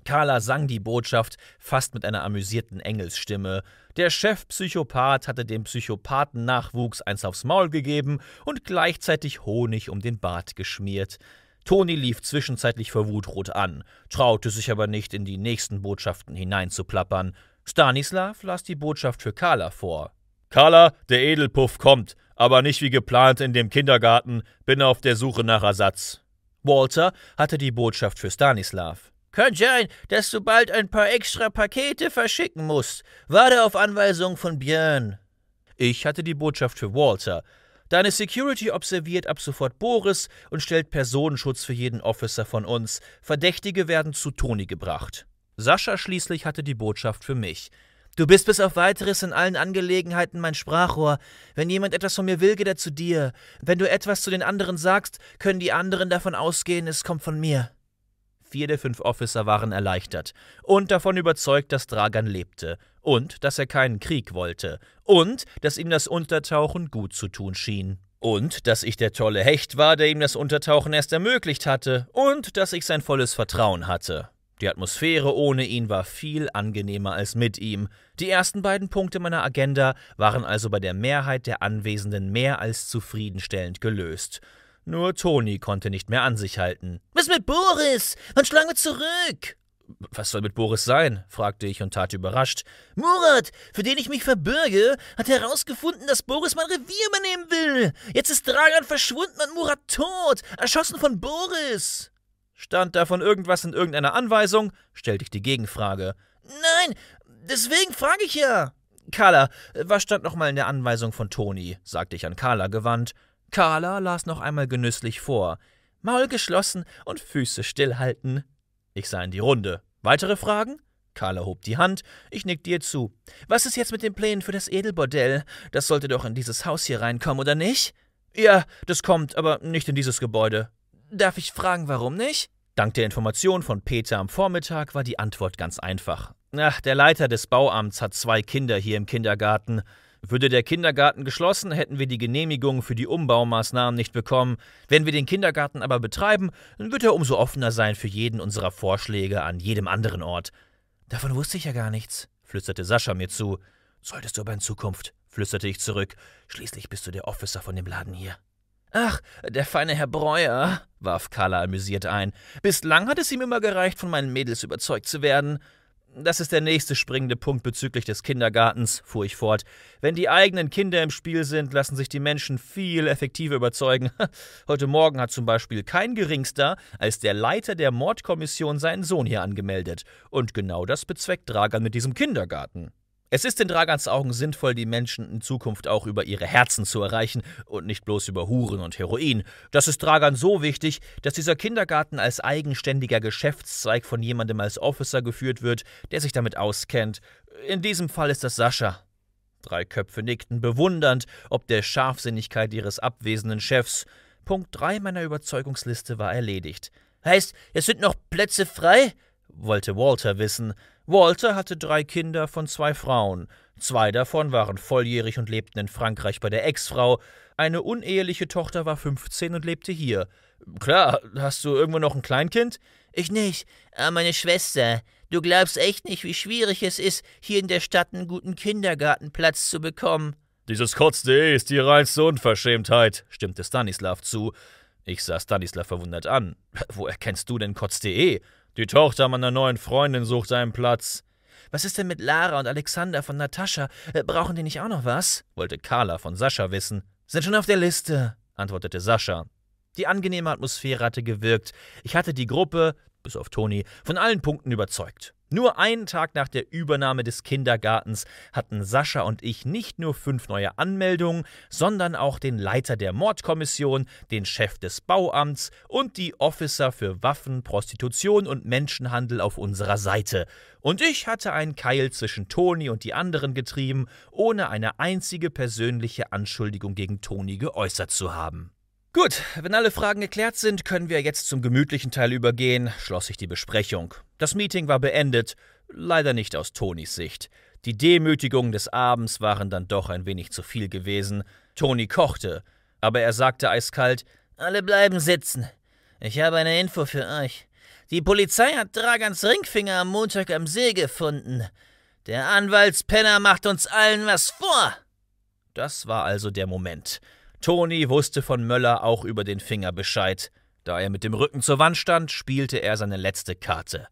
Carla sang die Botschaft fast mit einer amüsierten Engelsstimme. Der Chefpsychopath hatte dem Psychopathen-Nachwuchs eins aufs Maul gegeben und gleichzeitig Honig um den Bart geschmiert. Toni lief zwischenzeitlich vor Wut rot an, traute sich aber nicht, in die nächsten Botschaften hineinzuplappern. Stanislav las die Botschaft für Carla vor. Carla, der Edelpuff kommt, aber nicht wie geplant in dem Kindergarten, bin auf der Suche nach Ersatz. Walter hatte die Botschaft für Stanislav. Kann sein, dass du bald ein paar extra Pakete verschicken musst. Warte auf Anweisung von Björn. Ich hatte die Botschaft für Walter, Deine Security observiert ab sofort Boris und stellt Personenschutz für jeden Officer von uns. Verdächtige werden zu Toni gebracht. Sascha schließlich hatte die Botschaft für mich. Du bist bis auf weiteres in allen Angelegenheiten mein Sprachrohr. Wenn jemand etwas von mir will, geht er zu dir. Wenn du etwas zu den anderen sagst, können die anderen davon ausgehen, es kommt von mir. Vier der fünf Officer waren erleichtert und davon überzeugt, dass Dragan lebte und dass er keinen Krieg wollte und dass ihm das Untertauchen gut zu tun schien. Und dass ich der tolle Hecht war, der ihm das Untertauchen erst ermöglicht hatte, und dass ich sein volles Vertrauen hatte. Die Atmosphäre ohne ihn war viel angenehmer als mit ihm. Die ersten beiden Punkte meiner Agenda waren also bei der Mehrheit der Anwesenden mehr als zufriedenstellend gelöst. Nur Toni konnte nicht mehr an sich halten. Was mit Boris? Wann schlagen wir zurück? Was soll mit Boris sein? fragte ich und tat überrascht. Murat, für den ich mich verbürge, hat herausgefunden, dass Boris mein Revier übernehmen will. Jetzt ist Dragan verschwunden und Murat tot, erschossen von Boris. Stand davon irgendwas in irgendeiner Anweisung? stellte ich die Gegenfrage. Nein, deswegen frage ich ja. Carla, was stand nochmal in der Anweisung von Toni? sagte ich an Carla gewandt. Carla las noch einmal genüsslich vor. Maul geschlossen und Füße stillhalten. Ich sah in die Runde. Weitere Fragen? Carla hob die Hand, ich nickte ihr zu. Was ist jetzt mit den Plänen für das Edelbordell? Das sollte doch in dieses Haus hier reinkommen, oder nicht? Ja, das kommt, aber nicht in dieses Gebäude. Darf ich fragen, warum nicht? Dank der Information von Peter am Vormittag war die Antwort ganz einfach. Ach, der Leiter des Bauamts hat zwei Kinder hier im Kindergarten. Würde der Kindergarten geschlossen, hätten wir die Genehmigung für die Umbaumaßnahmen nicht bekommen. Wenn wir den Kindergarten aber betreiben, dann wird er umso offener sein für jeden unserer Vorschläge an jedem anderen Ort. Davon wusste ich ja gar nichts, flüsterte Sascha mir zu. Solltest du aber in Zukunft, flüsterte ich zurück. Schließlich bist du der Officer von dem Laden hier. Ach, der feine Herr Breuer, warf Carla amüsiert ein. Bislang hat es ihm immer gereicht, von meinen Mädels überzeugt zu werden. Das ist der nächste springende Punkt bezüglich des Kindergartens, fuhr ich fort. Wenn die eigenen Kinder im Spiel sind, lassen sich die Menschen viel effektiver überzeugen. Heute Morgen hat zum Beispiel kein Geringster als der Leiter der Mordkommission seinen Sohn hier angemeldet. Und genau das bezweckt Dragan mit diesem Kindergarten. Es ist in Dragans Augen sinnvoll, die Menschen in Zukunft auch über ihre Herzen zu erreichen und nicht bloß über Huren und Heroin. Das ist Dragan so wichtig, dass dieser Kindergarten als eigenständiger Geschäftszweig von jemandem als Officer geführt wird, der sich damit auskennt. In diesem Fall ist das Sascha. Drei Köpfe nickten bewundernd, ob der Scharfsinnigkeit ihres abwesenden Chefs. Punkt 3 meiner Überzeugungsliste war erledigt. Heißt, es sind noch Plätze frei? wollte Walter wissen. Walter hatte drei Kinder von zwei Frauen. Zwei davon waren volljährig und lebten in Frankreich bei der Ex-Frau. Eine uneheliche Tochter war 15 und lebte hier. Klar, hast du irgendwo noch ein Kleinkind? Ich nicht, aber meine Schwester. Du glaubst echt nicht, wie schwierig es ist, hier in der Stadt einen guten Kindergartenplatz zu bekommen. Dieses Kotz.de ist die reinste Unverschämtheit, stimmte Stanislav zu. Ich sah Stanislav verwundert an. Wo erkennst du denn Kotz.de? Die Tochter meiner neuen Freundin sucht einen Platz. Was ist denn mit Lara und Alexander von Natascha? Äh, brauchen die nicht auch noch was? wollte Carla von Sascha wissen. Sind schon auf der Liste, antwortete Sascha. Die angenehme Atmosphäre hatte gewirkt. Ich hatte die Gruppe, bis auf Toni, von allen Punkten überzeugt. Nur einen Tag nach der Übernahme des Kindergartens hatten Sascha und ich nicht nur fünf neue Anmeldungen, sondern auch den Leiter der Mordkommission, den Chef des Bauamts und die Officer für Waffen, Prostitution und Menschenhandel auf unserer Seite. Und ich hatte einen Keil zwischen Toni und die anderen getrieben, ohne eine einzige persönliche Anschuldigung gegen Toni geäußert zu haben. Gut, wenn alle Fragen geklärt sind, können wir jetzt zum gemütlichen Teil übergehen, schloss ich die Besprechung. Das Meeting war beendet, leider nicht aus Tonis Sicht. Die Demütigungen des Abends waren dann doch ein wenig zu viel gewesen. Toni kochte, aber er sagte eiskalt: Alle bleiben sitzen. Ich habe eine Info für euch. Die Polizei hat Dragans Ringfinger am Montag am See gefunden. Der Anwaltspenner macht uns allen was vor. Das war also der Moment. Toni wusste von Möller auch über den Finger Bescheid. Da er mit dem Rücken zur Wand stand, spielte er seine letzte Karte.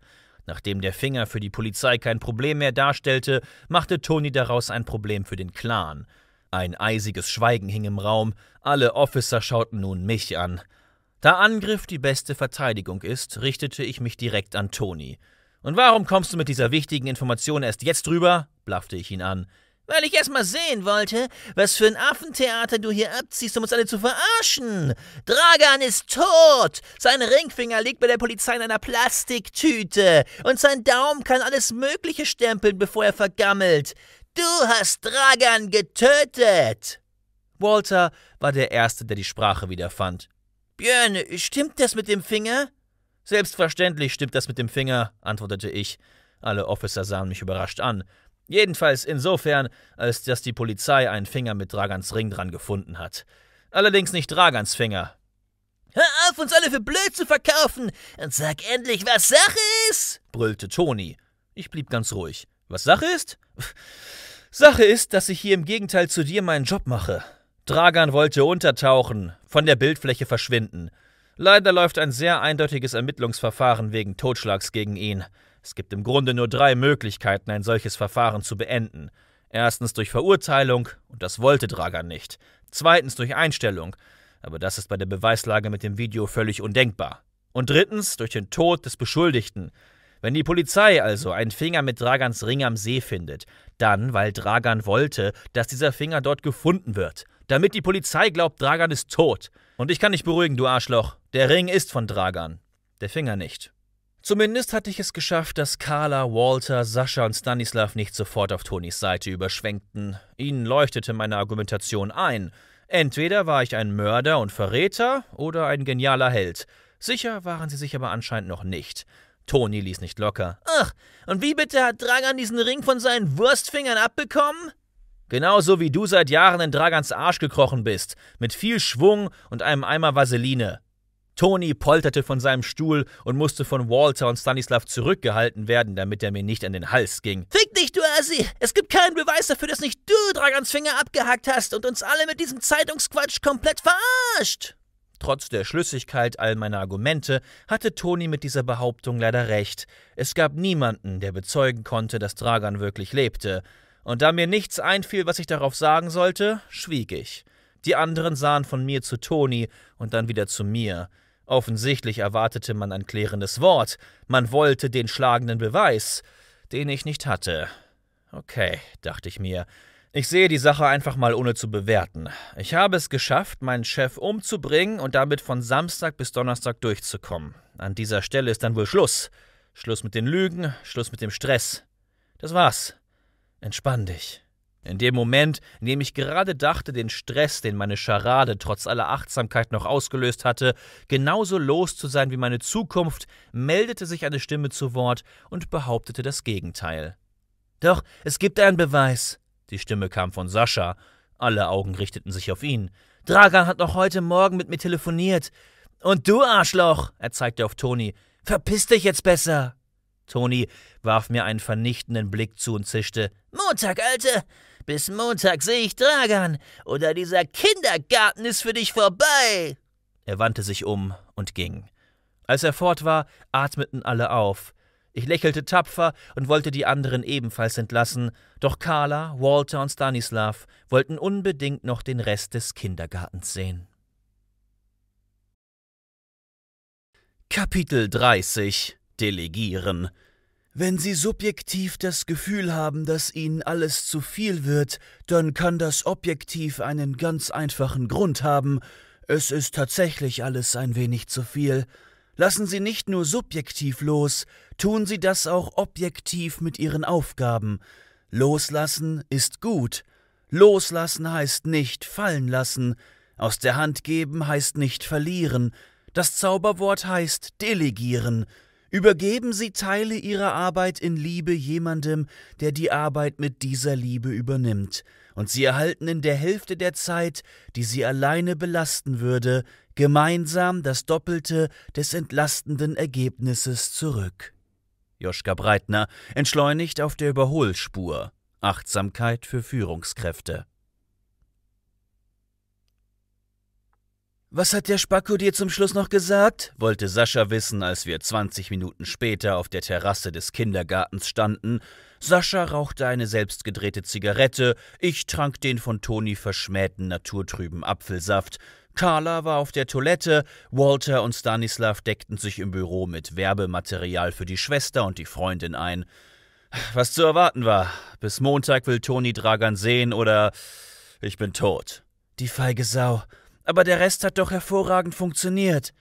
Nachdem der Finger für die Polizei kein Problem mehr darstellte, machte Toni daraus ein Problem für den Clan. Ein eisiges Schweigen hing im Raum, alle Officer schauten nun mich an. Da Angriff die beste Verteidigung ist, richtete ich mich direkt an Toni. Und warum kommst du mit dieser wichtigen Information erst jetzt rüber? blaffte ich ihn an. Weil ich erst mal sehen wollte, was für ein Affentheater du hier abziehst, um uns alle zu verarschen. Dragan ist tot. Sein Ringfinger liegt bei der Polizei in einer Plastiktüte. Und sein Daumen kann alles Mögliche stempeln, bevor er vergammelt. Du hast Dragan getötet. Walter war der Erste, der die Sprache wiederfand. Björn, stimmt das mit dem Finger? Selbstverständlich stimmt das mit dem Finger, antwortete ich. Alle Officer sahen mich überrascht an. Jedenfalls insofern, als dass die Polizei einen Finger mit Dragans Ring dran gefunden hat. Allerdings nicht Dragans Finger. Hör auf, uns alle für blöd zu verkaufen und sag endlich, was Sache ist! brüllte Toni. Ich blieb ganz ruhig. Was Sache ist? Sache ist, dass ich hier im Gegenteil zu dir meinen Job mache. Dragan wollte untertauchen, von der Bildfläche verschwinden. Leider läuft ein sehr eindeutiges Ermittlungsverfahren wegen Totschlags gegen ihn. Es gibt im Grunde nur drei Möglichkeiten, ein solches Verfahren zu beenden. Erstens durch Verurteilung, und das wollte Dragan nicht. Zweitens durch Einstellung, aber das ist bei der Beweislage mit dem Video völlig undenkbar. Und drittens durch den Tod des Beschuldigten. Wenn die Polizei also einen Finger mit Dragans Ring am See findet, dann, weil Dragan wollte, dass dieser Finger dort gefunden wird, damit die Polizei glaubt, Dragan ist tot. Und ich kann dich beruhigen, du Arschloch, der Ring ist von Dragan, der Finger nicht. Zumindest hatte ich es geschafft, dass Carla, Walter, Sascha und Stanislav nicht sofort auf Tonis Seite überschwenkten. Ihnen leuchtete meine Argumentation ein. Entweder war ich ein Mörder und Verräter oder ein genialer Held. Sicher waren sie sich aber anscheinend noch nicht. Toni ließ nicht locker. Ach, und wie bitte hat Dragan diesen Ring von seinen Wurstfingern abbekommen? Genauso wie du seit Jahren in Dragans Arsch gekrochen bist, mit viel Schwung und einem Eimer Vaseline. Tony polterte von seinem Stuhl und musste von Walter und Stanislav zurückgehalten werden, damit er mir nicht an den Hals ging. Fick dich, du Assi! Es gibt keinen Beweis dafür, dass nicht du Dragons Finger abgehackt hast und uns alle mit diesem Zeitungsquatsch komplett verarscht! Trotz der Schlüssigkeit all meiner Argumente hatte Toni mit dieser Behauptung leider recht. Es gab niemanden, der bezeugen konnte, dass Dragan wirklich lebte. Und da mir nichts einfiel, was ich darauf sagen sollte, schwieg ich. Die anderen sahen von mir zu Toni und dann wieder zu mir. Offensichtlich erwartete man ein klärendes Wort, man wollte den schlagenden Beweis, den ich nicht hatte. Okay, dachte ich mir, ich sehe die Sache einfach mal ohne zu bewerten. Ich habe es geschafft, meinen Chef umzubringen und damit von Samstag bis Donnerstag durchzukommen. An dieser Stelle ist dann wohl Schluss. Schluss mit den Lügen, Schluss mit dem Stress. Das war's. Entspann dich. In dem Moment, in dem ich gerade dachte, den Stress, den meine Scharade trotz aller Achtsamkeit noch ausgelöst hatte, genauso los zu sein wie meine Zukunft, meldete sich eine Stimme zu Wort und behauptete das Gegenteil. Doch, es gibt einen Beweis. Die Stimme kam von Sascha. Alle Augen richteten sich auf ihn. Dragan hat noch heute Morgen mit mir telefoniert. Und du, Arschloch, er zeigte auf Toni, verpiss dich jetzt besser. Toni warf mir einen vernichtenden Blick zu und zischte: Montag, Alte! Bis Montag sehe ich Dragan, oder dieser Kindergarten ist für dich vorbei. Er wandte sich um und ging. Als er fort war, atmeten alle auf. Ich lächelte tapfer und wollte die anderen ebenfalls entlassen, doch Carla, Walter und Stanislav wollten unbedingt noch den Rest des Kindergartens sehen. Kapitel 30 Delegieren wenn Sie subjektiv das Gefühl haben, dass Ihnen alles zu viel wird, dann kann das objektiv einen ganz einfachen Grund haben. Es ist tatsächlich alles ein wenig zu viel. Lassen Sie nicht nur subjektiv los, tun Sie das auch objektiv mit Ihren Aufgaben. Loslassen ist gut. Loslassen heißt nicht fallen lassen. Aus der Hand geben heißt nicht verlieren. Das Zauberwort heißt delegieren. Übergeben Sie Teile Ihrer Arbeit in Liebe jemandem, der die Arbeit mit dieser Liebe übernimmt, und Sie erhalten in der Hälfte der Zeit, die Sie alleine belasten würde, gemeinsam das Doppelte des entlastenden Ergebnisses zurück. Joschka Breitner entschleunigt auf der Überholspur. Achtsamkeit für Führungskräfte. Was hat der Spacko dir zum Schluss noch gesagt? wollte Sascha wissen, als wir 20 Minuten später auf der Terrasse des Kindergartens standen. Sascha rauchte eine selbstgedrehte Zigarette, ich trank den von Toni verschmähten naturtrüben Apfelsaft. Carla war auf der Toilette, Walter und Stanislav deckten sich im Büro mit Werbematerial für die Schwester und die Freundin ein. Was zu erwarten war. Bis Montag will Toni Dragan sehen oder ich bin tot. Die feige Sau aber der Rest hat doch hervorragend funktioniert.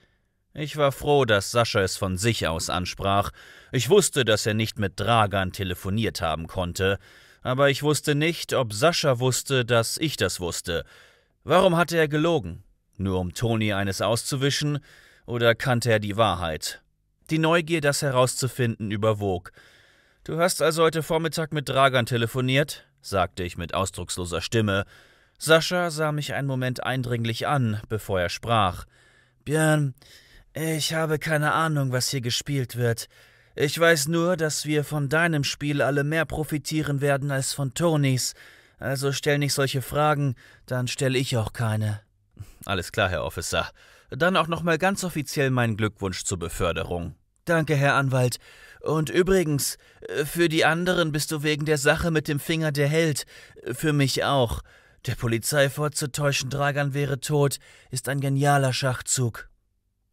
Ich war froh, dass Sascha es von sich aus ansprach. Ich wusste, dass er nicht mit Dragan telefoniert haben konnte, aber ich wusste nicht, ob Sascha wusste, dass ich das wusste. Warum hatte er gelogen? Nur um Toni eines auszuwischen, oder kannte er die Wahrheit? Die Neugier, das herauszufinden, überwog. Du hast also heute Vormittag mit Dragan telefoniert? sagte ich mit ausdrucksloser Stimme, Sascha sah mich einen Moment eindringlich an, bevor er sprach. Björn, ich habe keine Ahnung, was hier gespielt wird. Ich weiß nur, dass wir von deinem Spiel alle mehr profitieren werden als von Tonys. Also stell nicht solche Fragen, dann stelle ich auch keine. Alles klar, Herr Officer. Dann auch nochmal ganz offiziell meinen Glückwunsch zur Beförderung. Danke, Herr Anwalt. Und übrigens, äh, für die anderen bist du wegen der Sache mit dem Finger der Held. Äh, für mich auch. Der Polizei vorzutäuschen, Dragan wäre tot, ist ein genialer Schachzug.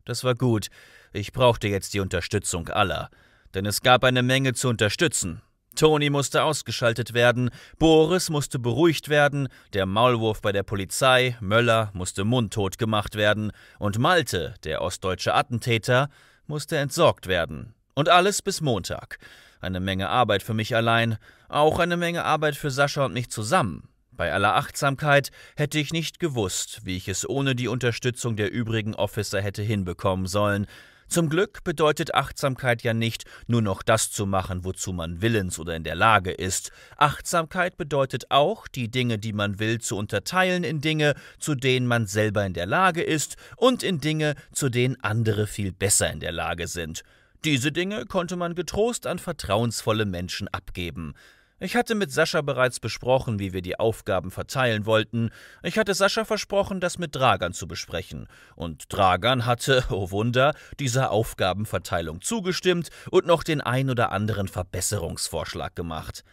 Das war gut. Ich brauchte jetzt die Unterstützung aller. Denn es gab eine Menge zu unterstützen. Toni musste ausgeschaltet werden, Boris musste beruhigt werden, der Maulwurf bei der Polizei, Möller musste mundtot gemacht werden und Malte, der ostdeutsche Attentäter, musste entsorgt werden. Und alles bis Montag. Eine Menge Arbeit für mich allein, auch eine Menge Arbeit für Sascha und mich zusammen. Bei aller Achtsamkeit hätte ich nicht gewusst, wie ich es ohne die Unterstützung der übrigen Officer hätte hinbekommen sollen. Zum Glück bedeutet Achtsamkeit ja nicht, nur noch das zu machen, wozu man willens oder in der Lage ist. Achtsamkeit bedeutet auch, die Dinge, die man will, zu unterteilen in Dinge, zu denen man selber in der Lage ist, und in Dinge, zu denen andere viel besser in der Lage sind. Diese Dinge konnte man getrost an vertrauensvolle Menschen abgeben. Ich hatte mit Sascha bereits besprochen, wie wir die Aufgaben verteilen wollten. Ich hatte Sascha versprochen, das mit Dragan zu besprechen. Und Dragan hatte, oh Wunder, dieser Aufgabenverteilung zugestimmt und noch den ein oder anderen Verbesserungsvorschlag gemacht.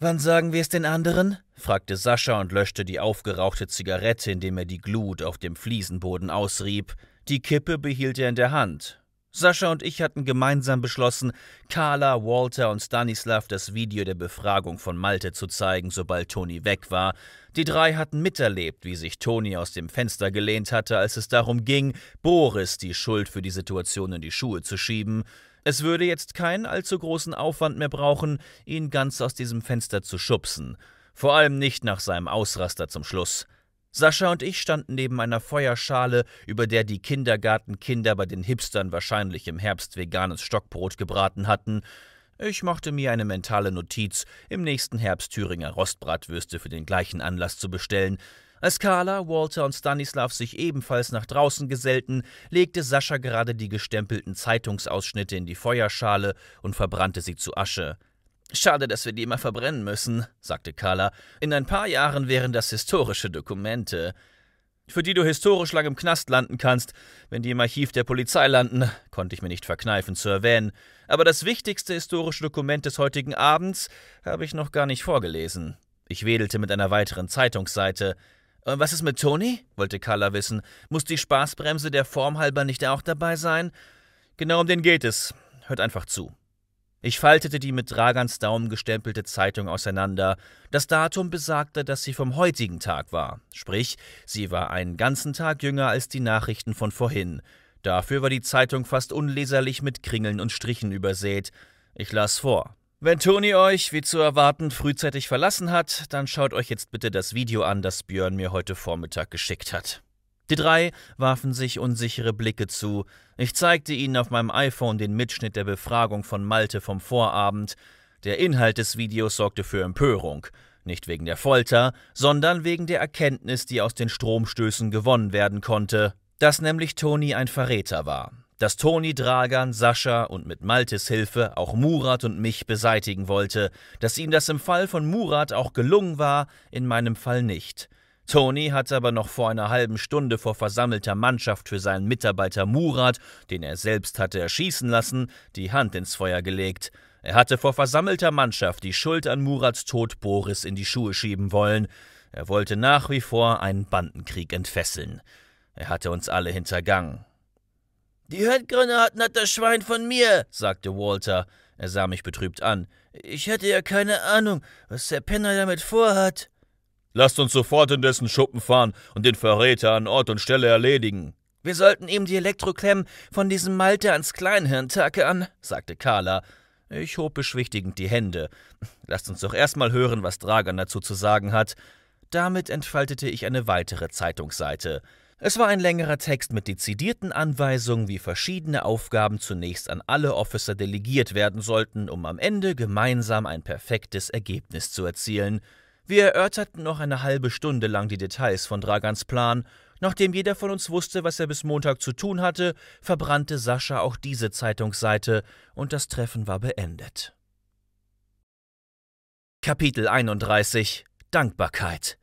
Wann sagen wir es den anderen? fragte Sascha und löschte die aufgerauchte Zigarette, indem er die Glut auf dem Fliesenboden ausrieb. Die Kippe behielt er in der Hand. Sascha und ich hatten gemeinsam beschlossen, Carla, Walter und Stanislav das Video der Befragung von Malte zu zeigen, sobald Toni weg war. Die drei hatten miterlebt, wie sich Toni aus dem Fenster gelehnt hatte, als es darum ging, Boris die Schuld für die Situation in die Schuhe zu schieben. Es würde jetzt keinen allzu großen Aufwand mehr brauchen, ihn ganz aus diesem Fenster zu schubsen. Vor allem nicht nach seinem Ausraster zum Schluss. Sascha und ich standen neben einer Feuerschale, über der die Kindergartenkinder bei den Hipstern wahrscheinlich im Herbst veganes Stockbrot gebraten hatten. Ich machte mir eine mentale Notiz, im nächsten Herbst Thüringer Rostbratwürste für den gleichen Anlass zu bestellen. Als Carla, Walter und Stanislav sich ebenfalls nach draußen gesellten, legte Sascha gerade die gestempelten Zeitungsausschnitte in die Feuerschale und verbrannte sie zu Asche. Schade, dass wir die immer verbrennen müssen, sagte Carla. In ein paar Jahren wären das historische Dokumente. Für die du historisch lang im Knast landen kannst, wenn die im Archiv der Polizei landen, konnte ich mir nicht verkneifen zu erwähnen. Aber das wichtigste historische Dokument des heutigen Abends habe ich noch gar nicht vorgelesen. Ich wedelte mit einer weiteren Zeitungsseite. Äh, was ist mit Toni? wollte Carla wissen. Muss die Spaßbremse der Form halber nicht auch dabei sein? Genau um den geht es. Hört einfach zu. Ich faltete die mit Dragans Daumen gestempelte Zeitung auseinander. Das Datum besagte, dass sie vom heutigen Tag war. Sprich, sie war einen ganzen Tag jünger als die Nachrichten von vorhin. Dafür war die Zeitung fast unleserlich mit Kringeln und Strichen übersät. Ich las vor. Wenn Toni euch, wie zu erwarten, frühzeitig verlassen hat, dann schaut euch jetzt bitte das Video an, das Björn mir heute Vormittag geschickt hat. Die drei warfen sich unsichere Blicke zu. Ich zeigte ihnen auf meinem iPhone den Mitschnitt der Befragung von Malte vom Vorabend. Der Inhalt des Videos sorgte für Empörung. Nicht wegen der Folter, sondern wegen der Erkenntnis, die aus den Stromstößen gewonnen werden konnte, dass nämlich Toni ein Verräter war. Dass Toni Dragan, Sascha und mit Maltes Hilfe auch Murat und mich beseitigen wollte, dass ihm das im Fall von Murat auch gelungen war, in meinem Fall nicht. Tony hat aber noch vor einer halben Stunde vor versammelter Mannschaft für seinen Mitarbeiter Murat, den er selbst hatte erschießen lassen, die Hand ins Feuer gelegt. Er hatte vor versammelter Mannschaft die Schuld an Murats Tod Boris in die Schuhe schieben wollen. Er wollte nach wie vor einen Bandenkrieg entfesseln. Er hatte uns alle hintergangen. Die Handgranaten hat das Schwein von mir, sagte Walter. Er sah mich betrübt an. Ich hatte ja keine Ahnung, was der Penner damit vorhat. Lasst uns sofort in dessen Schuppen fahren und den Verräter an Ort und Stelle erledigen. Wir sollten ihm die Elektroklemmen von diesem Malte ans Kleinhirn tackern, sagte Carla. Ich hob beschwichtigend die Hände. Lasst uns doch erstmal hören, was Dragan dazu zu sagen hat. Damit entfaltete ich eine weitere Zeitungsseite. Es war ein längerer Text mit dezidierten Anweisungen, wie verschiedene Aufgaben zunächst an alle Officer delegiert werden sollten, um am Ende gemeinsam ein perfektes Ergebnis zu erzielen. Wir erörterten noch eine halbe Stunde lang die Details von Dragans Plan. Nachdem jeder von uns wusste, was er bis Montag zu tun hatte, verbrannte Sascha auch diese Zeitungsseite und das Treffen war beendet. Kapitel 31 Dankbarkeit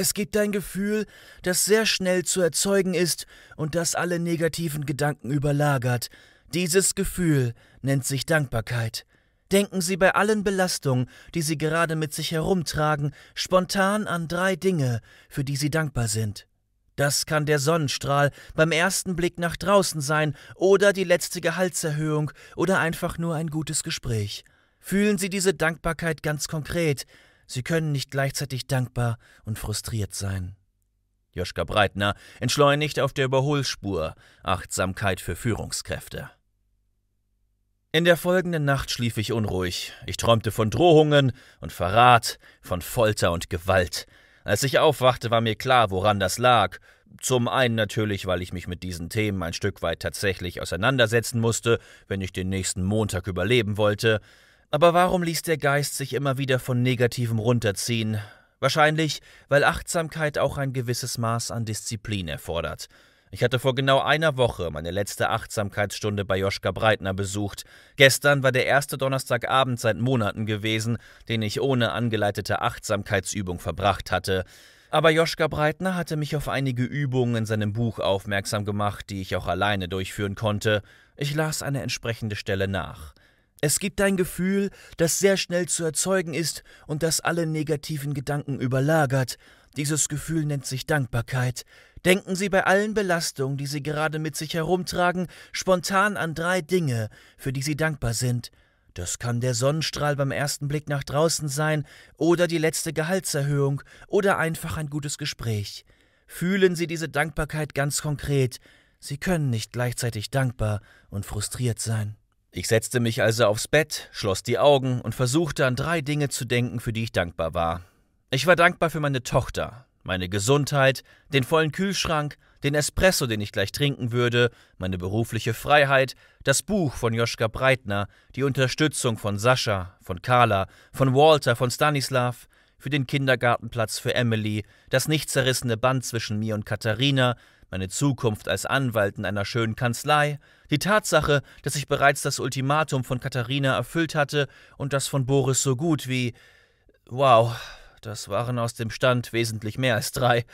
es gibt ein Gefühl, das sehr schnell zu erzeugen ist und das alle negativen Gedanken überlagert. Dieses Gefühl nennt sich Dankbarkeit denken Sie bei allen Belastungen, die Sie gerade mit sich herumtragen, spontan an drei Dinge, für die Sie dankbar sind. Das kann der Sonnenstrahl beim ersten Blick nach draußen sein oder die letzte Gehaltserhöhung oder einfach nur ein gutes Gespräch. Fühlen Sie diese Dankbarkeit ganz konkret. Sie können nicht gleichzeitig dankbar und frustriert sein. Joschka Breitner entschleunigt auf der Überholspur. Achtsamkeit für Führungskräfte. In der folgenden Nacht schlief ich unruhig. Ich träumte von Drohungen und Verrat, von Folter und Gewalt. Als ich aufwachte, war mir klar, woran das lag. Zum einen natürlich, weil ich mich mit diesen Themen ein Stück weit tatsächlich auseinandersetzen musste, wenn ich den nächsten Montag überleben wollte. Aber warum ließ der Geist sich immer wieder von Negativem runterziehen? Wahrscheinlich, weil Achtsamkeit auch ein gewisses Maß an Disziplin erfordert. Ich hatte vor genau einer Woche meine letzte Achtsamkeitsstunde bei Joschka Breitner besucht. Gestern war der erste Donnerstagabend seit Monaten gewesen, den ich ohne angeleitete Achtsamkeitsübung verbracht hatte. Aber Joschka Breitner hatte mich auf einige Übungen in seinem Buch aufmerksam gemacht, die ich auch alleine durchführen konnte. Ich las eine entsprechende Stelle nach. Es gibt ein Gefühl, das sehr schnell zu erzeugen ist und das alle negativen Gedanken überlagert. Dieses Gefühl nennt sich Dankbarkeit. Denken Sie bei allen Belastungen, die Sie gerade mit sich herumtragen, spontan an drei Dinge, für die Sie dankbar sind. Das kann der Sonnenstrahl beim ersten Blick nach draußen sein, oder die letzte Gehaltserhöhung, oder einfach ein gutes Gespräch. Fühlen Sie diese Dankbarkeit ganz konkret. Sie können nicht gleichzeitig dankbar und frustriert sein. Ich setzte mich also aufs Bett, schloss die Augen und versuchte an drei Dinge zu denken, für die ich dankbar war. Ich war dankbar für meine Tochter, meine Gesundheit, den vollen Kühlschrank, den Espresso, den ich gleich trinken würde, meine berufliche Freiheit, das Buch von Joschka Breitner, die Unterstützung von Sascha, von Carla, von Walter, von Stanislav, für den Kindergartenplatz für Emily, das nicht zerrissene Band zwischen mir und Katharina, meine Zukunft als Anwalt in einer schönen Kanzlei, die Tatsache, dass ich bereits das Ultimatum von Katharina erfüllt hatte und das von Boris so gut wie. Wow, das waren aus dem Stand wesentlich mehr als drei.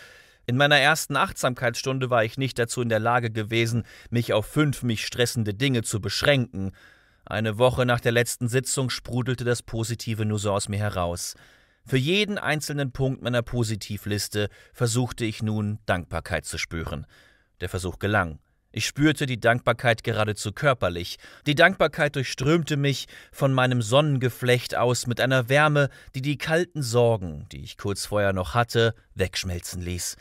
In meiner ersten Achtsamkeitsstunde war ich nicht dazu in der Lage gewesen, mich auf fünf mich stressende Dinge zu beschränken. Eine Woche nach der letzten Sitzung sprudelte das Positive nur so aus mir heraus. Für jeden einzelnen Punkt meiner Positivliste versuchte ich nun Dankbarkeit zu spüren. Der Versuch gelang. Ich spürte die Dankbarkeit geradezu körperlich. Die Dankbarkeit durchströmte mich von meinem Sonnengeflecht aus mit einer Wärme, die die kalten Sorgen, die ich kurz vorher noch hatte, wegschmelzen ließ.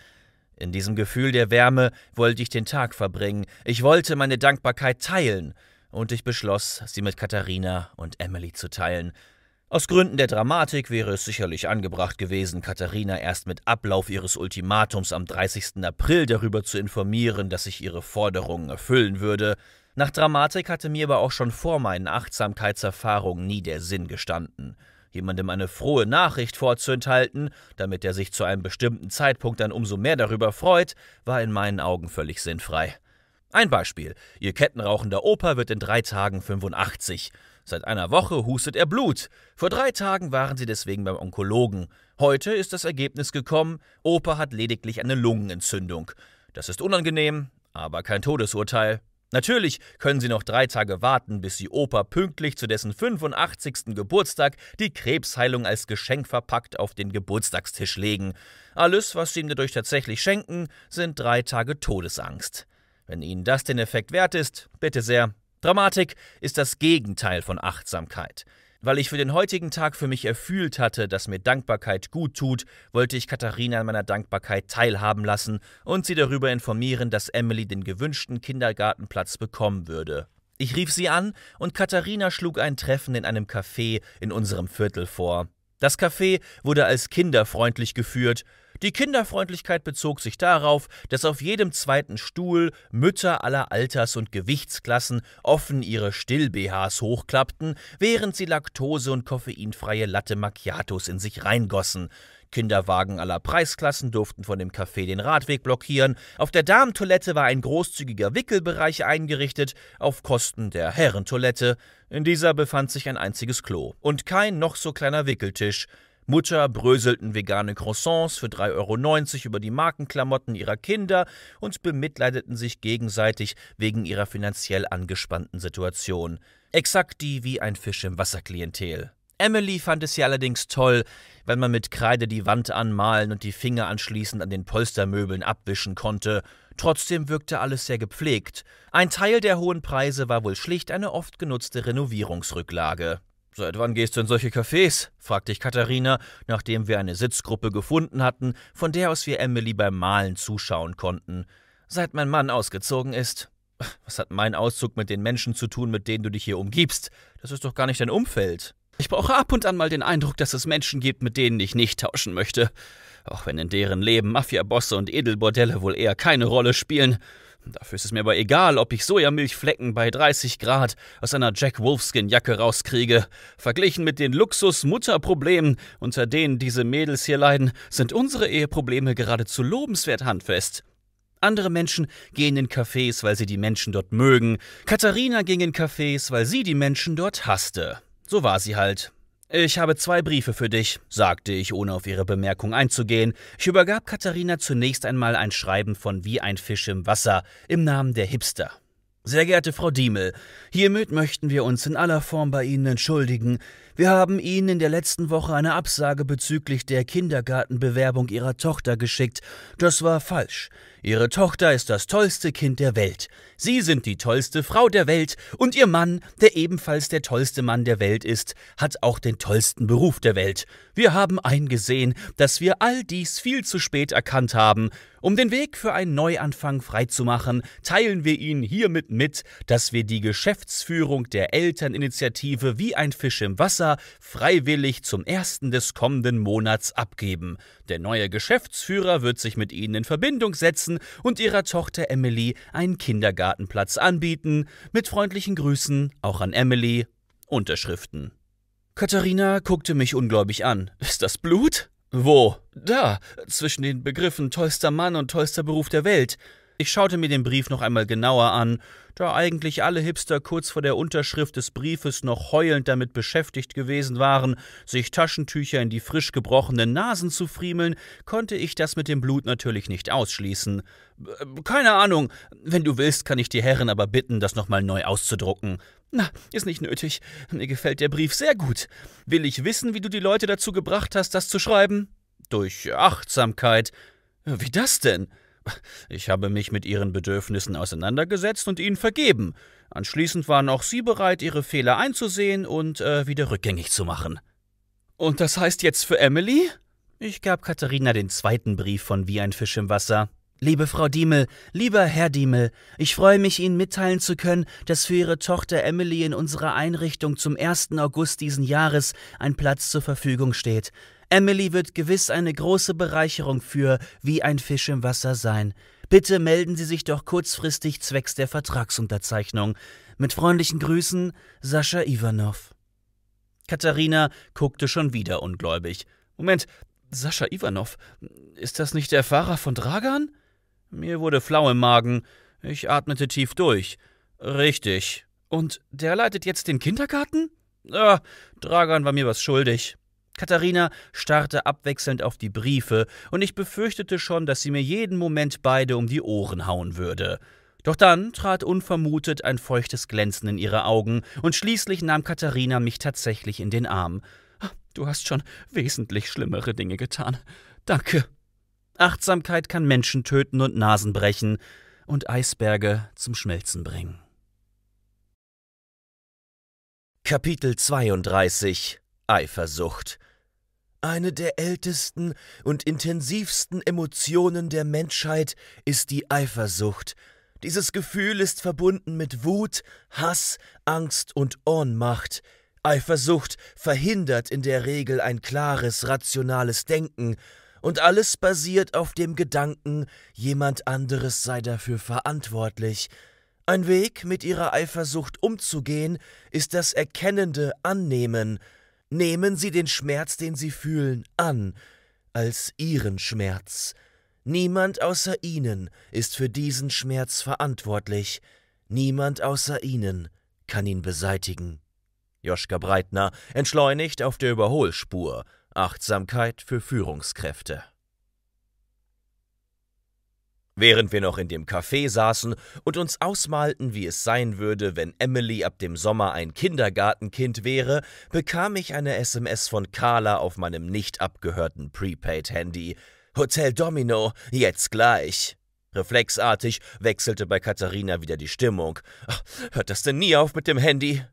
In diesem Gefühl der Wärme wollte ich den Tag verbringen. Ich wollte meine Dankbarkeit teilen. Und ich beschloss, sie mit Katharina und Emily zu teilen. Aus Gründen der Dramatik wäre es sicherlich angebracht gewesen, Katharina erst mit Ablauf ihres Ultimatums am 30. April darüber zu informieren, dass ich ihre Forderungen erfüllen würde. Nach Dramatik hatte mir aber auch schon vor meinen Achtsamkeitserfahrungen nie der Sinn gestanden. Jemandem eine frohe Nachricht vorzuenthalten, damit er sich zu einem bestimmten Zeitpunkt dann umso mehr darüber freut, war in meinen Augen völlig sinnfrei. Ein Beispiel: Ihr kettenrauchender Opa wird in drei Tagen 85. Seit einer Woche hustet er Blut. Vor drei Tagen waren sie deswegen beim Onkologen. Heute ist das Ergebnis gekommen, Opa hat lediglich eine Lungenentzündung. Das ist unangenehm, aber kein Todesurteil. Natürlich können sie noch drei Tage warten, bis sie Opa pünktlich zu dessen 85. Geburtstag die Krebsheilung als Geschenk verpackt auf den Geburtstagstisch legen. Alles, was sie ihm dadurch tatsächlich schenken, sind drei Tage Todesangst. Wenn Ihnen das den Effekt wert ist, bitte sehr, Dramatik ist das Gegenteil von Achtsamkeit. Weil ich für den heutigen Tag für mich erfühlt hatte, dass mir Dankbarkeit gut tut, wollte ich Katharina an meiner Dankbarkeit teilhaben lassen und sie darüber informieren, dass Emily den gewünschten Kindergartenplatz bekommen würde. Ich rief sie an und Katharina schlug ein Treffen in einem Café in unserem Viertel vor. Das Café wurde als kinderfreundlich geführt die Kinderfreundlichkeit bezog sich darauf, dass auf jedem zweiten Stuhl Mütter aller Alters- und Gewichtsklassen offen ihre Still-BHs hochklappten, während sie Laktose- und koffeinfreie Latte Macchiatos in sich reingossen. Kinderwagen aller Preisklassen durften von dem Café den Radweg blockieren, auf der Damentoilette war ein großzügiger Wickelbereich eingerichtet, auf Kosten der Herrentoilette, in dieser befand sich ein einziges Klo und kein noch so kleiner Wickeltisch, Mutter bröselten vegane Croissants für 3,90 Euro über die Markenklamotten ihrer Kinder und bemitleideten sich gegenseitig wegen ihrer finanziell angespannten Situation. Exakt die wie ein Fisch im Wasser Klientel. Emily fand es ja allerdings toll, wenn man mit Kreide die Wand anmalen und die Finger anschließend an den Polstermöbeln abwischen konnte. Trotzdem wirkte alles sehr gepflegt. Ein Teil der hohen Preise war wohl schlicht eine oft genutzte Renovierungsrücklage. Seit wann gehst du in solche Cafés? fragte ich Katharina, nachdem wir eine Sitzgruppe gefunden hatten, von der aus wir Emily beim Malen zuschauen konnten. Seit mein Mann ausgezogen ist. Was hat mein Auszug mit den Menschen zu tun, mit denen du dich hier umgibst? Das ist doch gar nicht dein Umfeld. Ich brauche ab und an mal den Eindruck, dass es Menschen gibt, mit denen ich nicht tauschen möchte. Auch wenn in deren Leben Mafiabosse und Edelbordelle wohl eher keine Rolle spielen. Dafür ist es mir aber egal, ob ich Sojamilchflecken bei 30 Grad aus einer Jack Wolfskin-Jacke rauskriege. Verglichen mit den Luxus-Mutter-Problemen, unter denen diese Mädels hier leiden, sind unsere Eheprobleme geradezu lobenswert handfest. Andere Menschen gehen in Cafés, weil sie die Menschen dort mögen. Katharina ging in Cafés, weil sie die Menschen dort hasste. So war sie halt. Ich habe zwei Briefe für dich, sagte ich, ohne auf ihre Bemerkung einzugehen. Ich übergab Katharina zunächst einmal ein Schreiben von Wie ein Fisch im Wasser im Namen der Hipster. Sehr geehrte Frau Diemel, hiermit möchten wir uns in aller Form bei Ihnen entschuldigen, wir haben Ihnen in der letzten Woche eine Absage bezüglich der Kindergartenbewerbung Ihrer Tochter geschickt. Das war falsch. Ihre Tochter ist das tollste Kind der Welt. Sie sind die tollste Frau der Welt und Ihr Mann, der ebenfalls der tollste Mann der Welt ist, hat auch den tollsten Beruf der Welt. Wir haben eingesehen, dass wir all dies viel zu spät erkannt haben. Um den Weg für einen Neuanfang freizumachen, teilen wir Ihnen hiermit mit, dass wir die Geschäftsführung der Elterninitiative wie ein Fisch im Wasser Wasser freiwillig zum ersten des kommenden Monats abgeben. Der neue Geschäftsführer wird sich mit ihnen in Verbindung setzen und ihrer Tochter Emily einen Kindergartenplatz anbieten. Mit freundlichen Grüßen auch an Emily. Unterschriften. Katharina guckte mich ungläubig an. Ist das Blut? Wo? Da, zwischen den Begriffen tollster Mann und tollster Beruf der Welt. Ich schaute mir den Brief noch einmal genauer an, da eigentlich alle Hipster kurz vor der Unterschrift des Briefes noch heulend damit beschäftigt gewesen waren, sich Taschentücher in die frisch gebrochenen Nasen zu friemeln, konnte ich das mit dem Blut natürlich nicht ausschließen. Äh, keine Ahnung, wenn du willst, kann ich die Herren aber bitten, das nochmal neu auszudrucken. Na, ist nicht nötig. Mir gefällt der Brief sehr gut. Will ich wissen, wie du die Leute dazu gebracht hast, das zu schreiben? Durch Achtsamkeit. Wie das denn? Ich habe mich mit ihren Bedürfnissen auseinandergesetzt und ihnen vergeben. Anschließend waren auch sie bereit, ihre Fehler einzusehen und äh, wieder rückgängig zu machen. Und das heißt jetzt für Emily? Ich gab Katharina den zweiten Brief von Wie ein Fisch im Wasser. Liebe Frau Diemel, lieber Herr Diemel, ich freue mich, Ihnen mitteilen zu können, dass für Ihre Tochter Emily in unserer Einrichtung zum 1. August diesen Jahres ein Platz zur Verfügung steht. Emily wird gewiss eine große Bereicherung für Wie ein Fisch im Wasser sein. Bitte melden Sie sich doch kurzfristig zwecks der Vertragsunterzeichnung. Mit freundlichen Grüßen, Sascha Ivanov. Katharina guckte schon wieder ungläubig. Moment, Sascha Ivanov, ist das nicht der Fahrer von Dragan? Mir wurde flau im Magen. Ich atmete tief durch. Richtig. Und der leitet jetzt den Kindergarten? Ah, Dragan war mir was schuldig. Katharina starrte abwechselnd auf die Briefe, und ich befürchtete schon, dass sie mir jeden Moment beide um die Ohren hauen würde. Doch dann trat unvermutet ein feuchtes Glänzen in ihre Augen, und schließlich nahm Katharina mich tatsächlich in den Arm. Du hast schon wesentlich schlimmere Dinge getan. Danke. Achtsamkeit kann Menschen töten und Nasen brechen und Eisberge zum Schmelzen bringen. Kapitel 32 Eifersucht eine der ältesten und intensivsten Emotionen der Menschheit ist die Eifersucht. Dieses Gefühl ist verbunden mit Wut, Hass, Angst und Ohnmacht. Eifersucht verhindert in der Regel ein klares, rationales Denken, und alles basiert auf dem Gedanken, jemand anderes sei dafür verantwortlich. Ein Weg, mit ihrer Eifersucht umzugehen, ist das erkennende Annehmen, Nehmen Sie den Schmerz, den Sie fühlen, an, als Ihren Schmerz. Niemand außer Ihnen ist für diesen Schmerz verantwortlich. Niemand außer Ihnen kann ihn beseitigen. Joschka Breitner entschleunigt auf der Überholspur. Achtsamkeit für Führungskräfte. Während wir noch in dem Café saßen und uns ausmalten, wie es sein würde, wenn Emily ab dem Sommer ein Kindergartenkind wäre, bekam ich eine SMS von Carla auf meinem nicht abgehörten Prepaid-Handy. Hotel Domino, jetzt gleich. Reflexartig wechselte bei Katharina wieder die Stimmung. Hört das denn nie auf mit dem Handy?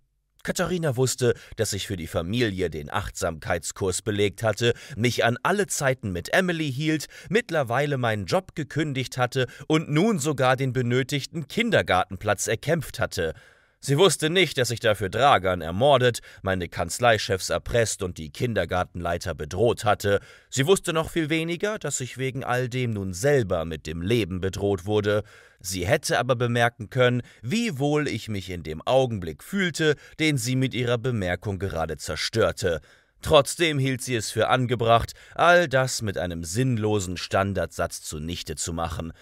Katharina wusste, dass ich für die Familie den Achtsamkeitskurs belegt hatte, mich an alle Zeiten mit Emily hielt, mittlerweile meinen Job gekündigt hatte und nun sogar den benötigten Kindergartenplatz erkämpft hatte. Sie wusste nicht, dass ich dafür Dragan ermordet, meine Kanzleichefs erpresst und die Kindergartenleiter bedroht hatte. Sie wusste noch viel weniger, dass ich wegen all dem nun selber mit dem Leben bedroht wurde. Sie hätte aber bemerken können, wie wohl ich mich in dem Augenblick fühlte, den sie mit ihrer Bemerkung gerade zerstörte. Trotzdem hielt sie es für angebracht, all das mit einem sinnlosen Standardsatz zunichte zu machen.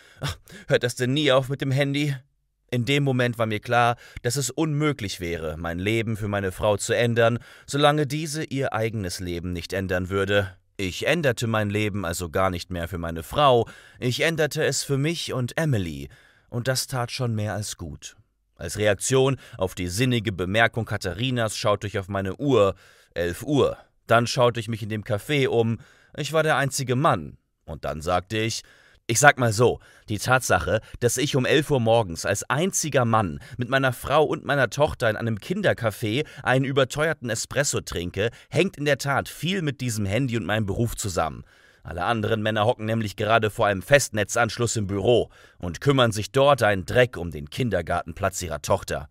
Hört das denn nie auf mit dem Handy? In dem Moment war mir klar, dass es unmöglich wäre, mein Leben für meine Frau zu ändern, solange diese ihr eigenes Leben nicht ändern würde. Ich änderte mein Leben also gar nicht mehr für meine Frau, ich änderte es für mich und Emily, und das tat schon mehr als gut. Als Reaktion auf die sinnige Bemerkung Katharinas schaute ich auf meine Uhr, elf Uhr. Dann schaute ich mich in dem Café um, ich war der einzige Mann. Und dann sagte ich, ich sag mal so, die Tatsache, dass ich um 11 Uhr morgens als einziger Mann mit meiner Frau und meiner Tochter in einem Kindercafé einen überteuerten Espresso trinke, hängt in der Tat viel mit diesem Handy und meinem Beruf zusammen. Alle anderen Männer hocken nämlich gerade vor einem Festnetzanschluss im Büro und kümmern sich dort einen Dreck um den Kindergartenplatz ihrer Tochter.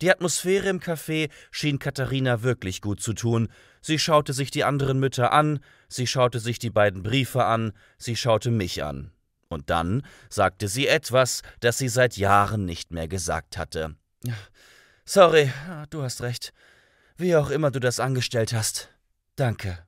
Die Atmosphäre im Café schien Katharina wirklich gut zu tun. Sie schaute sich die anderen Mütter an, sie schaute sich die beiden Briefe an, sie schaute mich an. Und dann sagte sie etwas, das sie seit Jahren nicht mehr gesagt hatte. Sorry, du hast recht. Wie auch immer du das angestellt hast. Danke.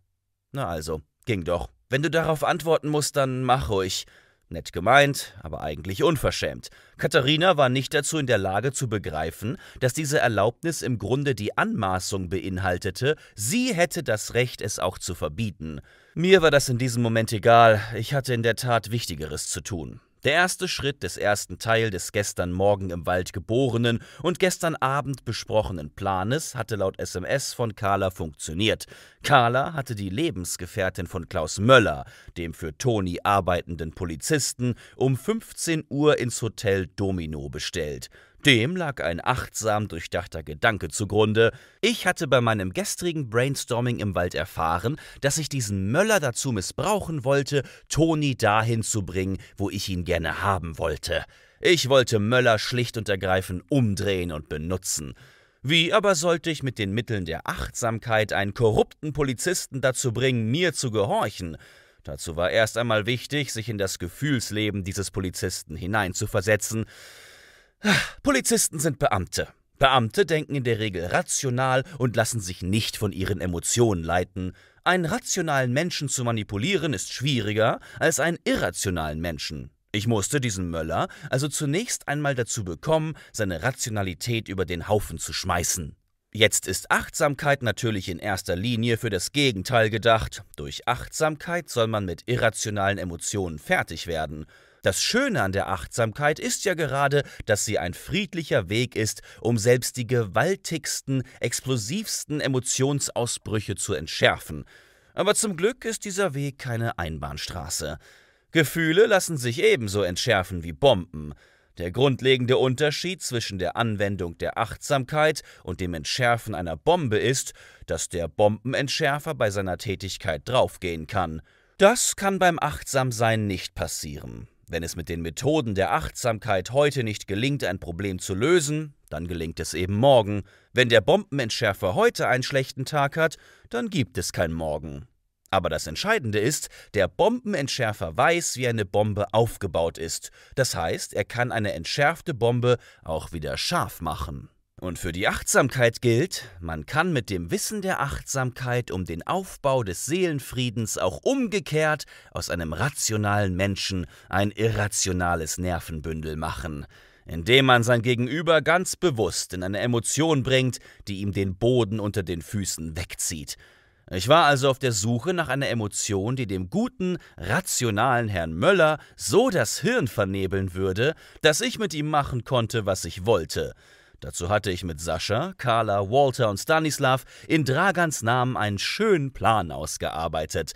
Na also, ging doch. Wenn du darauf antworten musst, dann mach ruhig. Nett gemeint, aber eigentlich unverschämt. Katharina war nicht dazu in der Lage zu begreifen, dass diese Erlaubnis im Grunde die Anmaßung beinhaltete, sie hätte das Recht, es auch zu verbieten. Mir war das in diesem Moment egal, ich hatte in der Tat Wichtigeres zu tun. Der erste Schritt des ersten Teil des gestern Morgen im Wald geborenen und gestern Abend besprochenen Planes hatte laut SMS von Carla funktioniert. Carla hatte die Lebensgefährtin von Klaus Möller, dem für Toni arbeitenden Polizisten, um 15 Uhr ins Hotel Domino bestellt. Dem lag ein achtsam durchdachter Gedanke zugrunde. Ich hatte bei meinem gestrigen Brainstorming im Wald erfahren, dass ich diesen Möller dazu missbrauchen wollte, Toni dahin zu bringen, wo ich ihn gerne haben wollte. Ich wollte Möller schlicht und ergreifend umdrehen und benutzen. Wie aber sollte ich mit den Mitteln der Achtsamkeit einen korrupten Polizisten dazu bringen, mir zu gehorchen? Dazu war erst einmal wichtig, sich in das Gefühlsleben dieses Polizisten hineinzuversetzen. Polizisten sind Beamte. Beamte denken in der Regel rational und lassen sich nicht von ihren Emotionen leiten. Einen rationalen Menschen zu manipulieren ist schwieriger als einen irrationalen Menschen. Ich musste diesen Möller also zunächst einmal dazu bekommen, seine Rationalität über den Haufen zu schmeißen. Jetzt ist Achtsamkeit natürlich in erster Linie für das Gegenteil gedacht. Durch Achtsamkeit soll man mit irrationalen Emotionen fertig werden. Das Schöne an der Achtsamkeit ist ja gerade, dass sie ein friedlicher Weg ist, um selbst die gewaltigsten, explosivsten Emotionsausbrüche zu entschärfen. Aber zum Glück ist dieser Weg keine Einbahnstraße. Gefühle lassen sich ebenso entschärfen wie Bomben. Der grundlegende Unterschied zwischen der Anwendung der Achtsamkeit und dem Entschärfen einer Bombe ist, dass der Bombenentschärfer bei seiner Tätigkeit draufgehen kann. Das kann beim Achtsamsein nicht passieren. Wenn es mit den Methoden der Achtsamkeit heute nicht gelingt, ein Problem zu lösen, dann gelingt es eben morgen. Wenn der Bombenentschärfer heute einen schlechten Tag hat, dann gibt es kein Morgen. Aber das Entscheidende ist, der Bombenentschärfer weiß, wie eine Bombe aufgebaut ist. Das heißt, er kann eine entschärfte Bombe auch wieder scharf machen. Und für die Achtsamkeit gilt, man kann mit dem Wissen der Achtsamkeit um den Aufbau des Seelenfriedens auch umgekehrt aus einem rationalen Menschen ein irrationales Nervenbündel machen, indem man sein Gegenüber ganz bewusst in eine Emotion bringt, die ihm den Boden unter den Füßen wegzieht. Ich war also auf der Suche nach einer Emotion, die dem guten, rationalen Herrn Möller so das Hirn vernebeln würde, dass ich mit ihm machen konnte, was ich wollte. Dazu hatte ich mit Sascha, Carla, Walter und Stanislav in Dragans Namen einen schönen Plan ausgearbeitet.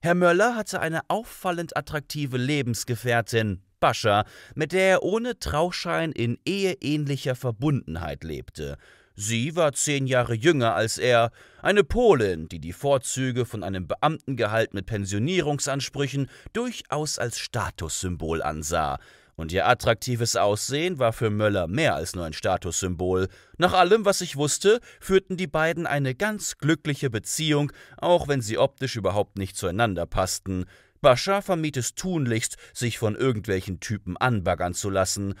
Herr Möller hatte eine auffallend attraktive Lebensgefährtin, Bascha, mit der er ohne Trauschein in eheähnlicher Verbundenheit lebte. Sie war zehn Jahre jünger als er, eine Polin, die die Vorzüge von einem Beamtengehalt mit Pensionierungsansprüchen durchaus als Statussymbol ansah und ihr attraktives Aussehen war für Möller mehr als nur ein Statussymbol. Nach allem, was ich wusste, führten die beiden eine ganz glückliche Beziehung, auch wenn sie optisch überhaupt nicht zueinander passten. Bascha vermied es tunlichst, sich von irgendwelchen Typen anbaggern zu lassen.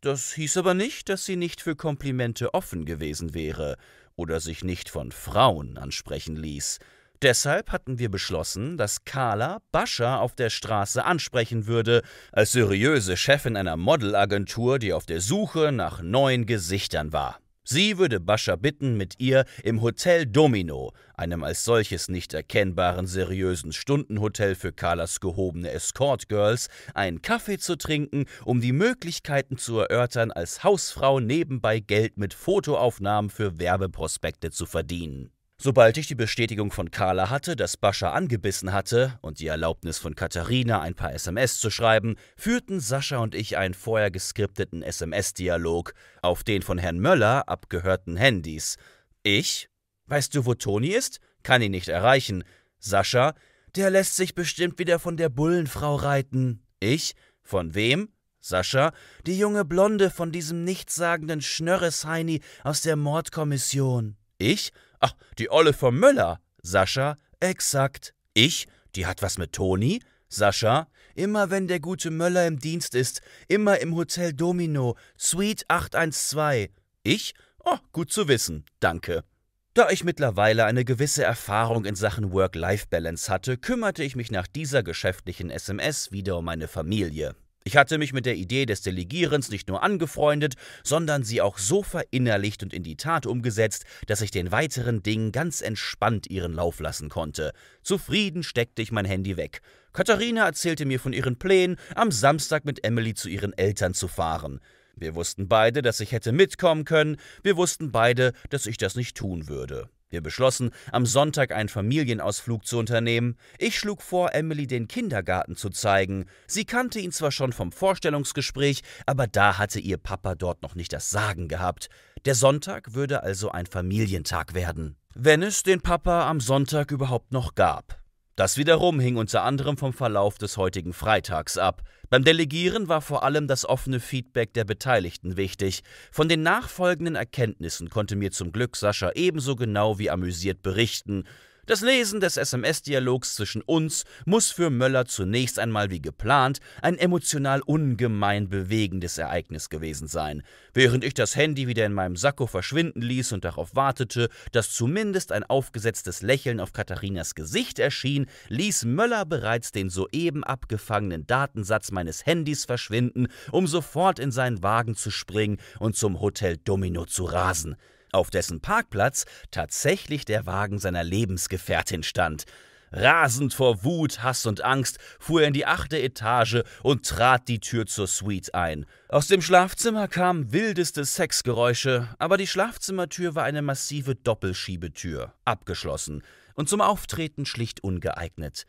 Das hieß aber nicht, dass sie nicht für Komplimente offen gewesen wäre oder sich nicht von Frauen ansprechen ließ. Deshalb hatten wir beschlossen, dass Carla Bascha auf der Straße ansprechen würde, als seriöse Chefin einer Modelagentur, die auf der Suche nach neuen Gesichtern war. Sie würde Bascha bitten, mit ihr im Hotel Domino, einem als solches nicht erkennbaren seriösen Stundenhotel für Carlas gehobene Escort Girls, einen Kaffee zu trinken, um die Möglichkeiten zu erörtern, als Hausfrau nebenbei Geld mit Fotoaufnahmen für Werbeprospekte zu verdienen. Sobald ich die Bestätigung von Carla hatte, dass Bascha angebissen hatte und die Erlaubnis von Katharina, ein paar SMS zu schreiben, führten Sascha und ich einen vorher geskripteten SMS-Dialog auf den von Herrn Möller abgehörten Handys. Ich? Weißt du, wo Toni ist? Kann ihn nicht erreichen. Sascha? Der lässt sich bestimmt wieder von der Bullenfrau reiten. Ich? Von wem? Sascha? Die junge Blonde von diesem nichtssagenden Schnörres-Heini aus der Mordkommission. Ich? Ach, die Olle vom Möller. Sascha, exakt. Ich, die hat was mit Toni. Sascha, immer wenn der gute Möller im Dienst ist, immer im Hotel Domino, Suite 812. Ich? Oh, gut zu wissen, danke. Da ich mittlerweile eine gewisse Erfahrung in Sachen Work-Life-Balance hatte, kümmerte ich mich nach dieser geschäftlichen SMS wieder um meine Familie. Ich hatte mich mit der Idee des Delegierens nicht nur angefreundet, sondern sie auch so verinnerlicht und in die Tat umgesetzt, dass ich den weiteren Dingen ganz entspannt ihren Lauf lassen konnte. Zufrieden steckte ich mein Handy weg. Katharina erzählte mir von ihren Plänen, am Samstag mit Emily zu ihren Eltern zu fahren. Wir wussten beide, dass ich hätte mitkommen können, wir wussten beide, dass ich das nicht tun würde. Wir beschlossen, am Sonntag einen Familienausflug zu unternehmen. Ich schlug vor, Emily den Kindergarten zu zeigen. Sie kannte ihn zwar schon vom Vorstellungsgespräch, aber da hatte ihr Papa dort noch nicht das Sagen gehabt. Der Sonntag würde also ein Familientag werden. Wenn es den Papa am Sonntag überhaupt noch gab. Das wiederum hing unter anderem vom Verlauf des heutigen Freitags ab. Beim Delegieren war vor allem das offene Feedback der Beteiligten wichtig. Von den nachfolgenden Erkenntnissen konnte mir zum Glück Sascha ebenso genau wie amüsiert berichten, das Lesen des SMS-Dialogs zwischen uns muss für Möller zunächst einmal wie geplant ein emotional ungemein bewegendes Ereignis gewesen sein, während ich das Handy wieder in meinem Sakko verschwinden ließ und darauf wartete, dass zumindest ein aufgesetztes Lächeln auf Katharinas Gesicht erschien, ließ Möller bereits den soeben abgefangenen Datensatz meines Handys verschwinden, um sofort in seinen Wagen zu springen und zum Hotel Domino zu rasen auf dessen Parkplatz tatsächlich der Wagen seiner Lebensgefährtin stand. Rasend vor Wut, Hass und Angst fuhr er in die achte Etage und trat die Tür zur Suite ein. Aus dem Schlafzimmer kamen wildeste Sexgeräusche, aber die Schlafzimmertür war eine massive Doppelschiebetür, abgeschlossen und zum Auftreten schlicht ungeeignet.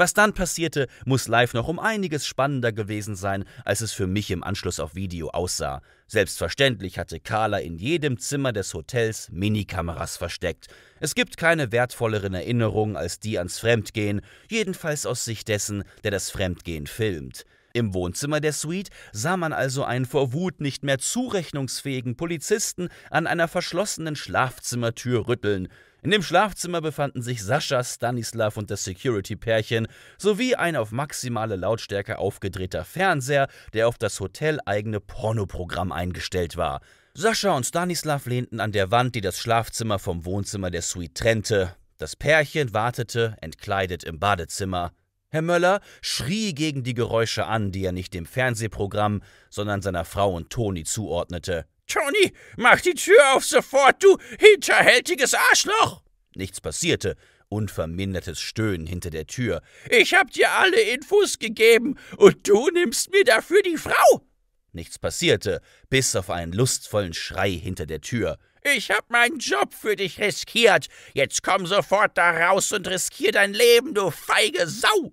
Was dann passierte, muss live noch um einiges spannender gewesen sein, als es für mich im Anschluss auf Video aussah. Selbstverständlich hatte Carla in jedem Zimmer des Hotels Minikameras versteckt. Es gibt keine wertvolleren Erinnerungen als die ans Fremdgehen, jedenfalls aus Sicht dessen, der das Fremdgehen filmt. Im Wohnzimmer der Suite sah man also einen vor Wut nicht mehr zurechnungsfähigen Polizisten an einer verschlossenen Schlafzimmertür rütteln. In dem Schlafzimmer befanden sich Sascha, Stanislav und das Security-Pärchen sowie ein auf maximale Lautstärke aufgedrehter Fernseher, der auf das hoteleigene Pornoprogramm eingestellt war. Sascha und Stanislav lehnten an der Wand, die das Schlafzimmer vom Wohnzimmer der Suite trennte. Das Pärchen wartete, entkleidet im Badezimmer. Herr Möller schrie gegen die Geräusche an, die er nicht dem Fernsehprogramm, sondern seiner Frau und Toni zuordnete. Tony, mach die Tür auf sofort, du hinterhältiges Arschloch! Nichts passierte, unvermindertes Stöhnen hinter der Tür. Ich hab dir alle Infos gegeben und du nimmst mir dafür die Frau! Nichts passierte, bis auf einen lustvollen Schrei hinter der Tür. Ich hab meinen Job für dich riskiert. Jetzt komm sofort da raus und riskier dein Leben, du feige Sau!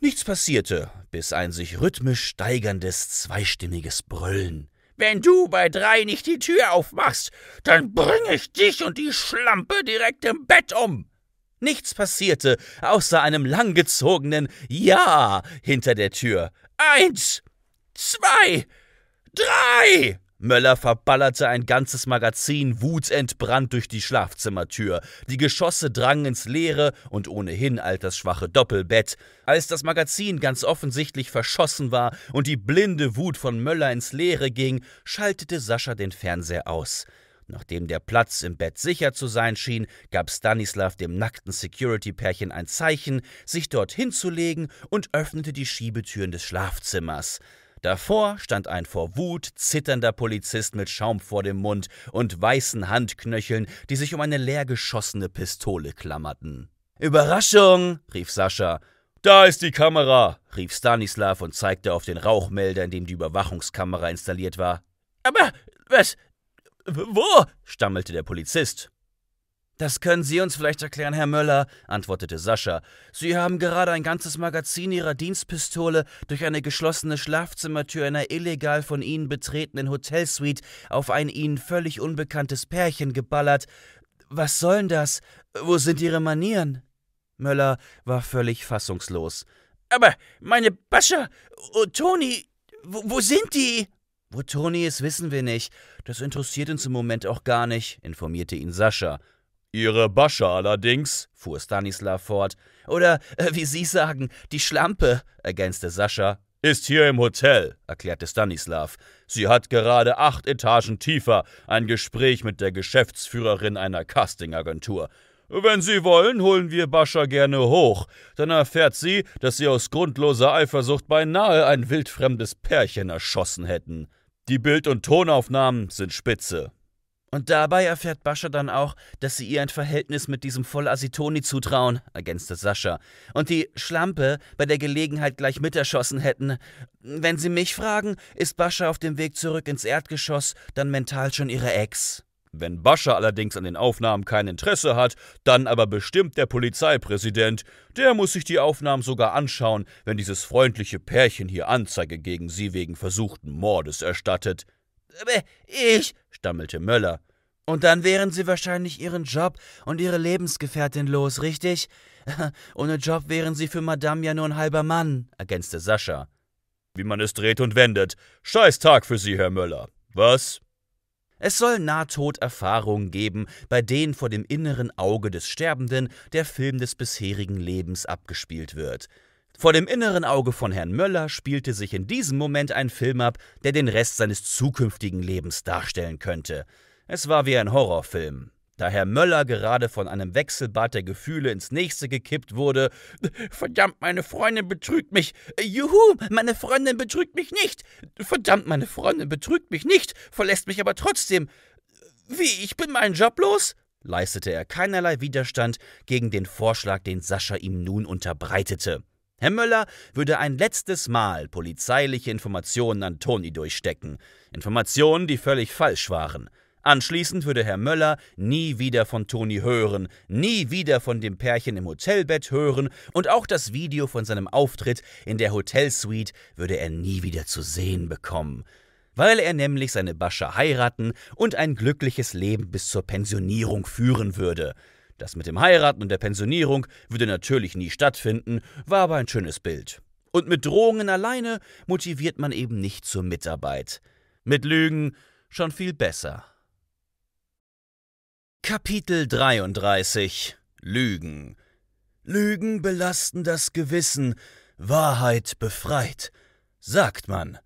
Nichts passierte, bis ein sich rhythmisch steigerndes, zweistimmiges Brüllen wenn du bei drei nicht die Tür aufmachst, dann bringe ich dich und die Schlampe direkt im Bett um. Nichts passierte, außer einem langgezogenen Ja hinter der Tür. Eins, zwei, drei. Möller verballerte ein ganzes Magazin wutentbrannt durch die Schlafzimmertür. Die Geschosse drangen ins leere und ohnehin altersschwache Doppelbett. Als das Magazin ganz offensichtlich verschossen war und die blinde Wut von Möller ins Leere ging, schaltete Sascha den Fernseher aus. Nachdem der Platz im Bett sicher zu sein schien, gab Stanislav dem nackten Security-Pärchen ein Zeichen, sich dort hinzulegen und öffnete die Schiebetüren des Schlafzimmers. Davor stand ein vor Wut zitternder Polizist mit Schaum vor dem Mund und weißen Handknöcheln, die sich um eine leer geschossene Pistole klammerten. Überraschung! rief Sascha. Da ist die Kamera! rief Stanislav und zeigte auf den Rauchmelder, in dem die Überwachungskamera installiert war. Aber was? Wo? stammelte der Polizist. Das können Sie uns vielleicht erklären, Herr Möller, antwortete Sascha. Sie haben gerade ein ganzes Magazin Ihrer Dienstpistole durch eine geschlossene Schlafzimmertür einer illegal von Ihnen betretenen Hotelsuite auf ein Ihnen völlig unbekanntes Pärchen geballert. Was sollen das? Wo sind Ihre Manieren? Möller war völlig fassungslos. Aber meine Bascha und oh, Toni, wo, wo sind die? Wo Toni ist, wissen wir nicht. Das interessiert uns im Moment auch gar nicht, informierte ihn Sascha. Ihre Bascha allerdings, fuhr Stanislav fort. Oder äh, wie Sie sagen, die Schlampe, ergänzte Sascha. Ist hier im Hotel, erklärte Stanislav. Sie hat gerade acht Etagen tiefer ein Gespräch mit der Geschäftsführerin einer Castingagentur. Wenn Sie wollen, holen wir Bascha gerne hoch. Dann erfährt sie, dass Sie aus grundloser Eifersucht beinahe ein wildfremdes Pärchen erschossen hätten. Die Bild- und Tonaufnahmen sind spitze. Und dabei erfährt Bascha dann auch, dass sie ihr ein Verhältnis mit diesem Vollasitoni zutrauen, ergänzte Sascha, und die Schlampe bei der Gelegenheit gleich miterschossen hätten. Wenn Sie mich fragen, ist Bascha auf dem Weg zurück ins Erdgeschoss dann mental schon ihre Ex. Wenn Bascha allerdings an den Aufnahmen kein Interesse hat, dann aber bestimmt der Polizeipräsident. Der muss sich die Aufnahmen sogar anschauen, wenn dieses freundliche Pärchen hier Anzeige gegen sie wegen versuchten Mordes erstattet. Äh, ich, stammelte Möller. Und dann wären Sie wahrscheinlich Ihren Job und Ihre Lebensgefährtin los, richtig? Ohne Job wären Sie für Madame ja nur ein halber Mann, ergänzte Sascha. Wie man es dreht und wendet. Scheiß Tag für Sie, Herr Möller. Was? Es soll Nahtoderfahrungen geben, bei denen vor dem inneren Auge des Sterbenden der Film des bisherigen Lebens abgespielt wird. Vor dem inneren Auge von Herrn Möller spielte sich in diesem Moment ein Film ab, der den Rest seines zukünftigen Lebens darstellen könnte. Es war wie ein Horrorfilm. Da Herr Möller gerade von einem Wechselbad der Gefühle ins nächste gekippt wurde, verdammt, meine Freundin betrügt mich. Juhu, meine Freundin betrügt mich nicht. Verdammt, meine Freundin betrügt mich nicht, verlässt mich aber trotzdem. Wie, ich bin meinen Job los? leistete er keinerlei Widerstand gegen den Vorschlag, den Sascha ihm nun unterbreitete. Herr Möller würde ein letztes Mal polizeiliche Informationen an Toni durchstecken. Informationen, die völlig falsch waren. Anschließend würde Herr Möller nie wieder von Toni hören, nie wieder von dem Pärchen im Hotelbett hören und auch das Video von seinem Auftritt in der Hotelsuite würde er nie wieder zu sehen bekommen. Weil er nämlich seine Bascha heiraten und ein glückliches Leben bis zur Pensionierung führen würde. Das mit dem Heiraten und der Pensionierung würde natürlich nie stattfinden, war aber ein schönes Bild. Und mit Drohungen alleine motiviert man eben nicht zur Mitarbeit. Mit Lügen schon viel besser. Kapitel 33 Lügen Lügen belasten das Gewissen, Wahrheit befreit, sagt man.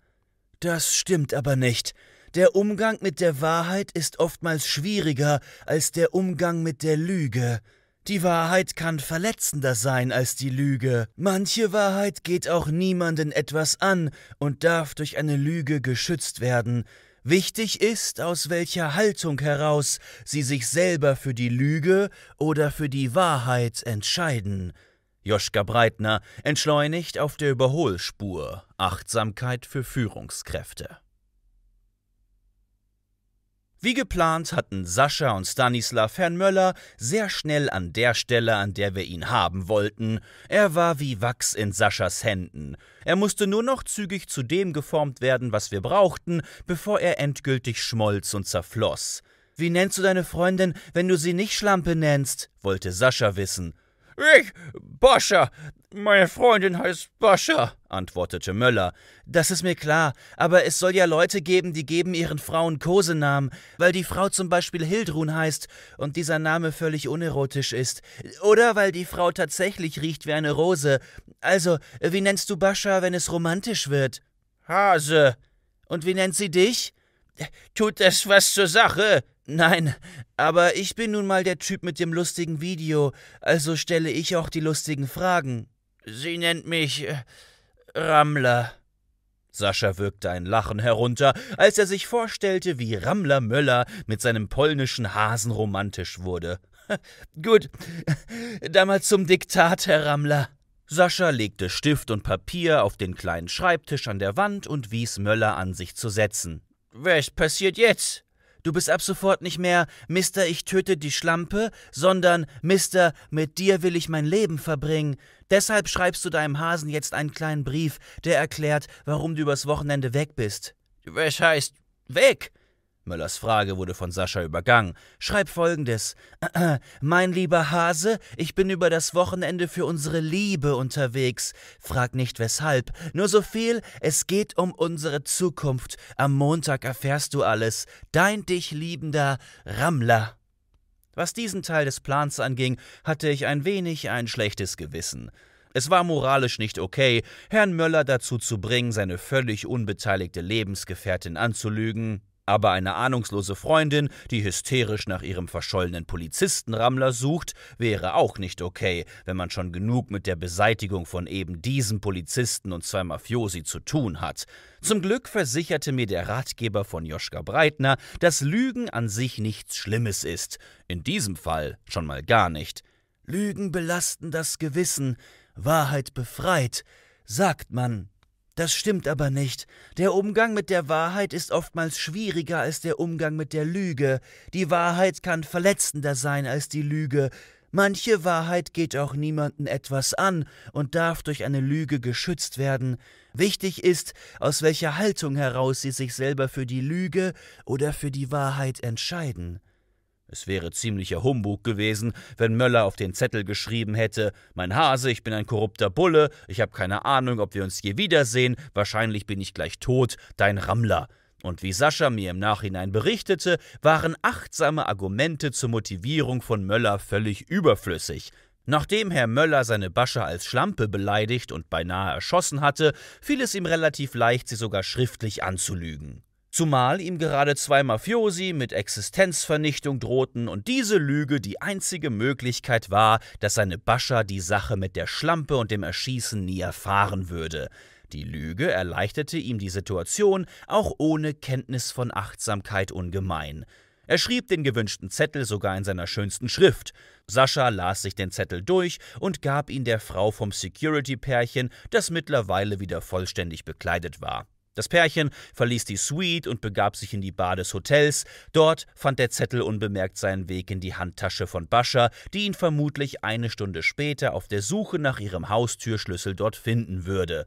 Das stimmt aber nicht. Der Umgang mit der Wahrheit ist oftmals schwieriger als der Umgang mit der Lüge. Die Wahrheit kann verletzender sein als die Lüge. Manche Wahrheit geht auch niemanden etwas an und darf durch eine Lüge geschützt werden. Wichtig ist, aus welcher Haltung heraus sie sich selber für die Lüge oder für die Wahrheit entscheiden. Joschka Breitner entschleunigt auf der Überholspur. Achtsamkeit für Führungskräfte. Wie geplant hatten Sascha und Stanislav Herrn Möller sehr schnell an der Stelle, an der wir ihn haben wollten. Er war wie Wachs in Saschas Händen. Er musste nur noch zügig zu dem geformt werden, was wir brauchten, bevor er endgültig schmolz und zerfloß. Wie nennst du deine Freundin, wenn du sie nicht Schlampe nennst? wollte Sascha wissen. Ich, Boscher. Meine Freundin heißt Boscher, antwortete Möller. Das ist mir klar, aber es soll ja Leute geben, die geben ihren Frauen Kosenamen, weil die Frau zum Beispiel Hildrun heißt und dieser Name völlig unerotisch ist. Oder weil die Frau tatsächlich riecht wie eine Rose. Also, wie nennst du Boscher, wenn es romantisch wird? Hase. Und wie nennt sie dich? Tut es was zur Sache, Nein, aber ich bin nun mal der Typ mit dem lustigen Video, also stelle ich auch die lustigen Fragen. Sie nennt mich äh, Rammler. Sascha wirkte ein Lachen herunter, als er sich vorstellte, wie Rammler Möller mit seinem polnischen Hasen romantisch wurde. Gut, mal zum Diktat, Herr Rammler. Sascha legte Stift und Papier auf den kleinen Schreibtisch an der Wand und wies Möller an, sich zu setzen. Was passiert jetzt? Du bist ab sofort nicht mehr Mister, ich töte die Schlampe, sondern Mister, mit dir will ich mein Leben verbringen. Deshalb schreibst du deinem Hasen jetzt einen kleinen Brief, der erklärt, warum du übers Wochenende weg bist. Was heißt weg? Möllers Frage wurde von Sascha übergangen. Schreib folgendes: Mein lieber Hase, ich bin über das Wochenende für unsere Liebe unterwegs. Frag nicht weshalb, nur so viel, es geht um unsere Zukunft. Am Montag erfährst du alles. Dein dich liebender Rammler. Was diesen Teil des Plans anging, hatte ich ein wenig ein schlechtes Gewissen. Es war moralisch nicht okay, Herrn Möller dazu zu bringen, seine völlig unbeteiligte Lebensgefährtin anzulügen, aber eine ahnungslose Freundin, die hysterisch nach ihrem verschollenen Polizistenrammler sucht, wäre auch nicht okay, wenn man schon genug mit der Beseitigung von eben diesem Polizisten und zwei Mafiosi zu tun hat. Zum Glück versicherte mir der Ratgeber von Joschka Breitner, dass Lügen an sich nichts Schlimmes ist. In diesem Fall schon mal gar nicht. Lügen belasten das Gewissen, Wahrheit befreit, sagt man das stimmt aber nicht. Der Umgang mit der Wahrheit ist oftmals schwieriger als der Umgang mit der Lüge. Die Wahrheit kann verletzender sein als die Lüge. Manche Wahrheit geht auch niemanden etwas an und darf durch eine Lüge geschützt werden. Wichtig ist, aus welcher Haltung heraus sie sich selber für die Lüge oder für die Wahrheit entscheiden. Es wäre ziemlicher Humbug gewesen, wenn Möller auf den Zettel geschrieben hätte: Mein Hase, ich bin ein korrupter Bulle, ich habe keine Ahnung, ob wir uns je wiedersehen, wahrscheinlich bin ich gleich tot, dein Rammler. Und wie Sascha mir im Nachhinein berichtete, waren achtsame Argumente zur Motivierung von Möller völlig überflüssig. Nachdem Herr Möller seine Bascha als Schlampe beleidigt und beinahe erschossen hatte, fiel es ihm relativ leicht, sie sogar schriftlich anzulügen. Zumal ihm gerade zwei Mafiosi mit Existenzvernichtung drohten und diese Lüge die einzige Möglichkeit war, dass seine Bascha die Sache mit der Schlampe und dem Erschießen nie erfahren würde. Die Lüge erleichterte ihm die Situation, auch ohne Kenntnis von Achtsamkeit ungemein. Er schrieb den gewünschten Zettel sogar in seiner schönsten Schrift. Sascha las sich den Zettel durch und gab ihn der Frau vom Security-Pärchen, das mittlerweile wieder vollständig bekleidet war. Das Pärchen verließ die Suite und begab sich in die Bar des Hotels. Dort fand der Zettel unbemerkt seinen Weg in die Handtasche von Bascha, die ihn vermutlich eine Stunde später auf der Suche nach ihrem Haustürschlüssel dort finden würde.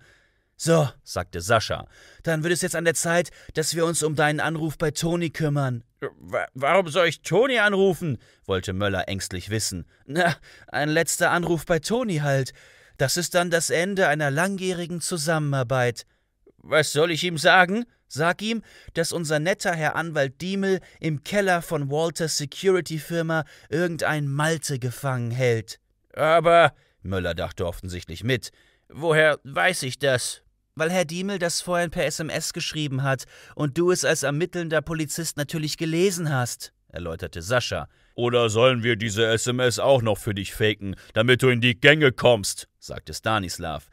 So, sagte Sascha, dann wird es jetzt an der Zeit, dass wir uns um deinen Anruf bei Toni kümmern. Warum soll ich Toni anrufen? wollte Möller ängstlich wissen. Na, ein letzter Anruf bei Toni halt. Das ist dann das Ende einer langjährigen Zusammenarbeit. Was soll ich ihm sagen? Sag ihm, dass unser netter Herr Anwalt Diemel im Keller von Walters Security Firma irgendein Malte gefangen hält. Aber, Möller dachte offensichtlich mit, woher weiß ich das? Weil Herr Diemel das vorhin per SMS geschrieben hat und du es als ermittelnder Polizist natürlich gelesen hast, erläuterte Sascha. Oder sollen wir diese SMS auch noch für dich faken, damit du in die Gänge kommst, sagte Stanislav.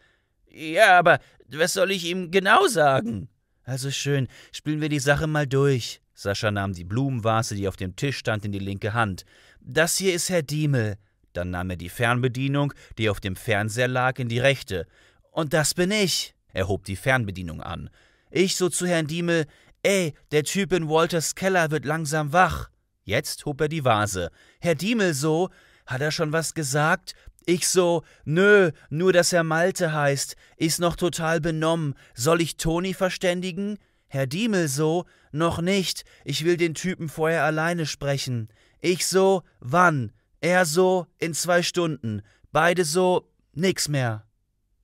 Ja, aber was soll ich ihm genau sagen? Also schön, spielen wir die Sache mal durch. Sascha nahm die Blumenvase, die auf dem Tisch stand, in die linke Hand. Das hier ist Herr Diemel. Dann nahm er die Fernbedienung, die auf dem Fernseher lag, in die rechte. Und das bin ich. Er hob die Fernbedienung an. Ich so zu Herrn Diemel, ey, der Typ in Walters Keller wird langsam wach. Jetzt hob er die Vase. Herr Diemel so, hat er schon was gesagt? Ich so, nö, nur dass er Malte heißt, ist noch total benommen. Soll ich Toni verständigen? Herr Diemel so, noch nicht, ich will den Typen vorher alleine sprechen. Ich so, wann? Er so, in zwei Stunden. Beide so, nix mehr.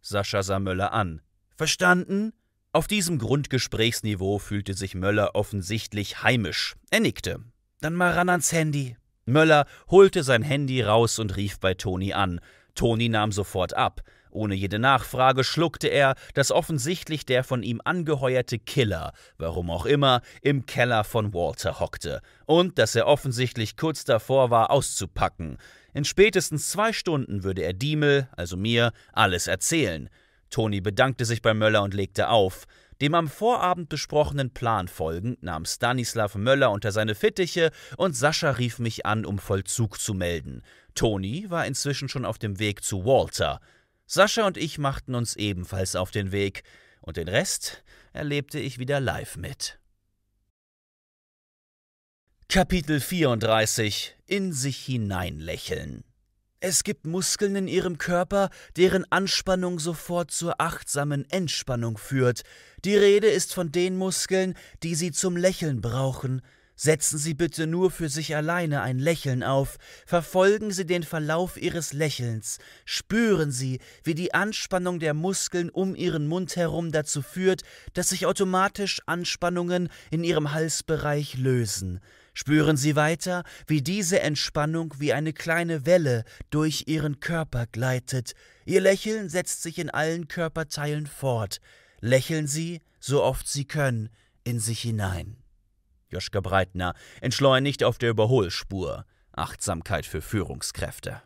Sascha sah Möller an. Verstanden? Auf diesem Grundgesprächsniveau fühlte sich Möller offensichtlich heimisch. Er nickte. Dann mal ran ans Handy. Möller holte sein Handy raus und rief bei Toni an. Toni nahm sofort ab. Ohne jede Nachfrage schluckte er, dass offensichtlich der von ihm angeheuerte Killer, warum auch immer, im Keller von Walter hockte und dass er offensichtlich kurz davor war, auszupacken. In spätestens zwei Stunden würde er Diemel, also mir, alles erzählen. Toni bedankte sich bei Möller und legte auf. Dem am Vorabend besprochenen Plan folgend nahm Stanislav Möller unter seine Fittiche und Sascha rief mich an, um Vollzug zu melden. Toni war inzwischen schon auf dem Weg zu Walter. Sascha und ich machten uns ebenfalls auf den Weg, und den Rest erlebte ich wieder live mit. Kapitel 34 In sich hineinlächeln es gibt Muskeln in ihrem Körper, deren Anspannung sofort zur achtsamen Entspannung führt. Die Rede ist von den Muskeln, die Sie zum Lächeln brauchen. Setzen Sie bitte nur für sich alleine ein Lächeln auf, verfolgen Sie den Verlauf Ihres Lächelns, spüren Sie, wie die Anspannung der Muskeln um Ihren Mund herum dazu führt, dass sich automatisch Anspannungen in Ihrem Halsbereich lösen. Spüren Sie weiter, wie diese Entspannung wie eine kleine Welle durch Ihren Körper gleitet. Ihr Lächeln setzt sich in allen Körperteilen fort. Lächeln Sie, so oft Sie können, in sich hinein. Joschka Breitner entschleunigt auf der Überholspur. Achtsamkeit für Führungskräfte.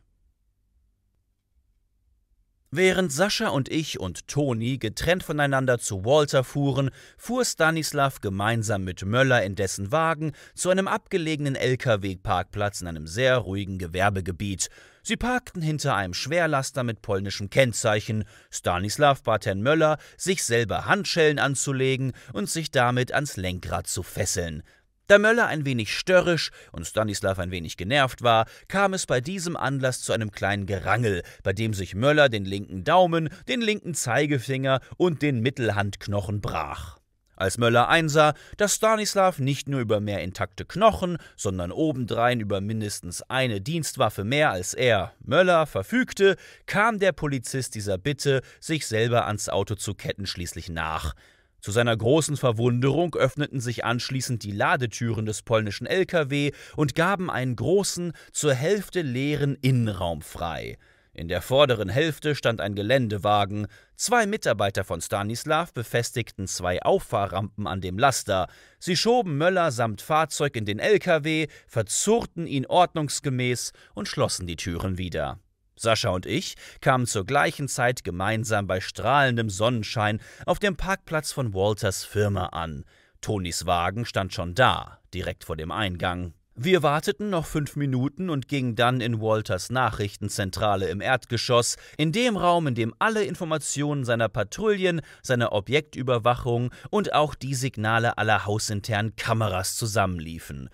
Während Sascha und ich und Toni getrennt voneinander zu Walter fuhren, fuhr Stanislav gemeinsam mit Möller in dessen Wagen zu einem abgelegenen LKW-Parkplatz in einem sehr ruhigen Gewerbegebiet. Sie parkten hinter einem Schwerlaster mit polnischem Kennzeichen. Stanislav bat Herrn Möller, sich selber Handschellen anzulegen und sich damit ans Lenkrad zu fesseln. Da Möller ein wenig störrisch und Stanislav ein wenig genervt war, kam es bei diesem Anlass zu einem kleinen Gerangel, bei dem sich Möller den linken Daumen, den linken Zeigefinger und den Mittelhandknochen brach. Als Möller einsah, dass Stanislav nicht nur über mehr intakte Knochen, sondern obendrein über mindestens eine Dienstwaffe mehr als er, Möller, verfügte, kam der Polizist dieser Bitte, sich selber ans Auto zu ketten, schließlich nach. Zu seiner großen Verwunderung öffneten sich anschließend die Ladetüren des polnischen LKW und gaben einen großen, zur Hälfte leeren Innenraum frei. In der vorderen Hälfte stand ein Geländewagen. Zwei Mitarbeiter von Stanislav befestigten zwei Auffahrrampen an dem Laster. Sie schoben Möller samt Fahrzeug in den LKW, verzurrten ihn ordnungsgemäß und schlossen die Türen wieder. Sascha und ich kamen zur gleichen Zeit gemeinsam bei strahlendem Sonnenschein auf dem Parkplatz von Walters Firma an. Tonis Wagen stand schon da, direkt vor dem Eingang. Wir warteten noch fünf Minuten und gingen dann in Walters Nachrichtenzentrale im Erdgeschoss, in dem Raum, in dem alle Informationen seiner Patrouillen, seiner Objektüberwachung und auch die Signale aller hausinternen Kameras zusammenliefen.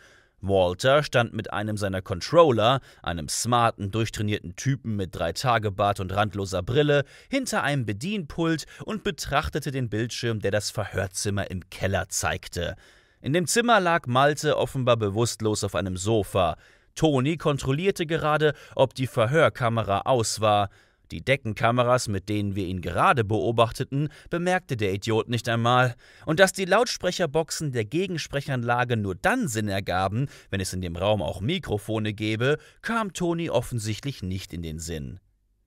Walter stand mit einem seiner Controller, einem smarten, durchtrainierten Typen mit Drei-Tage-Bart und randloser Brille, hinter einem Bedienpult und betrachtete den Bildschirm, der das Verhörzimmer im Keller zeigte. In dem Zimmer lag Malte offenbar bewusstlos auf einem Sofa. Toni kontrollierte gerade, ob die Verhörkamera aus war. Die Deckenkameras, mit denen wir ihn gerade beobachteten, bemerkte der Idiot nicht einmal, und dass die Lautsprecherboxen der Gegensprechanlage nur dann Sinn ergaben, wenn es in dem Raum auch Mikrofone gäbe, kam Toni offensichtlich nicht in den Sinn.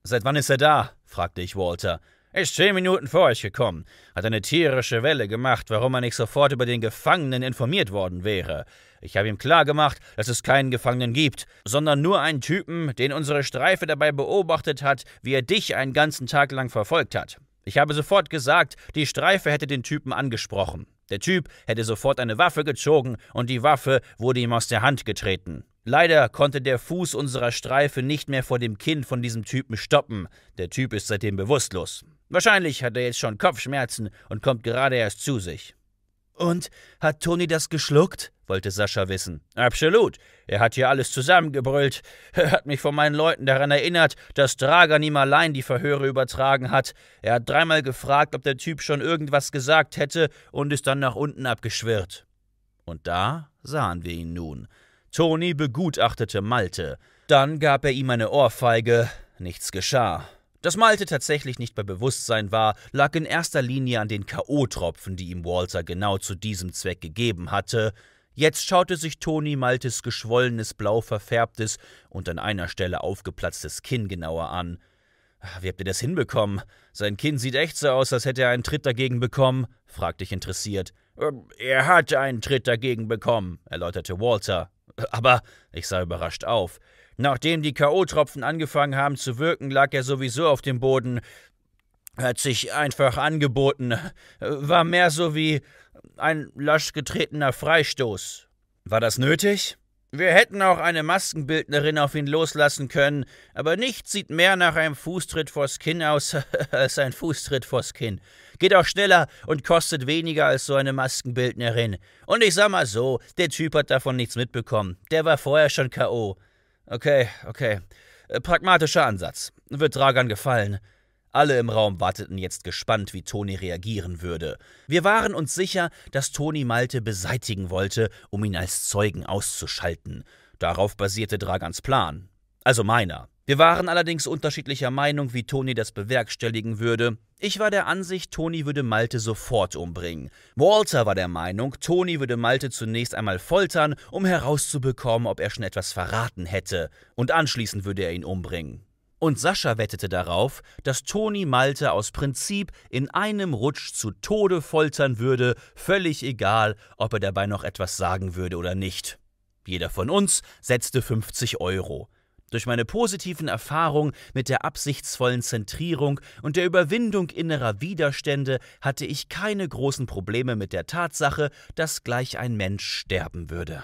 Seit wann ist er da? fragte ich Walter. Ist zehn Minuten vor euch gekommen, hat eine tierische Welle gemacht, warum er nicht sofort über den Gefangenen informiert worden wäre. Ich habe ihm klargemacht, dass es keinen Gefangenen gibt, sondern nur einen Typen, den unsere Streife dabei beobachtet hat, wie er dich einen ganzen Tag lang verfolgt hat. Ich habe sofort gesagt, die Streife hätte den Typen angesprochen. Der Typ hätte sofort eine Waffe gezogen und die Waffe wurde ihm aus der Hand getreten. Leider konnte der Fuß unserer Streife nicht mehr vor dem Kinn von diesem Typen stoppen. Der Typ ist seitdem bewusstlos. Wahrscheinlich hat er jetzt schon Kopfschmerzen und kommt gerade erst zu sich. Und hat Toni das geschluckt? wollte Sascha wissen. Absolut. Er hat hier alles zusammengebrüllt. Er hat mich von meinen Leuten daran erinnert, dass Dragan ihm allein die Verhöre übertragen hat. Er hat dreimal gefragt, ob der Typ schon irgendwas gesagt hätte und ist dann nach unten abgeschwirrt. Und da sahen wir ihn nun. Toni begutachtete Malte. Dann gab er ihm eine Ohrfeige. Nichts geschah. Dass Malte tatsächlich nicht bei Bewusstsein war, lag in erster Linie an den K.O.-Tropfen, die ihm Walter genau zu diesem Zweck gegeben hatte. Jetzt schaute sich Toni Maltes geschwollenes, blau verfärbtes und an einer Stelle aufgeplatztes Kinn genauer an. Wie habt ihr das hinbekommen? Sein Kinn sieht echt so aus, als hätte er einen Tritt dagegen bekommen, fragte ich interessiert. Ähm, er hat einen Tritt dagegen bekommen, erläuterte Walter. Aber ich sah überrascht auf. Nachdem die K.O.-Tropfen angefangen haben zu wirken, lag er sowieso auf dem Boden. Hat sich einfach angeboten. War mehr so wie ein lasch getretener Freistoß. War das nötig? Wir hätten auch eine Maskenbildnerin auf ihn loslassen können, aber nichts sieht mehr nach einem Fußtritt vors Kinn aus als ein Fußtritt vors Kinn. Geht auch schneller und kostet weniger als so eine Maskenbildnerin. Und ich sag mal so, der Typ hat davon nichts mitbekommen. Der war vorher schon K.O. Okay, okay. Äh, pragmatischer Ansatz. Wird Dragan gefallen. Alle im Raum warteten jetzt gespannt, wie Toni reagieren würde. Wir waren uns sicher, dass Toni Malte beseitigen wollte, um ihn als Zeugen auszuschalten. Darauf basierte Dragans Plan. Also meiner. Wir waren allerdings unterschiedlicher Meinung, wie Toni das bewerkstelligen würde. Ich war der Ansicht, Toni würde Malte sofort umbringen. Walter war der Meinung, Toni würde Malte zunächst einmal foltern, um herauszubekommen, ob er schon etwas verraten hätte, und anschließend würde er ihn umbringen. Und Sascha wettete darauf, dass Toni Malte aus Prinzip in einem Rutsch zu Tode foltern würde, völlig egal, ob er dabei noch etwas sagen würde oder nicht. Jeder von uns setzte 50 Euro. Durch meine positiven Erfahrungen mit der absichtsvollen Zentrierung und der Überwindung innerer Widerstände hatte ich keine großen Probleme mit der Tatsache, dass gleich ein Mensch sterben würde.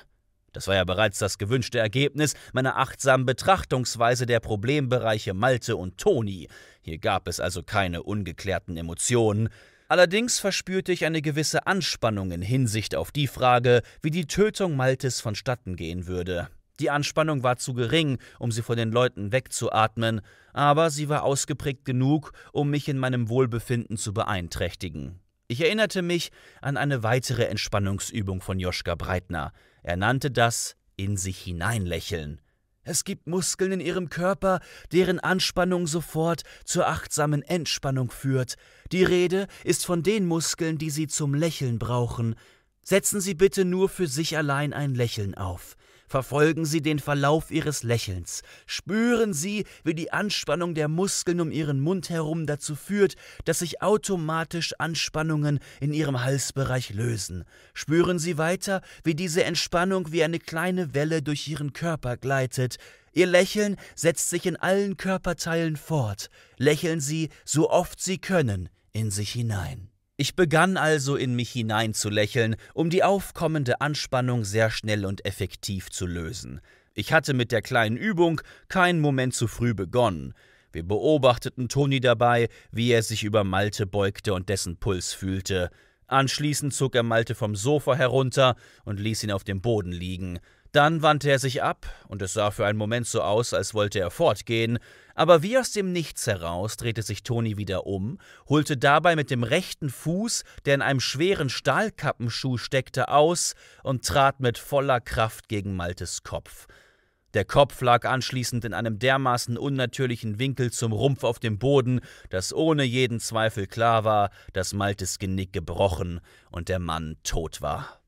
Das war ja bereits das gewünschte Ergebnis meiner achtsamen Betrachtungsweise der Problembereiche Malte und Toni. Hier gab es also keine ungeklärten Emotionen. Allerdings verspürte ich eine gewisse Anspannung in Hinsicht auf die Frage, wie die Tötung Maltes vonstatten gehen würde. Die Anspannung war zu gering, um sie von den Leuten wegzuatmen, aber sie war ausgeprägt genug, um mich in meinem Wohlbefinden zu beeinträchtigen. Ich erinnerte mich an eine weitere Entspannungsübung von Joschka Breitner. Er nannte das in sich hineinlächeln. Es gibt Muskeln in ihrem Körper, deren Anspannung sofort zur achtsamen Entspannung führt. Die Rede ist von den Muskeln, die sie zum Lächeln brauchen. Setzen Sie bitte nur für sich allein ein Lächeln auf. Verfolgen Sie den Verlauf Ihres Lächelns. Spüren Sie, wie die Anspannung der Muskeln um Ihren Mund herum dazu führt, dass sich automatisch Anspannungen in Ihrem Halsbereich lösen. Spüren Sie weiter, wie diese Entspannung wie eine kleine Welle durch Ihren Körper gleitet. Ihr Lächeln setzt sich in allen Körperteilen fort. Lächeln Sie, so oft Sie können, in sich hinein. Ich begann also in mich hineinzulächeln, um die aufkommende Anspannung sehr schnell und effektiv zu lösen. Ich hatte mit der kleinen Übung keinen Moment zu früh begonnen. Wir beobachteten Toni dabei, wie er sich über Malte beugte und dessen Puls fühlte. Anschließend zog er Malte vom Sofa herunter und ließ ihn auf dem Boden liegen. Dann wandte er sich ab, und es sah für einen Moment so aus, als wollte er fortgehen, aber wie aus dem Nichts heraus drehte sich Toni wieder um, holte dabei mit dem rechten Fuß, der in einem schweren Stahlkappenschuh steckte, aus und trat mit voller Kraft gegen Maltes Kopf. Der Kopf lag anschließend in einem dermaßen unnatürlichen Winkel zum Rumpf auf dem Boden, dass ohne jeden Zweifel klar war, dass Maltes Genick gebrochen und der Mann tot war.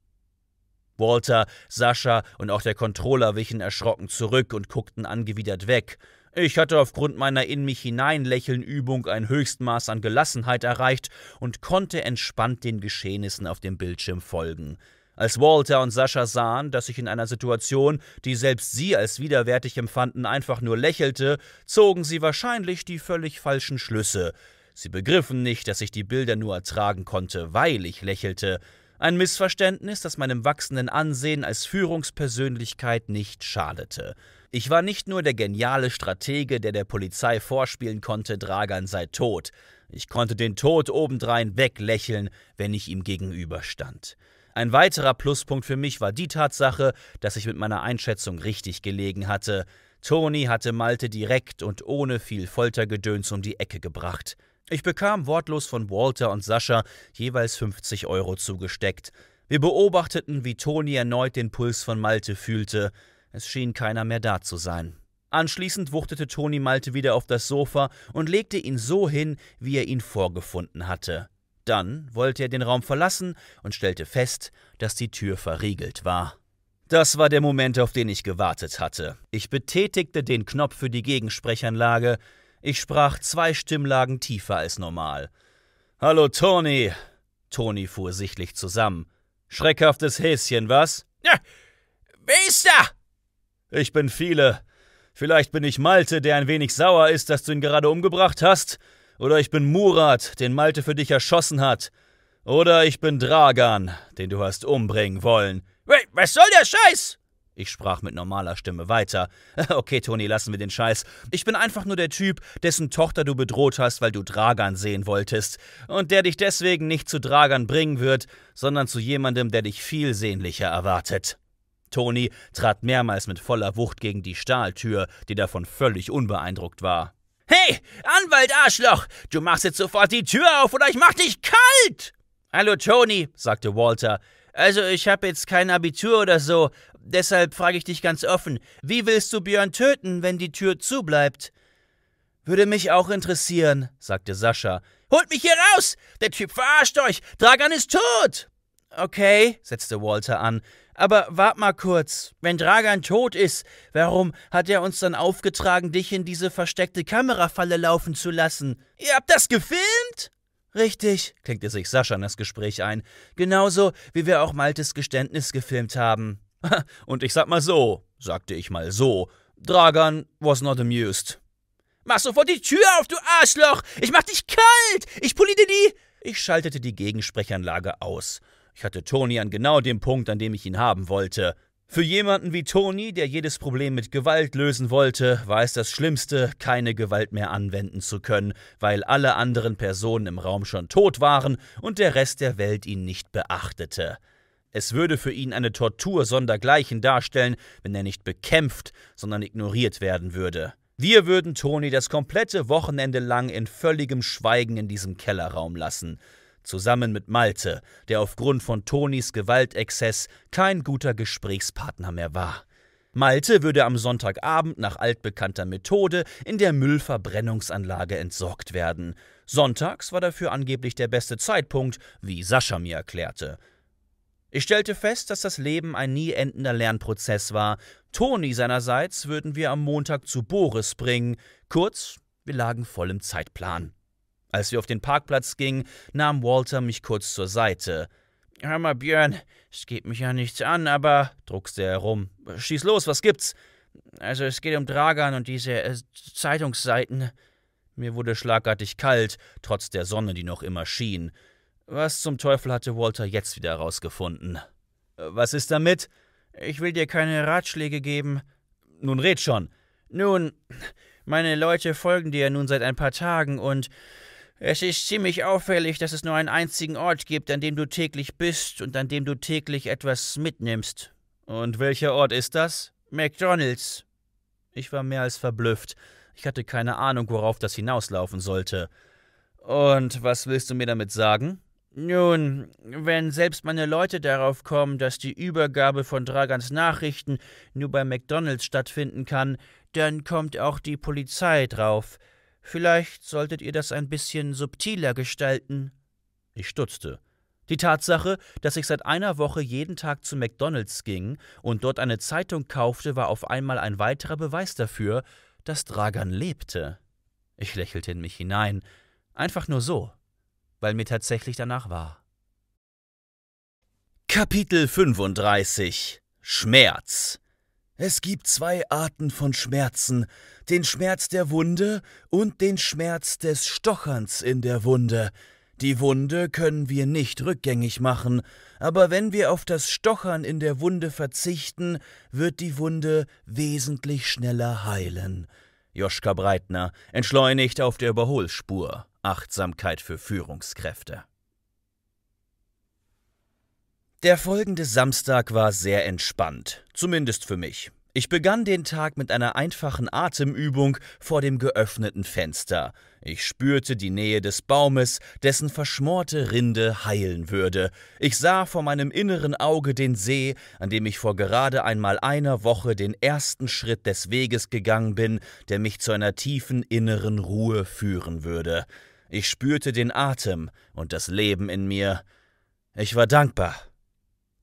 Walter, Sascha und auch der Controller wichen erschrocken zurück und guckten angewidert weg. Ich hatte aufgrund meiner in mich hineinlächeln Übung ein Höchstmaß an Gelassenheit erreicht und konnte entspannt den Geschehnissen auf dem Bildschirm folgen. Als Walter und Sascha sahen, dass ich in einer Situation, die selbst sie als widerwärtig empfanden, einfach nur lächelte, zogen sie wahrscheinlich die völlig falschen Schlüsse. Sie begriffen nicht, dass ich die Bilder nur ertragen konnte, weil ich lächelte. Ein Missverständnis, das meinem wachsenden Ansehen als Führungspersönlichkeit nicht schadete. Ich war nicht nur der geniale Stratege, der der Polizei vorspielen konnte, Dragan sei tot. Ich konnte den Tod obendrein weglächeln, wenn ich ihm gegenüberstand. Ein weiterer Pluspunkt für mich war die Tatsache, dass ich mit meiner Einschätzung richtig gelegen hatte. Toni hatte Malte direkt und ohne viel Foltergedöns um die Ecke gebracht. Ich bekam wortlos von Walter und Sascha jeweils 50 Euro zugesteckt. Wir beobachteten, wie Toni erneut den Puls von Malte fühlte. Es schien keiner mehr da zu sein. Anschließend wuchtete Toni Malte wieder auf das Sofa und legte ihn so hin, wie er ihn vorgefunden hatte. Dann wollte er den Raum verlassen und stellte fest, dass die Tür verriegelt war. Das war der Moment, auf den ich gewartet hatte. Ich betätigte den Knopf für die Gegensprechanlage, ich sprach zwei Stimmlagen tiefer als normal. Hallo, Toni!« Toni fuhr sichtlich zusammen. Schreckhaftes Häschen, was? Ja, wer ist da? Ich bin viele. Vielleicht bin ich Malte, der ein wenig sauer ist, dass du ihn gerade umgebracht hast. Oder ich bin Murat, den Malte für dich erschossen hat. Oder ich bin Dragan, den du hast umbringen wollen. Was soll der Scheiß? Ich sprach mit normaler Stimme weiter. Okay, Toni, lassen wir den Scheiß. Ich bin einfach nur der Typ, dessen Tochter du bedroht hast, weil du Dragan sehen wolltest. Und der dich deswegen nicht zu Dragan bringen wird, sondern zu jemandem, der dich viel sehnlicher erwartet. Toni trat mehrmals mit voller Wucht gegen die Stahltür, die davon völlig unbeeindruckt war. Hey, Anwalt Arschloch, du machst jetzt sofort die Tür auf oder ich mach dich kalt! Hallo Toni, sagte Walter, also ich habe jetzt kein Abitur oder so, deshalb frage ich dich ganz offen, wie willst du Björn töten, wenn die Tür zu bleibt? Würde mich auch interessieren, sagte Sascha. Holt mich hier raus! Der Typ verarscht euch! Dragan ist tot! Okay, setzte Walter an, aber wart mal kurz. Wenn Dragan tot ist, warum hat er uns dann aufgetragen, dich in diese versteckte Kamerafalle laufen zu lassen? Ihr habt das gefilmt? Richtig, klinkte sich Sascha in das Gespräch ein. Genauso, wie wir auch Maltes Geständnis gefilmt haben. Und ich sag mal so, sagte ich mal so. Dragan was not amused. Mach sofort die Tür auf, du Arschloch! Ich mach dich kalt! Ich poliere die. Ich schaltete die Gegensprechanlage aus. Ich hatte Toni an genau dem Punkt, an dem ich ihn haben wollte. Für jemanden wie Tony, der jedes Problem mit Gewalt lösen wollte, war es das Schlimmste, keine Gewalt mehr anwenden zu können, weil alle anderen Personen im Raum schon tot waren und der Rest der Welt ihn nicht beachtete. Es würde für ihn eine Tortur sondergleichen darstellen, wenn er nicht bekämpft, sondern ignoriert werden würde. Wir würden Tony das komplette Wochenende lang in völligem Schweigen in diesem Kellerraum lassen zusammen mit Malte, der aufgrund von Tonis Gewaltexzess kein guter Gesprächspartner mehr war. Malte würde am Sonntagabend nach altbekannter Methode in der Müllverbrennungsanlage entsorgt werden. Sonntags war dafür angeblich der beste Zeitpunkt, wie Sascha mir erklärte. Ich stellte fest, dass das Leben ein nie endender Lernprozess war. Toni seinerseits würden wir am Montag zu Boris bringen. Kurz, wir lagen voll im Zeitplan. Als wir auf den Parkplatz gingen, nahm Walter mich kurz zur Seite. Hör mal, Björn, es geht mich ja nichts an, aber, druckste er herum. Schieß los, was gibt's? Also, es geht um Dragan und diese äh, Zeitungsseiten. Mir wurde schlagartig kalt, trotz der Sonne, die noch immer schien. Was zum Teufel hatte Walter jetzt wieder herausgefunden? Was ist damit? Ich will dir keine Ratschläge geben. Nun red schon. Nun, meine Leute folgen dir nun seit ein paar Tagen und es ist ziemlich auffällig, dass es nur einen einzigen Ort gibt, an dem du täglich bist und an dem du täglich etwas mitnimmst. Und welcher Ort ist das? McDonald's. Ich war mehr als verblüfft. Ich hatte keine Ahnung, worauf das hinauslaufen sollte. Und was willst du mir damit sagen? Nun, wenn selbst meine Leute darauf kommen, dass die Übergabe von Dragans Nachrichten nur bei McDonald's stattfinden kann, dann kommt auch die Polizei drauf. Vielleicht solltet ihr das ein bisschen subtiler gestalten. Ich stutzte. Die Tatsache, dass ich seit einer Woche jeden Tag zu McDonald's ging und dort eine Zeitung kaufte, war auf einmal ein weiterer Beweis dafür, dass Dragan lebte. Ich lächelte in mich hinein, einfach nur so, weil mir tatsächlich danach war. Kapitel 35 Schmerz es gibt zwei Arten von Schmerzen, den Schmerz der Wunde und den Schmerz des Stocherns in der Wunde. Die Wunde können wir nicht rückgängig machen, aber wenn wir auf das Stochern in der Wunde verzichten, wird die Wunde wesentlich schneller heilen. Joschka Breitner, entschleunigt auf der Überholspur. Achtsamkeit für Führungskräfte. Der folgende Samstag war sehr entspannt, zumindest für mich. Ich begann den Tag mit einer einfachen Atemübung vor dem geöffneten Fenster. Ich spürte die Nähe des Baumes, dessen verschmorte Rinde heilen würde. Ich sah vor meinem inneren Auge den See, an dem ich vor gerade einmal einer Woche den ersten Schritt des Weges gegangen bin, der mich zu einer tiefen inneren Ruhe führen würde. Ich spürte den Atem und das Leben in mir. Ich war dankbar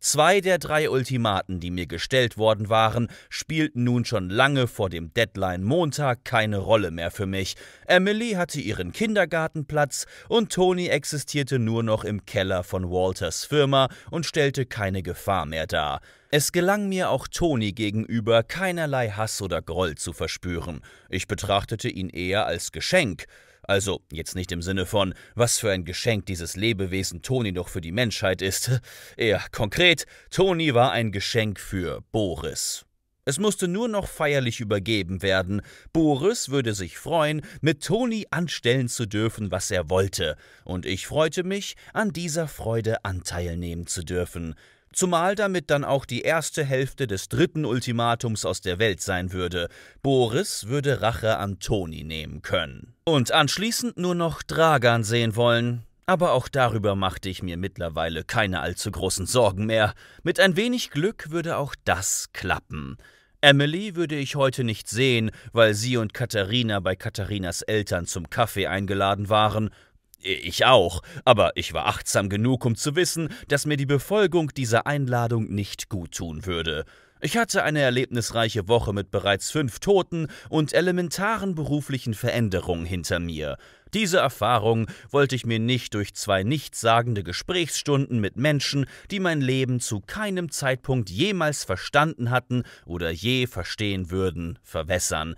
Zwei der drei Ultimaten, die mir gestellt worden waren, spielten nun schon lange vor dem Deadline-Montag keine Rolle mehr für mich. Emily hatte ihren Kindergartenplatz und Tony existierte nur noch im Keller von Walters Firma und stellte keine Gefahr mehr dar. Es gelang mir auch Tony gegenüber keinerlei Hass oder Groll zu verspüren. Ich betrachtete ihn eher als Geschenk. Also jetzt nicht im Sinne von, was für ein Geschenk dieses Lebewesen Toni doch für die Menschheit ist. Eher konkret, Toni war ein Geschenk für Boris. Es musste nur noch feierlich übergeben werden. Boris würde sich freuen, mit Toni anstellen zu dürfen, was er wollte. Und ich freute mich, an dieser Freude Anteil nehmen zu dürfen zumal damit dann auch die erste Hälfte des dritten Ultimatums aus der Welt sein würde. Boris würde Rache an Toni nehmen können. Und anschließend nur noch Dragan sehen wollen. Aber auch darüber machte ich mir mittlerweile keine allzu großen Sorgen mehr. Mit ein wenig Glück würde auch das klappen. Emily würde ich heute nicht sehen, weil sie und Katharina bei Katharinas Eltern zum Kaffee eingeladen waren, ich auch, aber ich war achtsam genug, um zu wissen, dass mir die Befolgung dieser Einladung nicht guttun würde. Ich hatte eine erlebnisreiche Woche mit bereits fünf Toten und elementaren beruflichen Veränderungen hinter mir. Diese Erfahrung wollte ich mir nicht durch zwei nichtssagende Gesprächsstunden mit Menschen, die mein Leben zu keinem Zeitpunkt jemals verstanden hatten oder je verstehen würden, verwässern.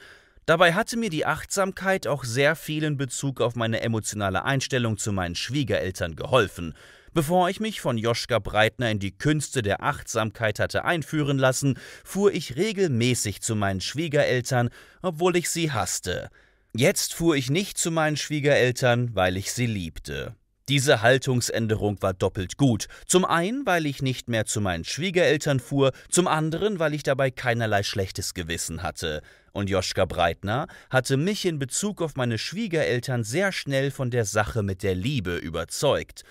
Dabei hatte mir die Achtsamkeit auch sehr viel in Bezug auf meine emotionale Einstellung zu meinen Schwiegereltern geholfen, Bevor ich mich von Joschka Breitner in die Künste der Achtsamkeit hatte einführen lassen, fuhr ich regelmäßig zu meinen Schwiegereltern, obwohl ich sie hasste. Jetzt fuhr ich nicht zu meinen Schwiegereltern, weil ich sie liebte. Diese Haltungsänderung war doppelt gut. Zum einen, weil ich nicht mehr zu meinen Schwiegereltern fuhr, zum anderen, weil ich dabei keinerlei schlechtes Gewissen hatte. Und Joschka Breitner hatte mich in Bezug auf meine Schwiegereltern sehr schnell von der Sache mit der Liebe überzeugt.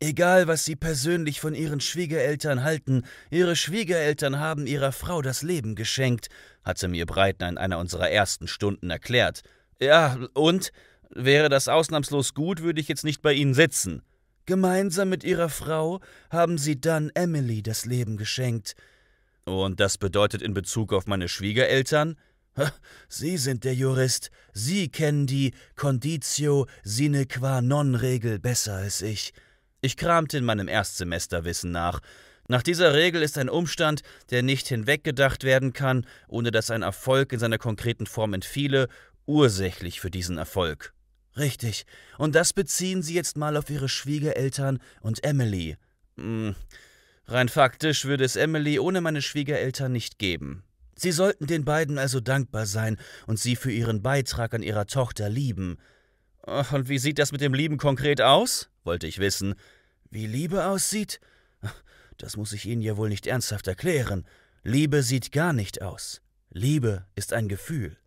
Egal, was Sie persönlich von Ihren Schwiegereltern halten, Ihre Schwiegereltern haben Ihrer Frau das Leben geschenkt, hatte mir Breitner in einer unserer ersten Stunden erklärt. Ja, und? Wäre das ausnahmslos gut, würde ich jetzt nicht bei Ihnen sitzen. Gemeinsam mit Ihrer Frau haben Sie dann Emily das Leben geschenkt. Und das bedeutet in Bezug auf meine Schwiegereltern? Sie sind der Jurist. Sie kennen die Conditio sine qua non Regel besser als ich. Ich kramte in meinem Erstsemesterwissen nach. Nach dieser Regel ist ein Umstand, der nicht hinweggedacht werden kann, ohne dass ein Erfolg in seiner konkreten Form entfiele, ursächlich für diesen Erfolg. Richtig. Und das beziehen Sie jetzt mal auf Ihre Schwiegereltern und Emily. Hm. Rein faktisch würde es Emily ohne meine Schwiegereltern nicht geben. Sie sollten den beiden also dankbar sein und sie für ihren Beitrag an ihrer Tochter lieben. Und wie sieht das mit dem Lieben konkret aus? wollte ich wissen. Wie Liebe aussieht? Das muss ich Ihnen ja wohl nicht ernsthaft erklären. Liebe sieht gar nicht aus. Liebe ist ein Gefühl.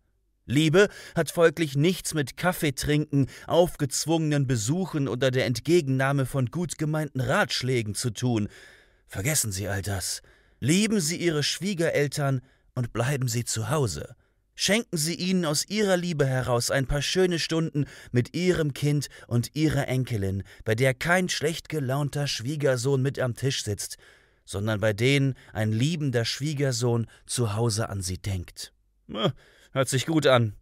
Liebe hat folglich nichts mit Kaffeetrinken, aufgezwungenen Besuchen oder der Entgegennahme von gut gemeinten Ratschlägen zu tun. Vergessen Sie all das. Lieben Sie Ihre Schwiegereltern und bleiben Sie zu Hause. Schenken Sie ihnen aus Ihrer Liebe heraus ein paar schöne Stunden mit Ihrem Kind und Ihrer Enkelin, bei der kein schlecht gelaunter Schwiegersohn mit am Tisch sitzt, sondern bei denen ein liebender Schwiegersohn zu Hause an Sie denkt. Na, Hört sich gut an.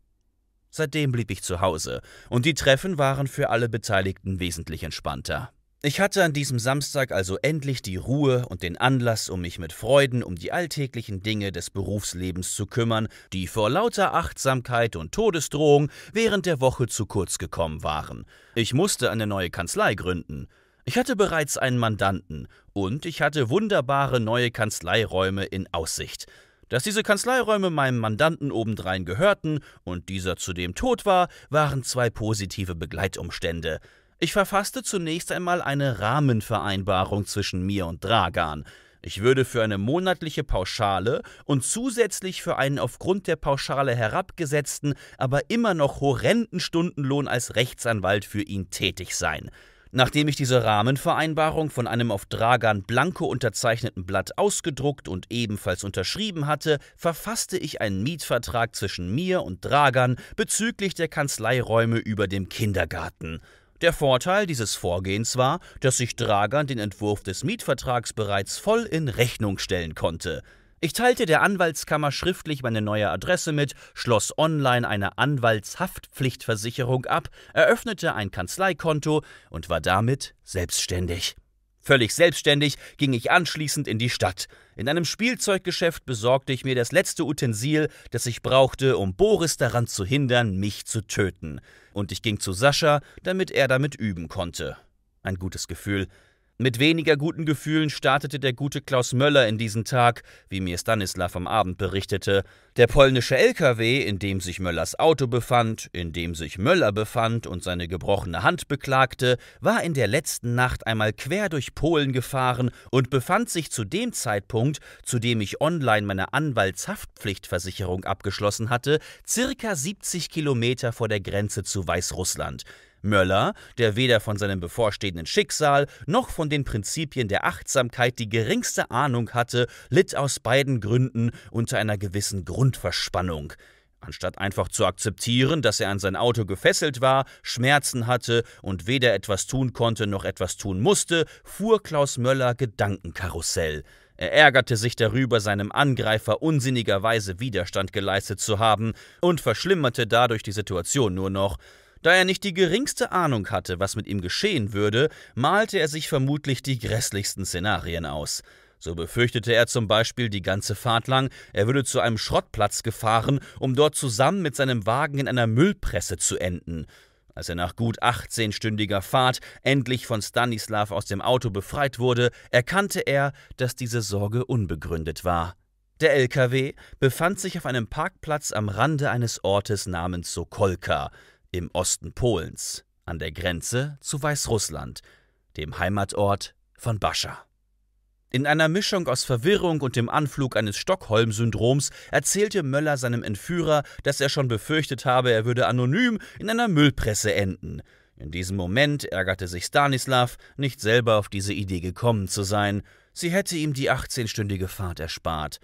Seitdem blieb ich zu Hause, und die Treffen waren für alle Beteiligten wesentlich entspannter. Ich hatte an diesem Samstag also endlich die Ruhe und den Anlass, um mich mit Freuden um die alltäglichen Dinge des Berufslebens zu kümmern, die vor lauter Achtsamkeit und Todesdrohung während der Woche zu kurz gekommen waren. Ich musste eine neue Kanzlei gründen. Ich hatte bereits einen Mandanten und ich hatte wunderbare neue Kanzleiräume in Aussicht. Dass diese Kanzleiräume meinem Mandanten obendrein gehörten und dieser zudem tot war, waren zwei positive Begleitumstände. Ich verfasste zunächst einmal eine Rahmenvereinbarung zwischen mir und Dragan. Ich würde für eine monatliche Pauschale und zusätzlich für einen aufgrund der Pauschale herabgesetzten, aber immer noch horrenden Stundenlohn als Rechtsanwalt für ihn tätig sein. Nachdem ich diese Rahmenvereinbarung von einem auf Dragan Blanco unterzeichneten Blatt ausgedruckt und ebenfalls unterschrieben hatte, verfasste ich einen Mietvertrag zwischen mir und Dragan bezüglich der Kanzleiräume über dem Kindergarten. Der Vorteil dieses Vorgehens war, dass sich Dragan den Entwurf des Mietvertrags bereits voll in Rechnung stellen konnte. Ich teilte der Anwaltskammer schriftlich meine neue Adresse mit, schloss online eine Anwaltshaftpflichtversicherung ab, eröffnete ein Kanzleikonto und war damit selbstständig. Völlig selbstständig ging ich anschließend in die Stadt. In einem Spielzeuggeschäft besorgte ich mir das letzte Utensil, das ich brauchte, um Boris daran zu hindern, mich zu töten. Und ich ging zu Sascha, damit er damit üben konnte. Ein gutes Gefühl. Mit weniger guten Gefühlen startete der gute Klaus Möller in diesen Tag, wie mir Stanislav am Abend berichtete. Der polnische LKW, in dem sich Möllers Auto befand, in dem sich Möller befand und seine gebrochene Hand beklagte, war in der letzten Nacht einmal quer durch Polen gefahren und befand sich zu dem Zeitpunkt, zu dem ich online meine Anwaltshaftpflichtversicherung abgeschlossen hatte, circa 70 Kilometer vor der Grenze zu Weißrussland. Möller, der weder von seinem bevorstehenden Schicksal noch von den Prinzipien der Achtsamkeit die geringste Ahnung hatte, litt aus beiden Gründen unter einer gewissen Grundverspannung. Anstatt einfach zu akzeptieren, dass er an sein Auto gefesselt war, Schmerzen hatte und weder etwas tun konnte noch etwas tun musste, fuhr Klaus Möller Gedankenkarussell. Er ärgerte sich darüber, seinem Angreifer unsinnigerweise Widerstand geleistet zu haben und verschlimmerte dadurch die Situation nur noch. Da er nicht die geringste Ahnung hatte, was mit ihm geschehen würde, malte er sich vermutlich die grässlichsten Szenarien aus. So befürchtete er zum Beispiel die ganze Fahrt lang, er würde zu einem Schrottplatz gefahren, um dort zusammen mit seinem Wagen in einer Müllpresse zu enden. Als er nach gut 18-stündiger Fahrt endlich von Stanislav aus dem Auto befreit wurde, erkannte er, dass diese Sorge unbegründet war. Der LKW befand sich auf einem Parkplatz am Rande eines Ortes namens Sokolka im Osten Polens, an der Grenze zu Weißrussland, dem Heimatort von Bascha. In einer Mischung aus Verwirrung und dem Anflug eines Stockholm-Syndroms erzählte Möller seinem Entführer, dass er schon befürchtet habe, er würde anonym in einer Müllpresse enden. In diesem Moment ärgerte sich Stanislav, nicht selber auf diese Idee gekommen zu sein. Sie hätte ihm die 18-stündige Fahrt erspart.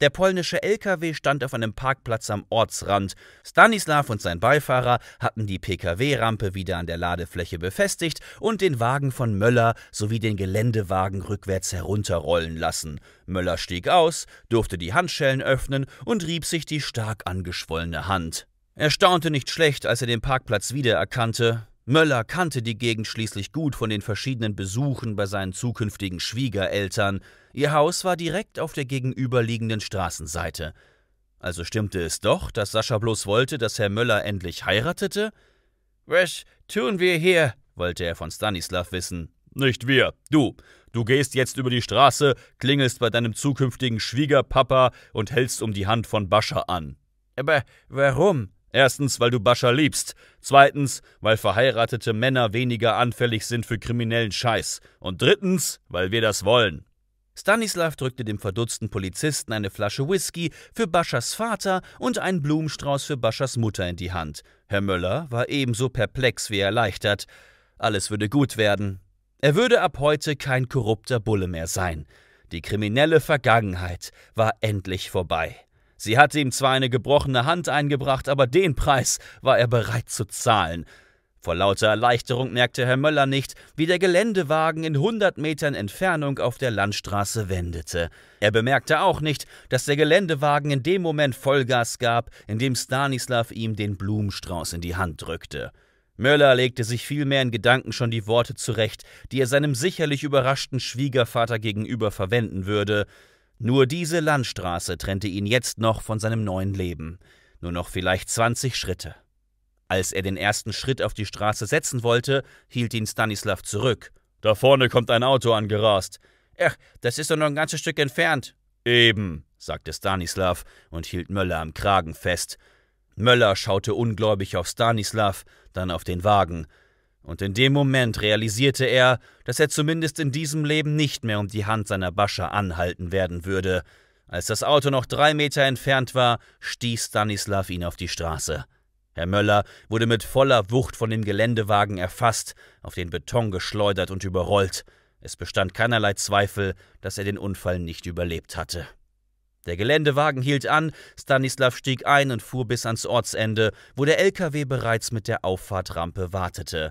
Der polnische LKW stand auf einem Parkplatz am Ortsrand. Stanislav und sein Beifahrer hatten die PKW-Rampe wieder an der Ladefläche befestigt und den Wagen von Möller sowie den Geländewagen rückwärts herunterrollen lassen. Möller stieg aus, durfte die Handschellen öffnen und rieb sich die stark angeschwollene Hand. Er staunte nicht schlecht, als er den Parkplatz wiedererkannte. Möller kannte die Gegend schließlich gut von den verschiedenen Besuchen bei seinen zukünftigen Schwiegereltern. Ihr Haus war direkt auf der gegenüberliegenden Straßenseite. Also stimmte es doch, dass Sascha bloß wollte, dass Herr Möller endlich heiratete? Was tun wir hier? wollte er von Stanislav wissen. Nicht wir, du. Du gehst jetzt über die Straße, klingelst bei deinem zukünftigen Schwiegerpapa und hältst um die Hand von Bascha an. Aber warum? Erstens, weil du Bascha liebst. Zweitens, weil verheiratete Männer weniger anfällig sind für kriminellen Scheiß. Und drittens, weil wir das wollen. Stanislav drückte dem verdutzten Polizisten eine Flasche Whisky für Baschas Vater und einen Blumenstrauß für Baschas Mutter in die Hand. Herr Möller war ebenso perplex wie erleichtert. Alles würde gut werden. Er würde ab heute kein korrupter Bulle mehr sein. Die kriminelle Vergangenheit war endlich vorbei. Sie hatte ihm zwar eine gebrochene Hand eingebracht, aber den Preis war er bereit zu zahlen. Vor lauter Erleichterung merkte Herr Möller nicht, wie der Geländewagen in 100 Metern Entfernung auf der Landstraße wendete. Er bemerkte auch nicht, dass der Geländewagen in dem Moment Vollgas gab, in dem Stanislav ihm den Blumenstrauß in die Hand drückte. Möller legte sich vielmehr in Gedanken schon die Worte zurecht, die er seinem sicherlich überraschten Schwiegervater gegenüber verwenden würde. Nur diese Landstraße trennte ihn jetzt noch von seinem neuen Leben. Nur noch vielleicht 20 Schritte. Als er den ersten Schritt auf die Straße setzen wollte, hielt ihn Stanislav zurück. Da vorne kommt ein Auto angerast. Ach, das ist doch noch ein ganzes Stück entfernt. Eben, sagte Stanislav und hielt Möller am Kragen fest. Möller schaute ungläubig auf Stanislav, dann auf den Wagen und in dem Moment realisierte er, dass er zumindest in diesem Leben nicht mehr um die Hand seiner Bascha anhalten werden würde. Als das Auto noch drei Meter entfernt war, stieß Stanislav ihn auf die Straße. Herr Möller wurde mit voller Wucht von dem Geländewagen erfasst, auf den Beton geschleudert und überrollt. Es bestand keinerlei Zweifel, dass er den Unfall nicht überlebt hatte. Der Geländewagen hielt an, Stanislav stieg ein und fuhr bis ans Ortsende, wo der LKW bereits mit der Auffahrtrampe wartete.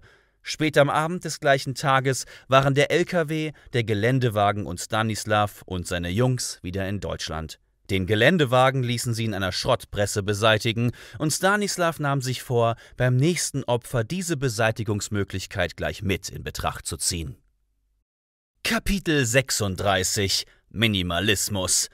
Später am Abend des gleichen Tages waren der LKW, der Geländewagen und Stanislav und seine Jungs wieder in Deutschland. Den Geländewagen ließen sie in einer Schrottpresse beseitigen und Stanislav nahm sich vor, beim nächsten Opfer diese Beseitigungsmöglichkeit gleich mit in Betracht zu ziehen. Kapitel 36 Minimalismus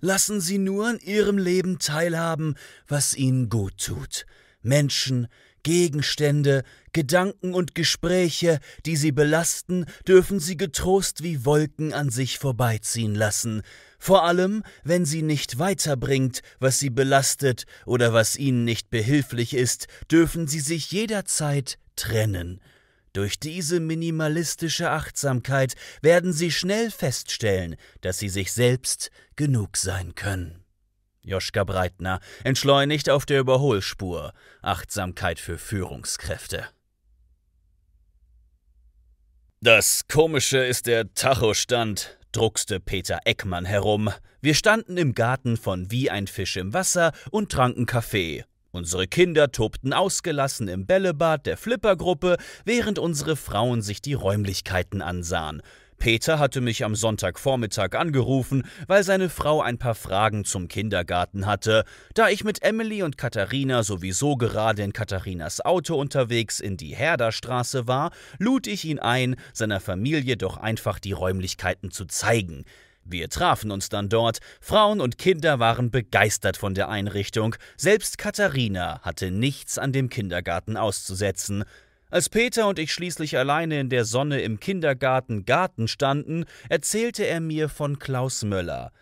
Lassen Sie nur an Ihrem Leben teilhaben, was Ihnen gut tut. Menschen, Gegenstände, Gedanken und Gespräche, die sie belasten, dürfen sie getrost wie Wolken an sich vorbeiziehen lassen, vor allem wenn sie nicht weiterbringt, was sie belastet oder was ihnen nicht behilflich ist, dürfen sie sich jederzeit trennen. Durch diese minimalistische Achtsamkeit werden sie schnell feststellen, dass sie sich selbst genug sein können. Joschka Breitner, entschleunigt auf der Überholspur. Achtsamkeit für Führungskräfte. Das Komische ist der Tachostand, druckste Peter Eckmann herum. Wir standen im Garten von Wie ein Fisch im Wasser und tranken Kaffee. Unsere Kinder tobten ausgelassen im Bällebad der Flippergruppe, während unsere Frauen sich die Räumlichkeiten ansahen. Peter hatte mich am Sonntagvormittag angerufen, weil seine Frau ein paar Fragen zum Kindergarten hatte, da ich mit Emily und Katharina sowieso gerade in Katharinas Auto unterwegs in die Herderstraße war, lud ich ihn ein, seiner Familie doch einfach die Räumlichkeiten zu zeigen. Wir trafen uns dann dort, Frauen und Kinder waren begeistert von der Einrichtung, selbst Katharina hatte nichts an dem Kindergarten auszusetzen, als Peter und ich schließlich alleine in der Sonne im Kindergarten Garten standen, erzählte er mir von Klaus Möller.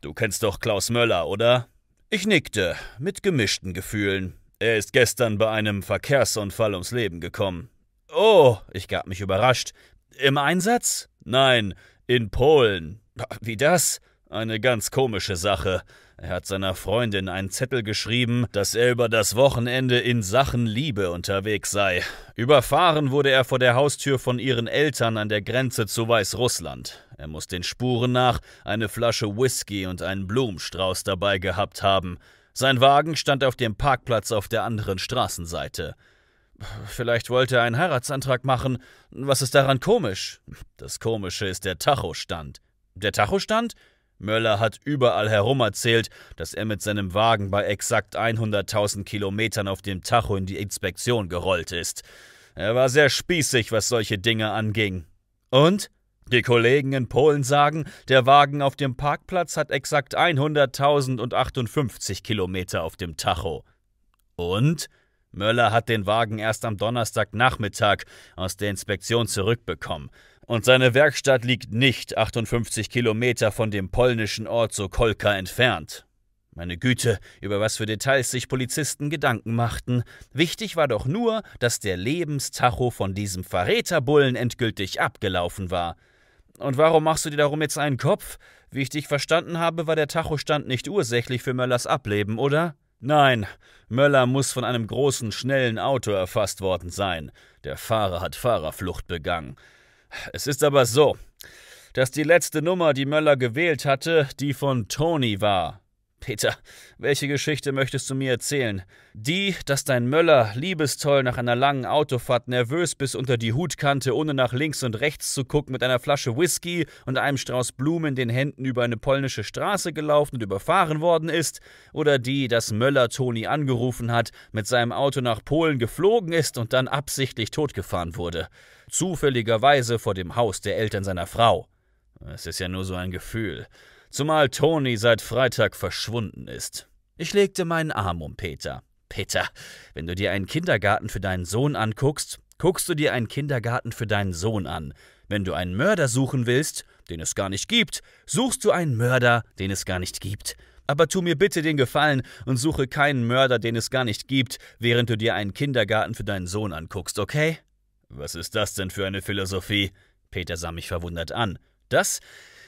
Du kennst doch Klaus Möller, oder? Ich nickte, mit gemischten Gefühlen. Er ist gestern bei einem Verkehrsunfall ums Leben gekommen. Oh, ich gab mich überrascht. Im Einsatz? Nein, in Polen. Wie das? Eine ganz komische Sache. Er hat seiner Freundin einen Zettel geschrieben, dass er über das Wochenende in Sachen Liebe unterwegs sei. Überfahren wurde er vor der Haustür von ihren Eltern an der Grenze zu Weißrussland. Er muss den Spuren nach eine Flasche Whisky und einen Blumenstrauß dabei gehabt haben. Sein Wagen stand auf dem Parkplatz auf der anderen Straßenseite. Vielleicht wollte er einen Heiratsantrag machen. Was ist daran komisch? Das Komische ist der Tachostand. Der Tachostand? Möller hat überall herum erzählt, dass er mit seinem Wagen bei exakt 100.000 Kilometern auf dem Tacho in die Inspektion gerollt ist. Er war sehr spießig, was solche Dinge anging. Und? Die Kollegen in Polen sagen, der Wagen auf dem Parkplatz hat exakt 100.058 Kilometer auf dem Tacho. Und? Möller hat den Wagen erst am Donnerstagnachmittag aus der Inspektion zurückbekommen und seine Werkstatt liegt nicht 58 Kilometer von dem polnischen Ort Sokolka entfernt. Meine Güte, über was für Details sich Polizisten Gedanken machten. Wichtig war doch nur, dass der Lebenstacho von diesem Verräterbullen endgültig abgelaufen war. Und warum machst du dir darum jetzt einen Kopf? Wie ich dich verstanden habe, war der Tachostand nicht ursächlich für Möllers Ableben, oder? Nein, Möller muss von einem großen, schnellen Auto erfasst worden sein. Der Fahrer hat Fahrerflucht begangen. Es ist aber so, dass die letzte Nummer, die Möller gewählt hatte, die von Tony war. Peter, welche Geschichte möchtest du mir erzählen? Die, dass dein Möller liebestoll nach einer langen Autofahrt nervös bis unter die Hutkante, ohne nach links und rechts zu gucken, mit einer Flasche Whisky und einem Strauß Blumen in den Händen über eine polnische Straße gelaufen und überfahren worden ist? Oder die, dass Möller Toni angerufen hat, mit seinem Auto nach Polen geflogen ist und dann absichtlich totgefahren wurde? Zufälligerweise vor dem Haus der Eltern seiner Frau. Es ist ja nur so ein Gefühl. Zumal Tony seit Freitag verschwunden ist. Ich legte meinen Arm um Peter. Peter, wenn du dir einen Kindergarten für deinen Sohn anguckst, guckst du dir einen Kindergarten für deinen Sohn an. Wenn du einen Mörder suchen willst, den es gar nicht gibt, suchst du einen Mörder, den es gar nicht gibt. Aber tu mir bitte den Gefallen und suche keinen Mörder, den es gar nicht gibt, während du dir einen Kindergarten für deinen Sohn anguckst, okay? Was ist das denn für eine Philosophie? Peter sah mich verwundert an. Das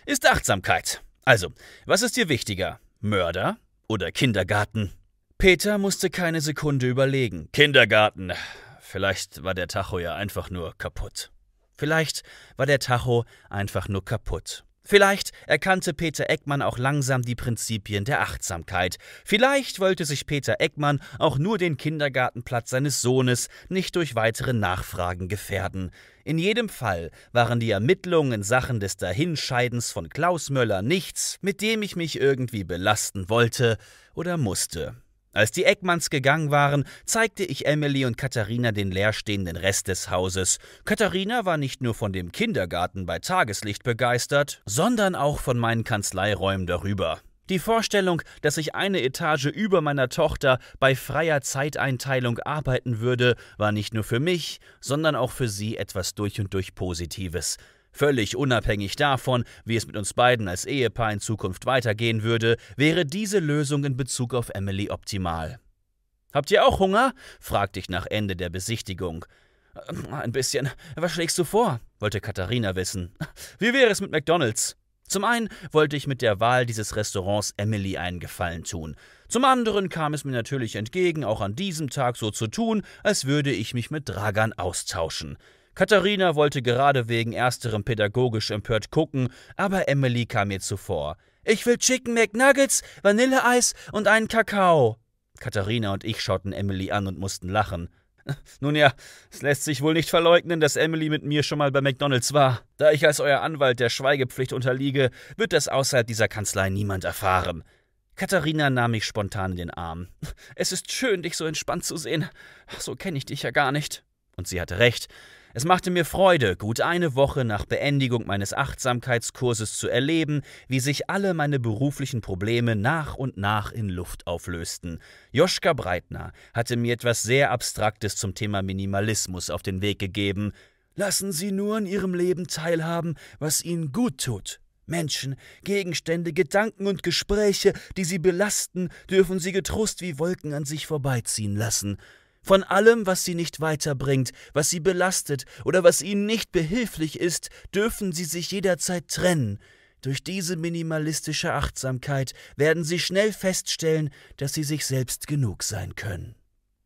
ist Achtsamkeit. Also, was ist dir wichtiger? Mörder oder Kindergarten? Peter musste keine Sekunde überlegen. Kindergarten. Vielleicht war der Tacho ja einfach nur kaputt. Vielleicht war der Tacho einfach nur kaputt. Vielleicht erkannte Peter Eckmann auch langsam die Prinzipien der Achtsamkeit. Vielleicht wollte sich Peter Eckmann auch nur den Kindergartenplatz seines Sohnes nicht durch weitere Nachfragen gefährden. In jedem Fall waren die Ermittlungen in Sachen des Dahinscheidens von Klaus Möller nichts, mit dem ich mich irgendwie belasten wollte oder musste. Als die Eckmanns gegangen waren, zeigte ich Emily und Katharina den leerstehenden Rest des Hauses. Katharina war nicht nur von dem Kindergarten bei Tageslicht begeistert, sondern auch von meinen Kanzleiräumen darüber. Die Vorstellung, dass ich eine Etage über meiner Tochter bei freier Zeiteinteilung arbeiten würde, war nicht nur für mich, sondern auch für sie etwas durch und durch Positives. Völlig unabhängig davon, wie es mit uns beiden als Ehepaar in Zukunft weitergehen würde, wäre diese Lösung in Bezug auf Emily optimal. Habt ihr auch Hunger? fragte ich nach Ende der Besichtigung. Äh, ein bisschen. Was schlägst du vor? wollte Katharina wissen. Wie wäre es mit McDonalds? Zum einen wollte ich mit der Wahl dieses Restaurants Emily einen Gefallen tun. Zum anderen kam es mir natürlich entgegen, auch an diesem Tag so zu tun, als würde ich mich mit Dragan austauschen. Katharina wollte gerade wegen ersterem pädagogisch empört gucken, aber Emily kam ihr zuvor. Ich will Chicken McNuggets, Vanilleeis und einen Kakao. Katharina und ich schauten Emily an und mussten lachen. Nun ja, es lässt sich wohl nicht verleugnen, dass Emily mit mir schon mal bei McDonalds war. Da ich als euer Anwalt der Schweigepflicht unterliege, wird das außerhalb dieser Kanzlei niemand erfahren. Katharina nahm mich spontan in den Arm. Es ist schön, dich so entspannt zu sehen. So kenne ich dich ja gar nicht. Und sie hatte recht. Es machte mir Freude, gut eine Woche nach Beendigung meines Achtsamkeitskurses zu erleben, wie sich alle meine beruflichen Probleme nach und nach in Luft auflösten. Joschka Breitner hatte mir etwas sehr Abstraktes zum Thema Minimalismus auf den Weg gegeben. Lassen Sie nur an Ihrem Leben teilhaben, was Ihnen gut tut. Menschen, Gegenstände, Gedanken und Gespräche, die Sie belasten, dürfen Sie getrost wie Wolken an sich vorbeiziehen lassen. Von allem, was sie nicht weiterbringt, was sie belastet oder was ihnen nicht behilflich ist, dürfen sie sich jederzeit trennen. Durch diese minimalistische Achtsamkeit werden sie schnell feststellen, dass sie sich selbst genug sein können.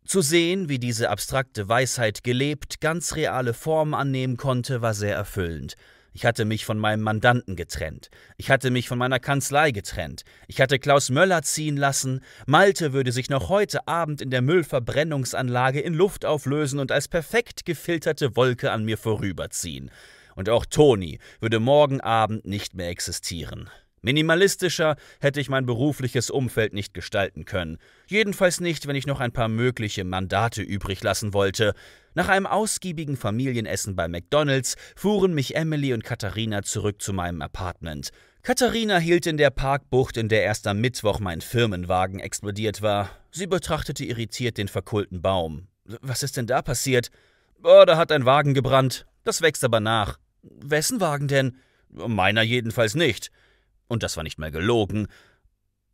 Zu sehen, wie diese abstrakte Weisheit gelebt, ganz reale Form annehmen konnte, war sehr erfüllend. Ich hatte mich von meinem Mandanten getrennt. Ich hatte mich von meiner Kanzlei getrennt. Ich hatte Klaus Möller ziehen lassen. Malte würde sich noch heute Abend in der Müllverbrennungsanlage in Luft auflösen und als perfekt gefilterte Wolke an mir vorüberziehen. Und auch Toni würde morgen Abend nicht mehr existieren. Minimalistischer hätte ich mein berufliches Umfeld nicht gestalten können. Jedenfalls nicht, wenn ich noch ein paar mögliche Mandate übrig lassen wollte. Nach einem ausgiebigen Familienessen bei McDonalds fuhren mich Emily und Katharina zurück zu meinem Apartment. Katharina hielt in der Parkbucht, in der erst am Mittwoch mein Firmenwagen explodiert war. Sie betrachtete irritiert den verkohlten Baum. Was ist denn da passiert? Oh, da hat ein Wagen gebrannt. Das wächst aber nach. Wessen Wagen denn? Meiner jedenfalls nicht und das war nicht mal gelogen.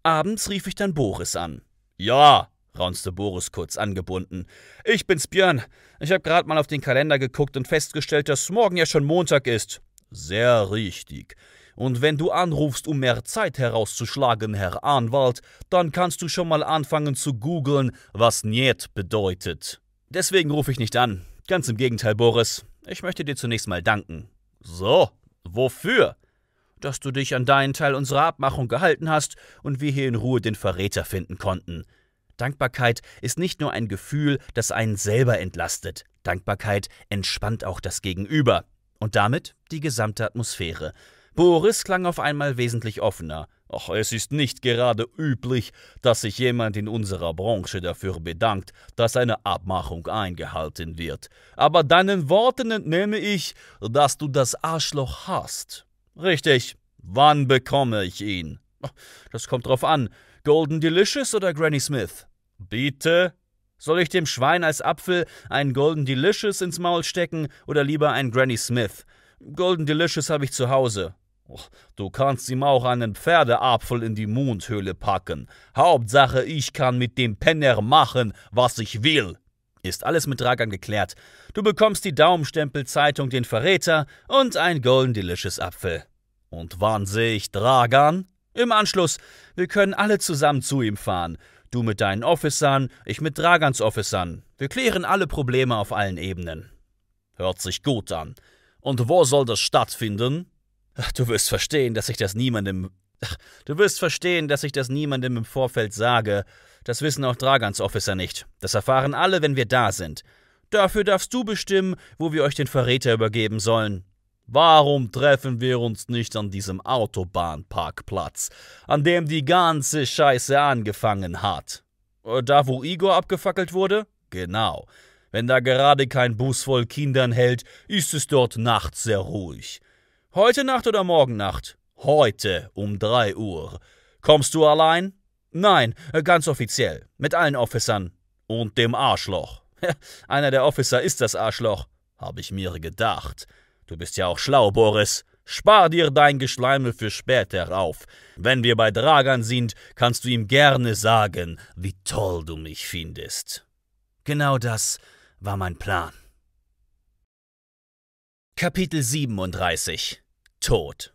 Abends rief ich dann Boris an. Ja, raunzte Boris kurz angebunden. Ich bin's Björn. Ich hab grad mal auf den Kalender geguckt und festgestellt, dass morgen ja schon Montag ist. Sehr richtig. Und wenn du anrufst, um mehr Zeit herauszuschlagen, Herr Anwalt, dann kannst du schon mal anfangen zu googeln, was Niet bedeutet. Deswegen rufe ich nicht an. Ganz im Gegenteil, Boris. Ich möchte dir zunächst mal danken. So, wofür? dass du dich an deinen Teil unserer Abmachung gehalten hast und wir hier in Ruhe den Verräter finden konnten. Dankbarkeit ist nicht nur ein Gefühl, das einen selber entlastet. Dankbarkeit entspannt auch das Gegenüber und damit die gesamte Atmosphäre. Boris klang auf einmal wesentlich offener. Ach, es ist nicht gerade üblich, dass sich jemand in unserer Branche dafür bedankt, dass eine Abmachung eingehalten wird. Aber deinen Worten entnehme ich, dass du das Arschloch hast. Richtig. Wann bekomme ich ihn? Das kommt drauf an. Golden Delicious oder Granny Smith? Bitte? Soll ich dem Schwein als Apfel einen Golden Delicious ins Maul stecken oder lieber einen Granny Smith? Golden Delicious habe ich zu Hause. Du kannst ihm auch einen Pferdeapfel in die Mundhöhle packen. Hauptsache, ich kann mit dem Penner machen, was ich will. Ist alles mit Dragan geklärt. Du bekommst die Daumenstempelzeitung Den Verräter und ein Golden Delicious Apfel. Und wann sehe ich Dragan? Im Anschluss. Wir können alle zusammen zu ihm fahren. Du mit deinen Officern, ich mit Dragans Officern. Wir klären alle Probleme auf allen Ebenen. Hört sich gut an. Und wo soll das stattfinden? Du wirst verstehen, dass ich das niemandem. Du wirst verstehen, dass ich das niemandem im Vorfeld sage. Das wissen auch Dragans Officer nicht. Das erfahren alle, wenn wir da sind. Dafür darfst du bestimmen, wo wir euch den Verräter übergeben sollen. Warum treffen wir uns nicht an diesem Autobahnparkplatz, an dem die ganze Scheiße angefangen hat? Äh, da, wo Igor abgefackelt wurde? Genau. Wenn da gerade kein Bus voll Kindern hält, ist es dort nachts sehr ruhig. Heute Nacht oder morgen Nacht? Heute um 3 Uhr. Kommst du allein? Nein, äh, ganz offiziell. Mit allen Officern. Und dem Arschloch. Einer der Officer ist das Arschloch, habe ich mir gedacht. Du bist ja auch schlau, Boris. Spar dir dein Geschleime für später auf. Wenn wir bei Dragan sind, kannst du ihm gerne sagen, wie toll du mich findest. Genau das war mein Plan. Kapitel 37 Tod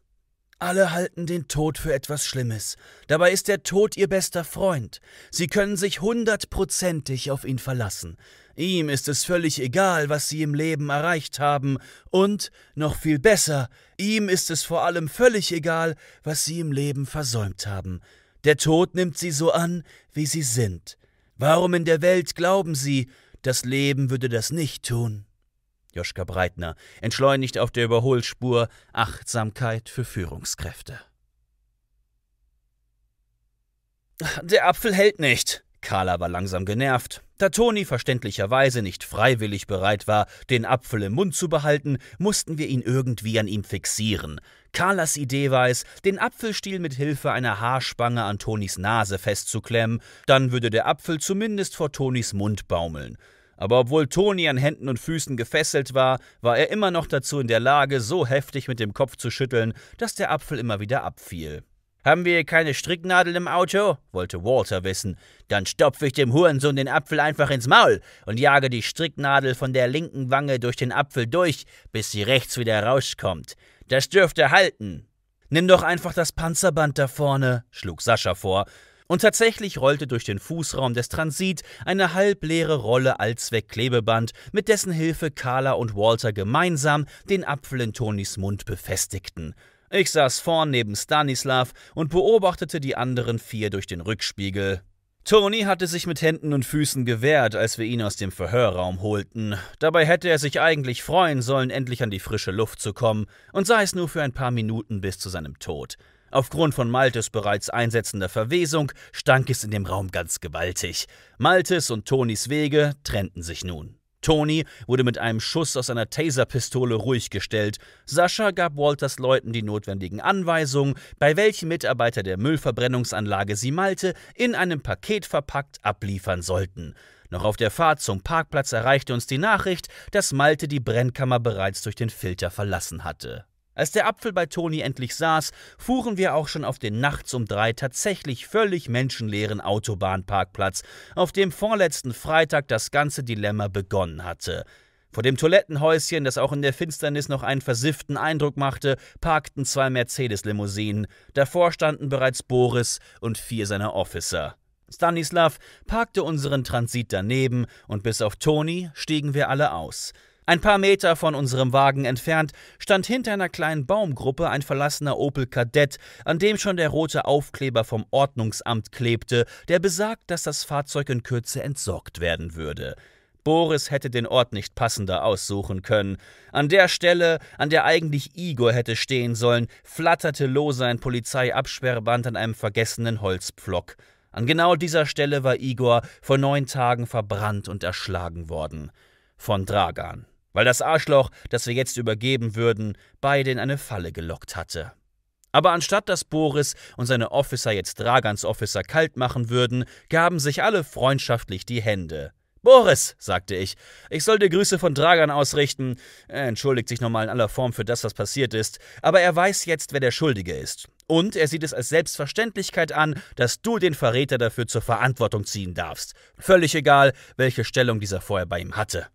alle halten den Tod für etwas Schlimmes. Dabei ist der Tod ihr bester Freund. Sie können sich hundertprozentig auf ihn verlassen. Ihm ist es völlig egal, was sie im Leben erreicht haben. Und, noch viel besser, ihm ist es vor allem völlig egal, was sie im Leben versäumt haben. Der Tod nimmt sie so an, wie sie sind. Warum in der Welt glauben sie, das Leben würde das nicht tun? Joschka Breitner, entschleunigt auf der Überholspur Achtsamkeit für Führungskräfte. Der Apfel hält nicht. Carla war langsam genervt, da Toni verständlicherweise nicht freiwillig bereit war, den Apfel im Mund zu behalten, mussten wir ihn irgendwie an ihm fixieren. Carlas Idee war es, den Apfelstiel mit Hilfe einer Haarspange an Tonis Nase festzuklemmen, dann würde der Apfel zumindest vor Tonis Mund baumeln. Aber obwohl Toni an Händen und Füßen gefesselt war, war er immer noch dazu in der Lage, so heftig mit dem Kopf zu schütteln, dass der Apfel immer wieder abfiel. Haben wir keine Stricknadel im Auto? wollte Walter wissen. Dann stopfe ich dem Hurensohn den Apfel einfach ins Maul und jage die Stricknadel von der linken Wange durch den Apfel durch, bis sie rechts wieder rauskommt. Das dürfte halten. Nimm doch einfach das Panzerband da vorne, schlug Sascha vor. Und tatsächlich rollte durch den Fußraum des Transit eine halbleere Rolle Allzweckklebeband, mit dessen Hilfe Carla und Walter gemeinsam den Apfel in Tonis Mund befestigten. Ich saß vorn neben Stanislav und beobachtete die anderen vier durch den Rückspiegel. Tony hatte sich mit Händen und Füßen gewehrt, als wir ihn aus dem Verhörraum holten. Dabei hätte er sich eigentlich freuen sollen, endlich an die frische Luft zu kommen, und sei es nur für ein paar Minuten bis zu seinem Tod. Aufgrund von Maltes bereits einsetzender Verwesung stank es in dem Raum ganz gewaltig. Maltes und Tonis Wege trennten sich nun. Tony wurde mit einem Schuss aus einer Taserpistole ruhig gestellt. Sascha gab Walters Leuten die notwendigen Anweisungen, bei welchem Mitarbeiter der Müllverbrennungsanlage sie Malte in einem Paket verpackt abliefern sollten. Noch auf der Fahrt zum Parkplatz erreichte uns die Nachricht, dass Malte die Brennkammer bereits durch den Filter verlassen hatte. Als der Apfel bei Toni endlich saß, fuhren wir auch schon auf den nachts um drei tatsächlich völlig menschenleeren Autobahnparkplatz, auf dem vorletzten Freitag das ganze Dilemma begonnen hatte. Vor dem Toilettenhäuschen, das auch in der Finsternis noch einen versifften Eindruck machte, parkten zwei Mercedes-Limousinen. Davor standen bereits Boris und vier seiner Officer. Stanislav parkte unseren Transit daneben und bis auf Toni stiegen wir alle aus. Ein paar Meter von unserem Wagen entfernt stand hinter einer kleinen Baumgruppe ein verlassener Opel Kadett, an dem schon der rote Aufkleber vom Ordnungsamt klebte, der besagt, dass das Fahrzeug in Kürze entsorgt werden würde. Boris hätte den Ort nicht passender aussuchen können. An der Stelle, an der eigentlich Igor hätte stehen sollen, flatterte lose ein Polizeiabsperrband an einem vergessenen Holzpflock. An genau dieser Stelle war Igor vor neun Tagen verbrannt und erschlagen worden. Von Dragan weil das Arschloch, das wir jetzt übergeben würden, beide in eine Falle gelockt hatte. Aber anstatt dass Boris und seine Officer jetzt Dragans Officer kalt machen würden, gaben sich alle freundschaftlich die Hände. Boris, sagte ich, ich soll dir Grüße von Dragan ausrichten. Er entschuldigt sich nochmal in aller Form für das, was passiert ist, aber er weiß jetzt, wer der Schuldige ist. Und er sieht es als Selbstverständlichkeit an, dass du den Verräter dafür zur Verantwortung ziehen darfst. Völlig egal, welche Stellung dieser vorher bei ihm hatte.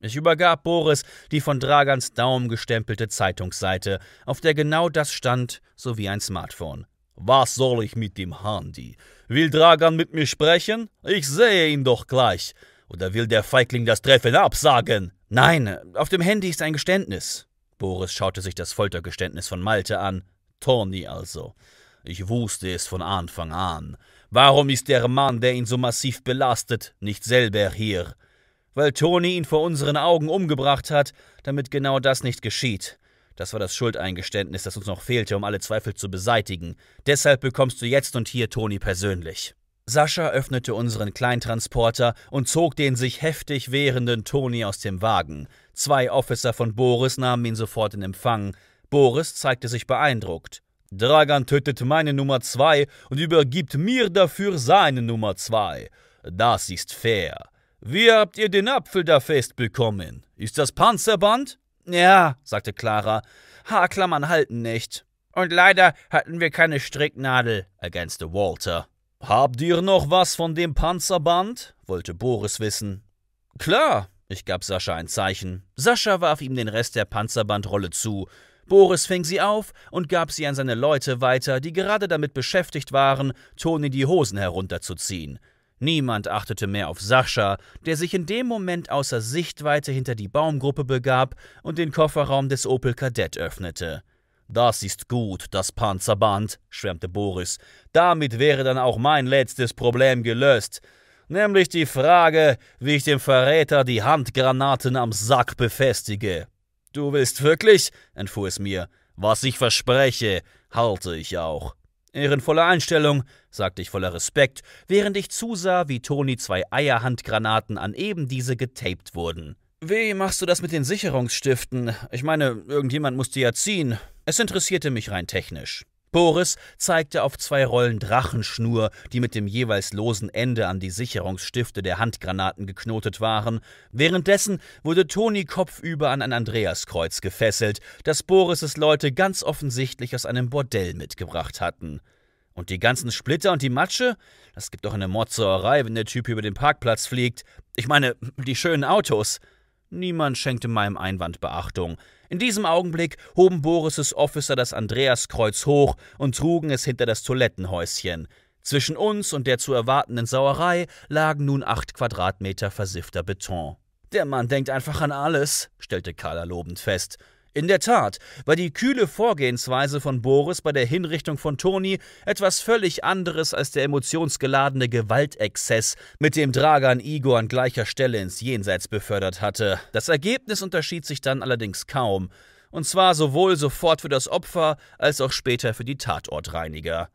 Ich übergab Boris die von Dragans Daumen gestempelte Zeitungsseite, auf der genau das stand, sowie ein Smartphone. Was soll ich mit dem Handy? Will Dragan mit mir sprechen? Ich sehe ihn doch gleich. Oder will der Feigling das Treffen absagen? Nein, auf dem Handy ist ein Geständnis. Boris schaute sich das Foltergeständnis von Malte an. Tony also. Ich wusste es von Anfang an. Warum ist der Mann, der ihn so massiv belastet, nicht selber hier? weil Toni ihn vor unseren Augen umgebracht hat, damit genau das nicht geschieht. Das war das Schuldeingeständnis, das uns noch fehlte, um alle Zweifel zu beseitigen. Deshalb bekommst du jetzt und hier Toni persönlich. Sascha öffnete unseren Kleintransporter und zog den sich heftig wehrenden Toni aus dem Wagen. Zwei Officer von Boris nahmen ihn sofort in Empfang. Boris zeigte sich beeindruckt. Dragan tötet meine Nummer zwei und übergibt mir dafür seine Nummer zwei. Das ist fair. Wie habt ihr den Apfel da festbekommen? Ist das Panzerband? Ja, sagte Clara. Haarklammern halten nicht. Und leider hatten wir keine Stricknadel, ergänzte Walter. Habt ihr noch was von dem Panzerband? wollte Boris wissen. Klar, ich gab Sascha ein Zeichen. Sascha warf ihm den Rest der Panzerbandrolle zu. Boris fing sie auf und gab sie an seine Leute weiter, die gerade damit beschäftigt waren, Toni die Hosen herunterzuziehen. Niemand achtete mehr auf Sascha, der sich in dem Moment außer Sichtweite hinter die Baumgruppe begab und den Kofferraum des Opel Kadett öffnete. Das ist gut, das Panzerband, schwärmte Boris. Damit wäre dann auch mein letztes Problem gelöst. Nämlich die Frage, wie ich dem Verräter die Handgranaten am Sack befestige. Du willst wirklich? entfuhr es mir. Was ich verspreche, halte ich auch. Ehrenvolle Einstellung, sagte ich voller Respekt, während ich zusah, wie Toni zwei Eierhandgranaten an eben diese getaped wurden. Wie machst du das mit den Sicherungsstiften? Ich meine, irgendjemand muss die ja ziehen. Es interessierte mich rein technisch. Boris zeigte auf zwei Rollen Drachenschnur, die mit dem jeweils losen Ende an die Sicherungsstifte der Handgranaten geknotet waren. Währenddessen wurde Toni kopfüber an ein Andreaskreuz gefesselt, das Boris' Leute ganz offensichtlich aus einem Bordell mitgebracht hatten. Und die ganzen Splitter und die Matsche? Das gibt doch eine Mordsauerei, wenn der Typ über den Parkplatz fliegt. Ich meine, die schönen Autos. Niemand schenkte meinem Einwand Beachtung. In diesem Augenblick hoben Boris' Officer das Andreaskreuz hoch und trugen es hinter das Toilettenhäuschen. Zwischen uns und der zu erwartenden Sauerei lagen nun acht Quadratmeter versiffter Beton. Der Mann denkt einfach an alles, stellte Carla lobend fest. In der Tat war die kühle Vorgehensweise von Boris bei der Hinrichtung von Toni etwas völlig anderes als der emotionsgeladene Gewaltexzess, mit dem Dragan Igor an gleicher Stelle ins Jenseits befördert hatte. Das Ergebnis unterschied sich dann allerdings kaum, und zwar sowohl sofort für das Opfer als auch später für die Tatortreiniger.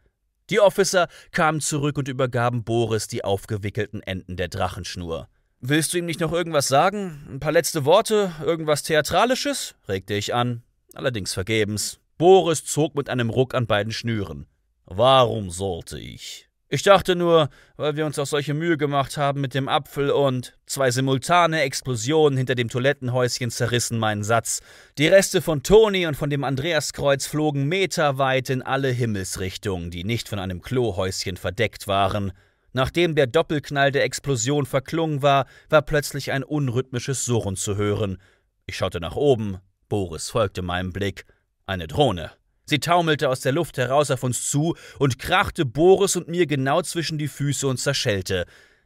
Die Officer kamen zurück und übergaben Boris die aufgewickelten Enden der Drachenschnur. Willst du ihm nicht noch irgendwas sagen? Ein paar letzte Worte? Irgendwas Theatralisches? regte ich an. Allerdings vergebens. Boris zog mit einem Ruck an beiden Schnüren. Warum sollte ich? Ich dachte nur, weil wir uns auch solche Mühe gemacht haben mit dem Apfel und zwei simultane Explosionen hinter dem Toilettenhäuschen zerrissen meinen Satz. Die Reste von Toni und von dem Andreaskreuz flogen meterweit in alle Himmelsrichtungen, die nicht von einem Klohäuschen verdeckt waren. Nachdem der Doppelknall der Explosion verklungen war, war plötzlich ein unrhythmisches Surren zu hören. Ich schaute nach oben. Boris folgte meinem Blick. Eine Drohne. Sie taumelte aus der Luft heraus auf uns zu und krachte Boris und mir genau zwischen die Füße und zerschellte.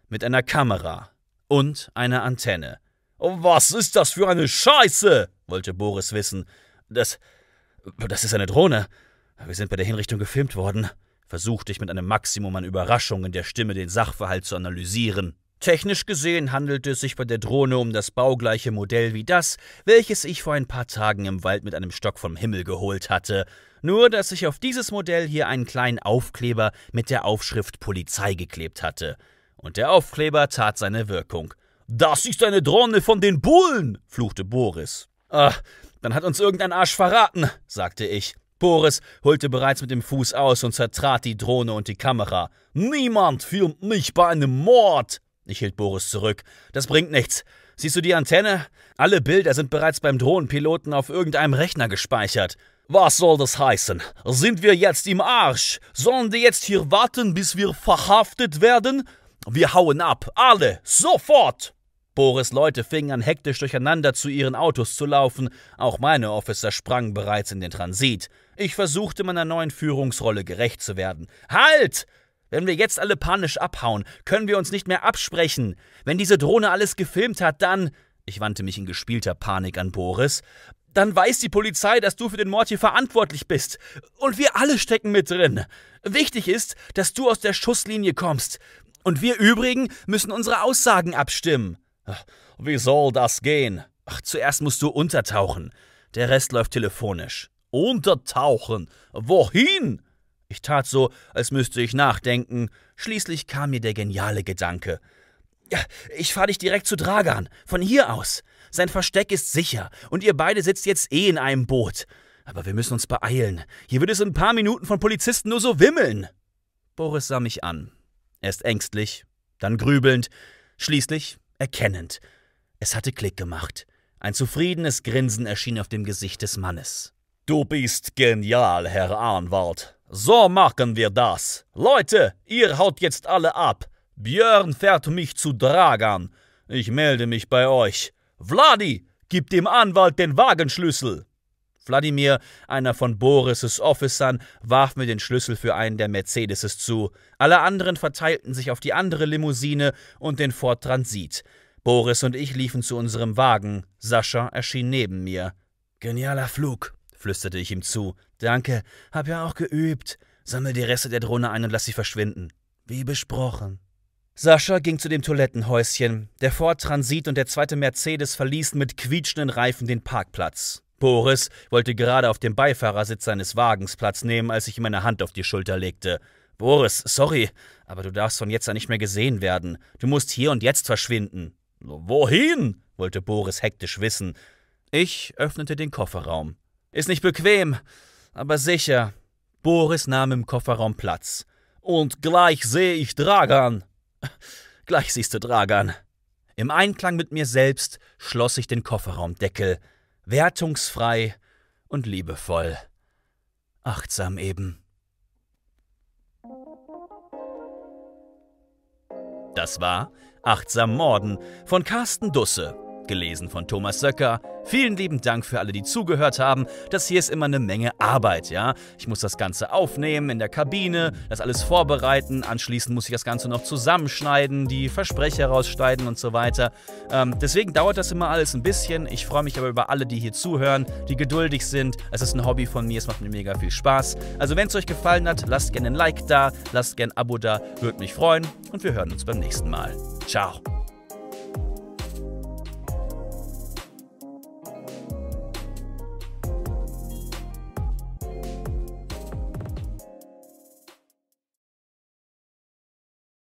Mit einer Kamera und einer Antenne. Was ist das für eine Scheiße? wollte Boris wissen. Das. Das ist eine Drohne. Wir sind bei der Hinrichtung gefilmt worden versuchte ich mit einem Maximum an Überraschung in der Stimme den Sachverhalt zu analysieren. Technisch gesehen handelte es sich bei der Drohne um das baugleiche Modell wie das, welches ich vor ein paar Tagen im Wald mit einem Stock vom Himmel geholt hatte, nur dass ich auf dieses Modell hier einen kleinen Aufkleber mit der Aufschrift Polizei geklebt hatte. Und der Aufkleber tat seine Wirkung. Das ist eine Drohne von den Bullen, fluchte Boris. Ah, dann hat uns irgendein Arsch verraten, sagte ich. Boris holte bereits mit dem Fuß aus und zertrat die Drohne und die Kamera. Niemand filmt mich bei einem Mord! Ich hielt Boris zurück. Das bringt nichts. Siehst du die Antenne? Alle Bilder sind bereits beim Drohnenpiloten auf irgendeinem Rechner gespeichert. Was soll das heißen? Sind wir jetzt im Arsch? Sollen die jetzt hier warten, bis wir verhaftet werden? Wir hauen ab. Alle. Sofort. Boris Leute fingen an hektisch durcheinander zu ihren Autos zu laufen, auch meine Officer sprangen bereits in den Transit. Ich versuchte meiner neuen Führungsrolle gerecht zu werden. Halt! Wenn wir jetzt alle panisch abhauen, können wir uns nicht mehr absprechen. Wenn diese Drohne alles gefilmt hat, dann. Ich wandte mich in gespielter Panik an Boris. Dann weiß die Polizei, dass du für den Mord hier verantwortlich bist. Und wir alle stecken mit drin. Wichtig ist, dass du aus der Schusslinie kommst. Und wir übrigen müssen unsere Aussagen abstimmen. Wie soll das gehen? Ach, zuerst musst du untertauchen. Der Rest läuft telefonisch. Untertauchen. Wohin? Ich tat so, als müsste ich nachdenken. Schließlich kam mir der geniale Gedanke. Ja, ich fahre dich direkt zu Dragan, von hier aus. Sein Versteck ist sicher und ihr beide sitzt jetzt eh in einem Boot. Aber wir müssen uns beeilen. Hier wird es in ein paar Minuten von Polizisten nur so wimmeln. Boris sah mich an. Erst ängstlich, dann grübelnd, schließlich erkennend. Es hatte Klick gemacht. Ein zufriedenes Grinsen erschien auf dem Gesicht des Mannes. Du bist genial, Herr Anwalt. So machen wir das. Leute, ihr haut jetzt alle ab. Björn fährt mich zu Dragan. Ich melde mich bei euch. Vladi, gib dem Anwalt den Wagenschlüssel. Wladimir, einer von Boris' Officern, warf mir den Schlüssel für einen der Mercedeses zu. Alle anderen verteilten sich auf die andere Limousine und den Ford Transit. Boris und ich liefen zu unserem Wagen. Sascha erschien neben mir. Genialer Flug, flüsterte ich ihm zu. Danke, hab ja auch geübt. Sammel die Reste der Drohne ein und lass sie verschwinden. Wie besprochen. Sascha ging zu dem Toilettenhäuschen. Der Ford Transit und der zweite Mercedes verließen mit quietschenden Reifen den Parkplatz. Boris wollte gerade auf dem Beifahrersitz seines Wagens Platz nehmen, als ich ihm meine Hand auf die Schulter legte. Boris, sorry, aber du darfst von jetzt an nicht mehr gesehen werden. Du musst hier und jetzt verschwinden. Wohin? wollte Boris hektisch wissen. Ich öffnete den Kofferraum. Ist nicht bequem, aber sicher. Boris nahm im Kofferraum Platz. Und gleich sehe ich Dragan. Gleich siehst du Dragan. Im Einklang mit mir selbst schloss ich den Kofferraumdeckel. Wertungsfrei und liebevoll. Achtsam eben. Das war Achtsam Morden von Carsten Dusse gelesen von Thomas Söcker. Vielen lieben Dank für alle, die zugehört haben. Das hier ist immer eine Menge Arbeit, ja. Ich muss das Ganze aufnehmen in der Kabine, das alles vorbereiten, anschließend muss ich das Ganze noch zusammenschneiden, die Versprecher rausschneiden und so weiter. Ähm, deswegen dauert das immer alles ein bisschen. Ich freue mich aber über alle, die hier zuhören, die geduldig sind. Es ist ein Hobby von mir, es macht mir mega viel Spaß. Also wenn es euch gefallen hat, lasst gerne ein Like da, lasst gerne ein Abo da, würde mich freuen und wir hören uns beim nächsten Mal. Ciao.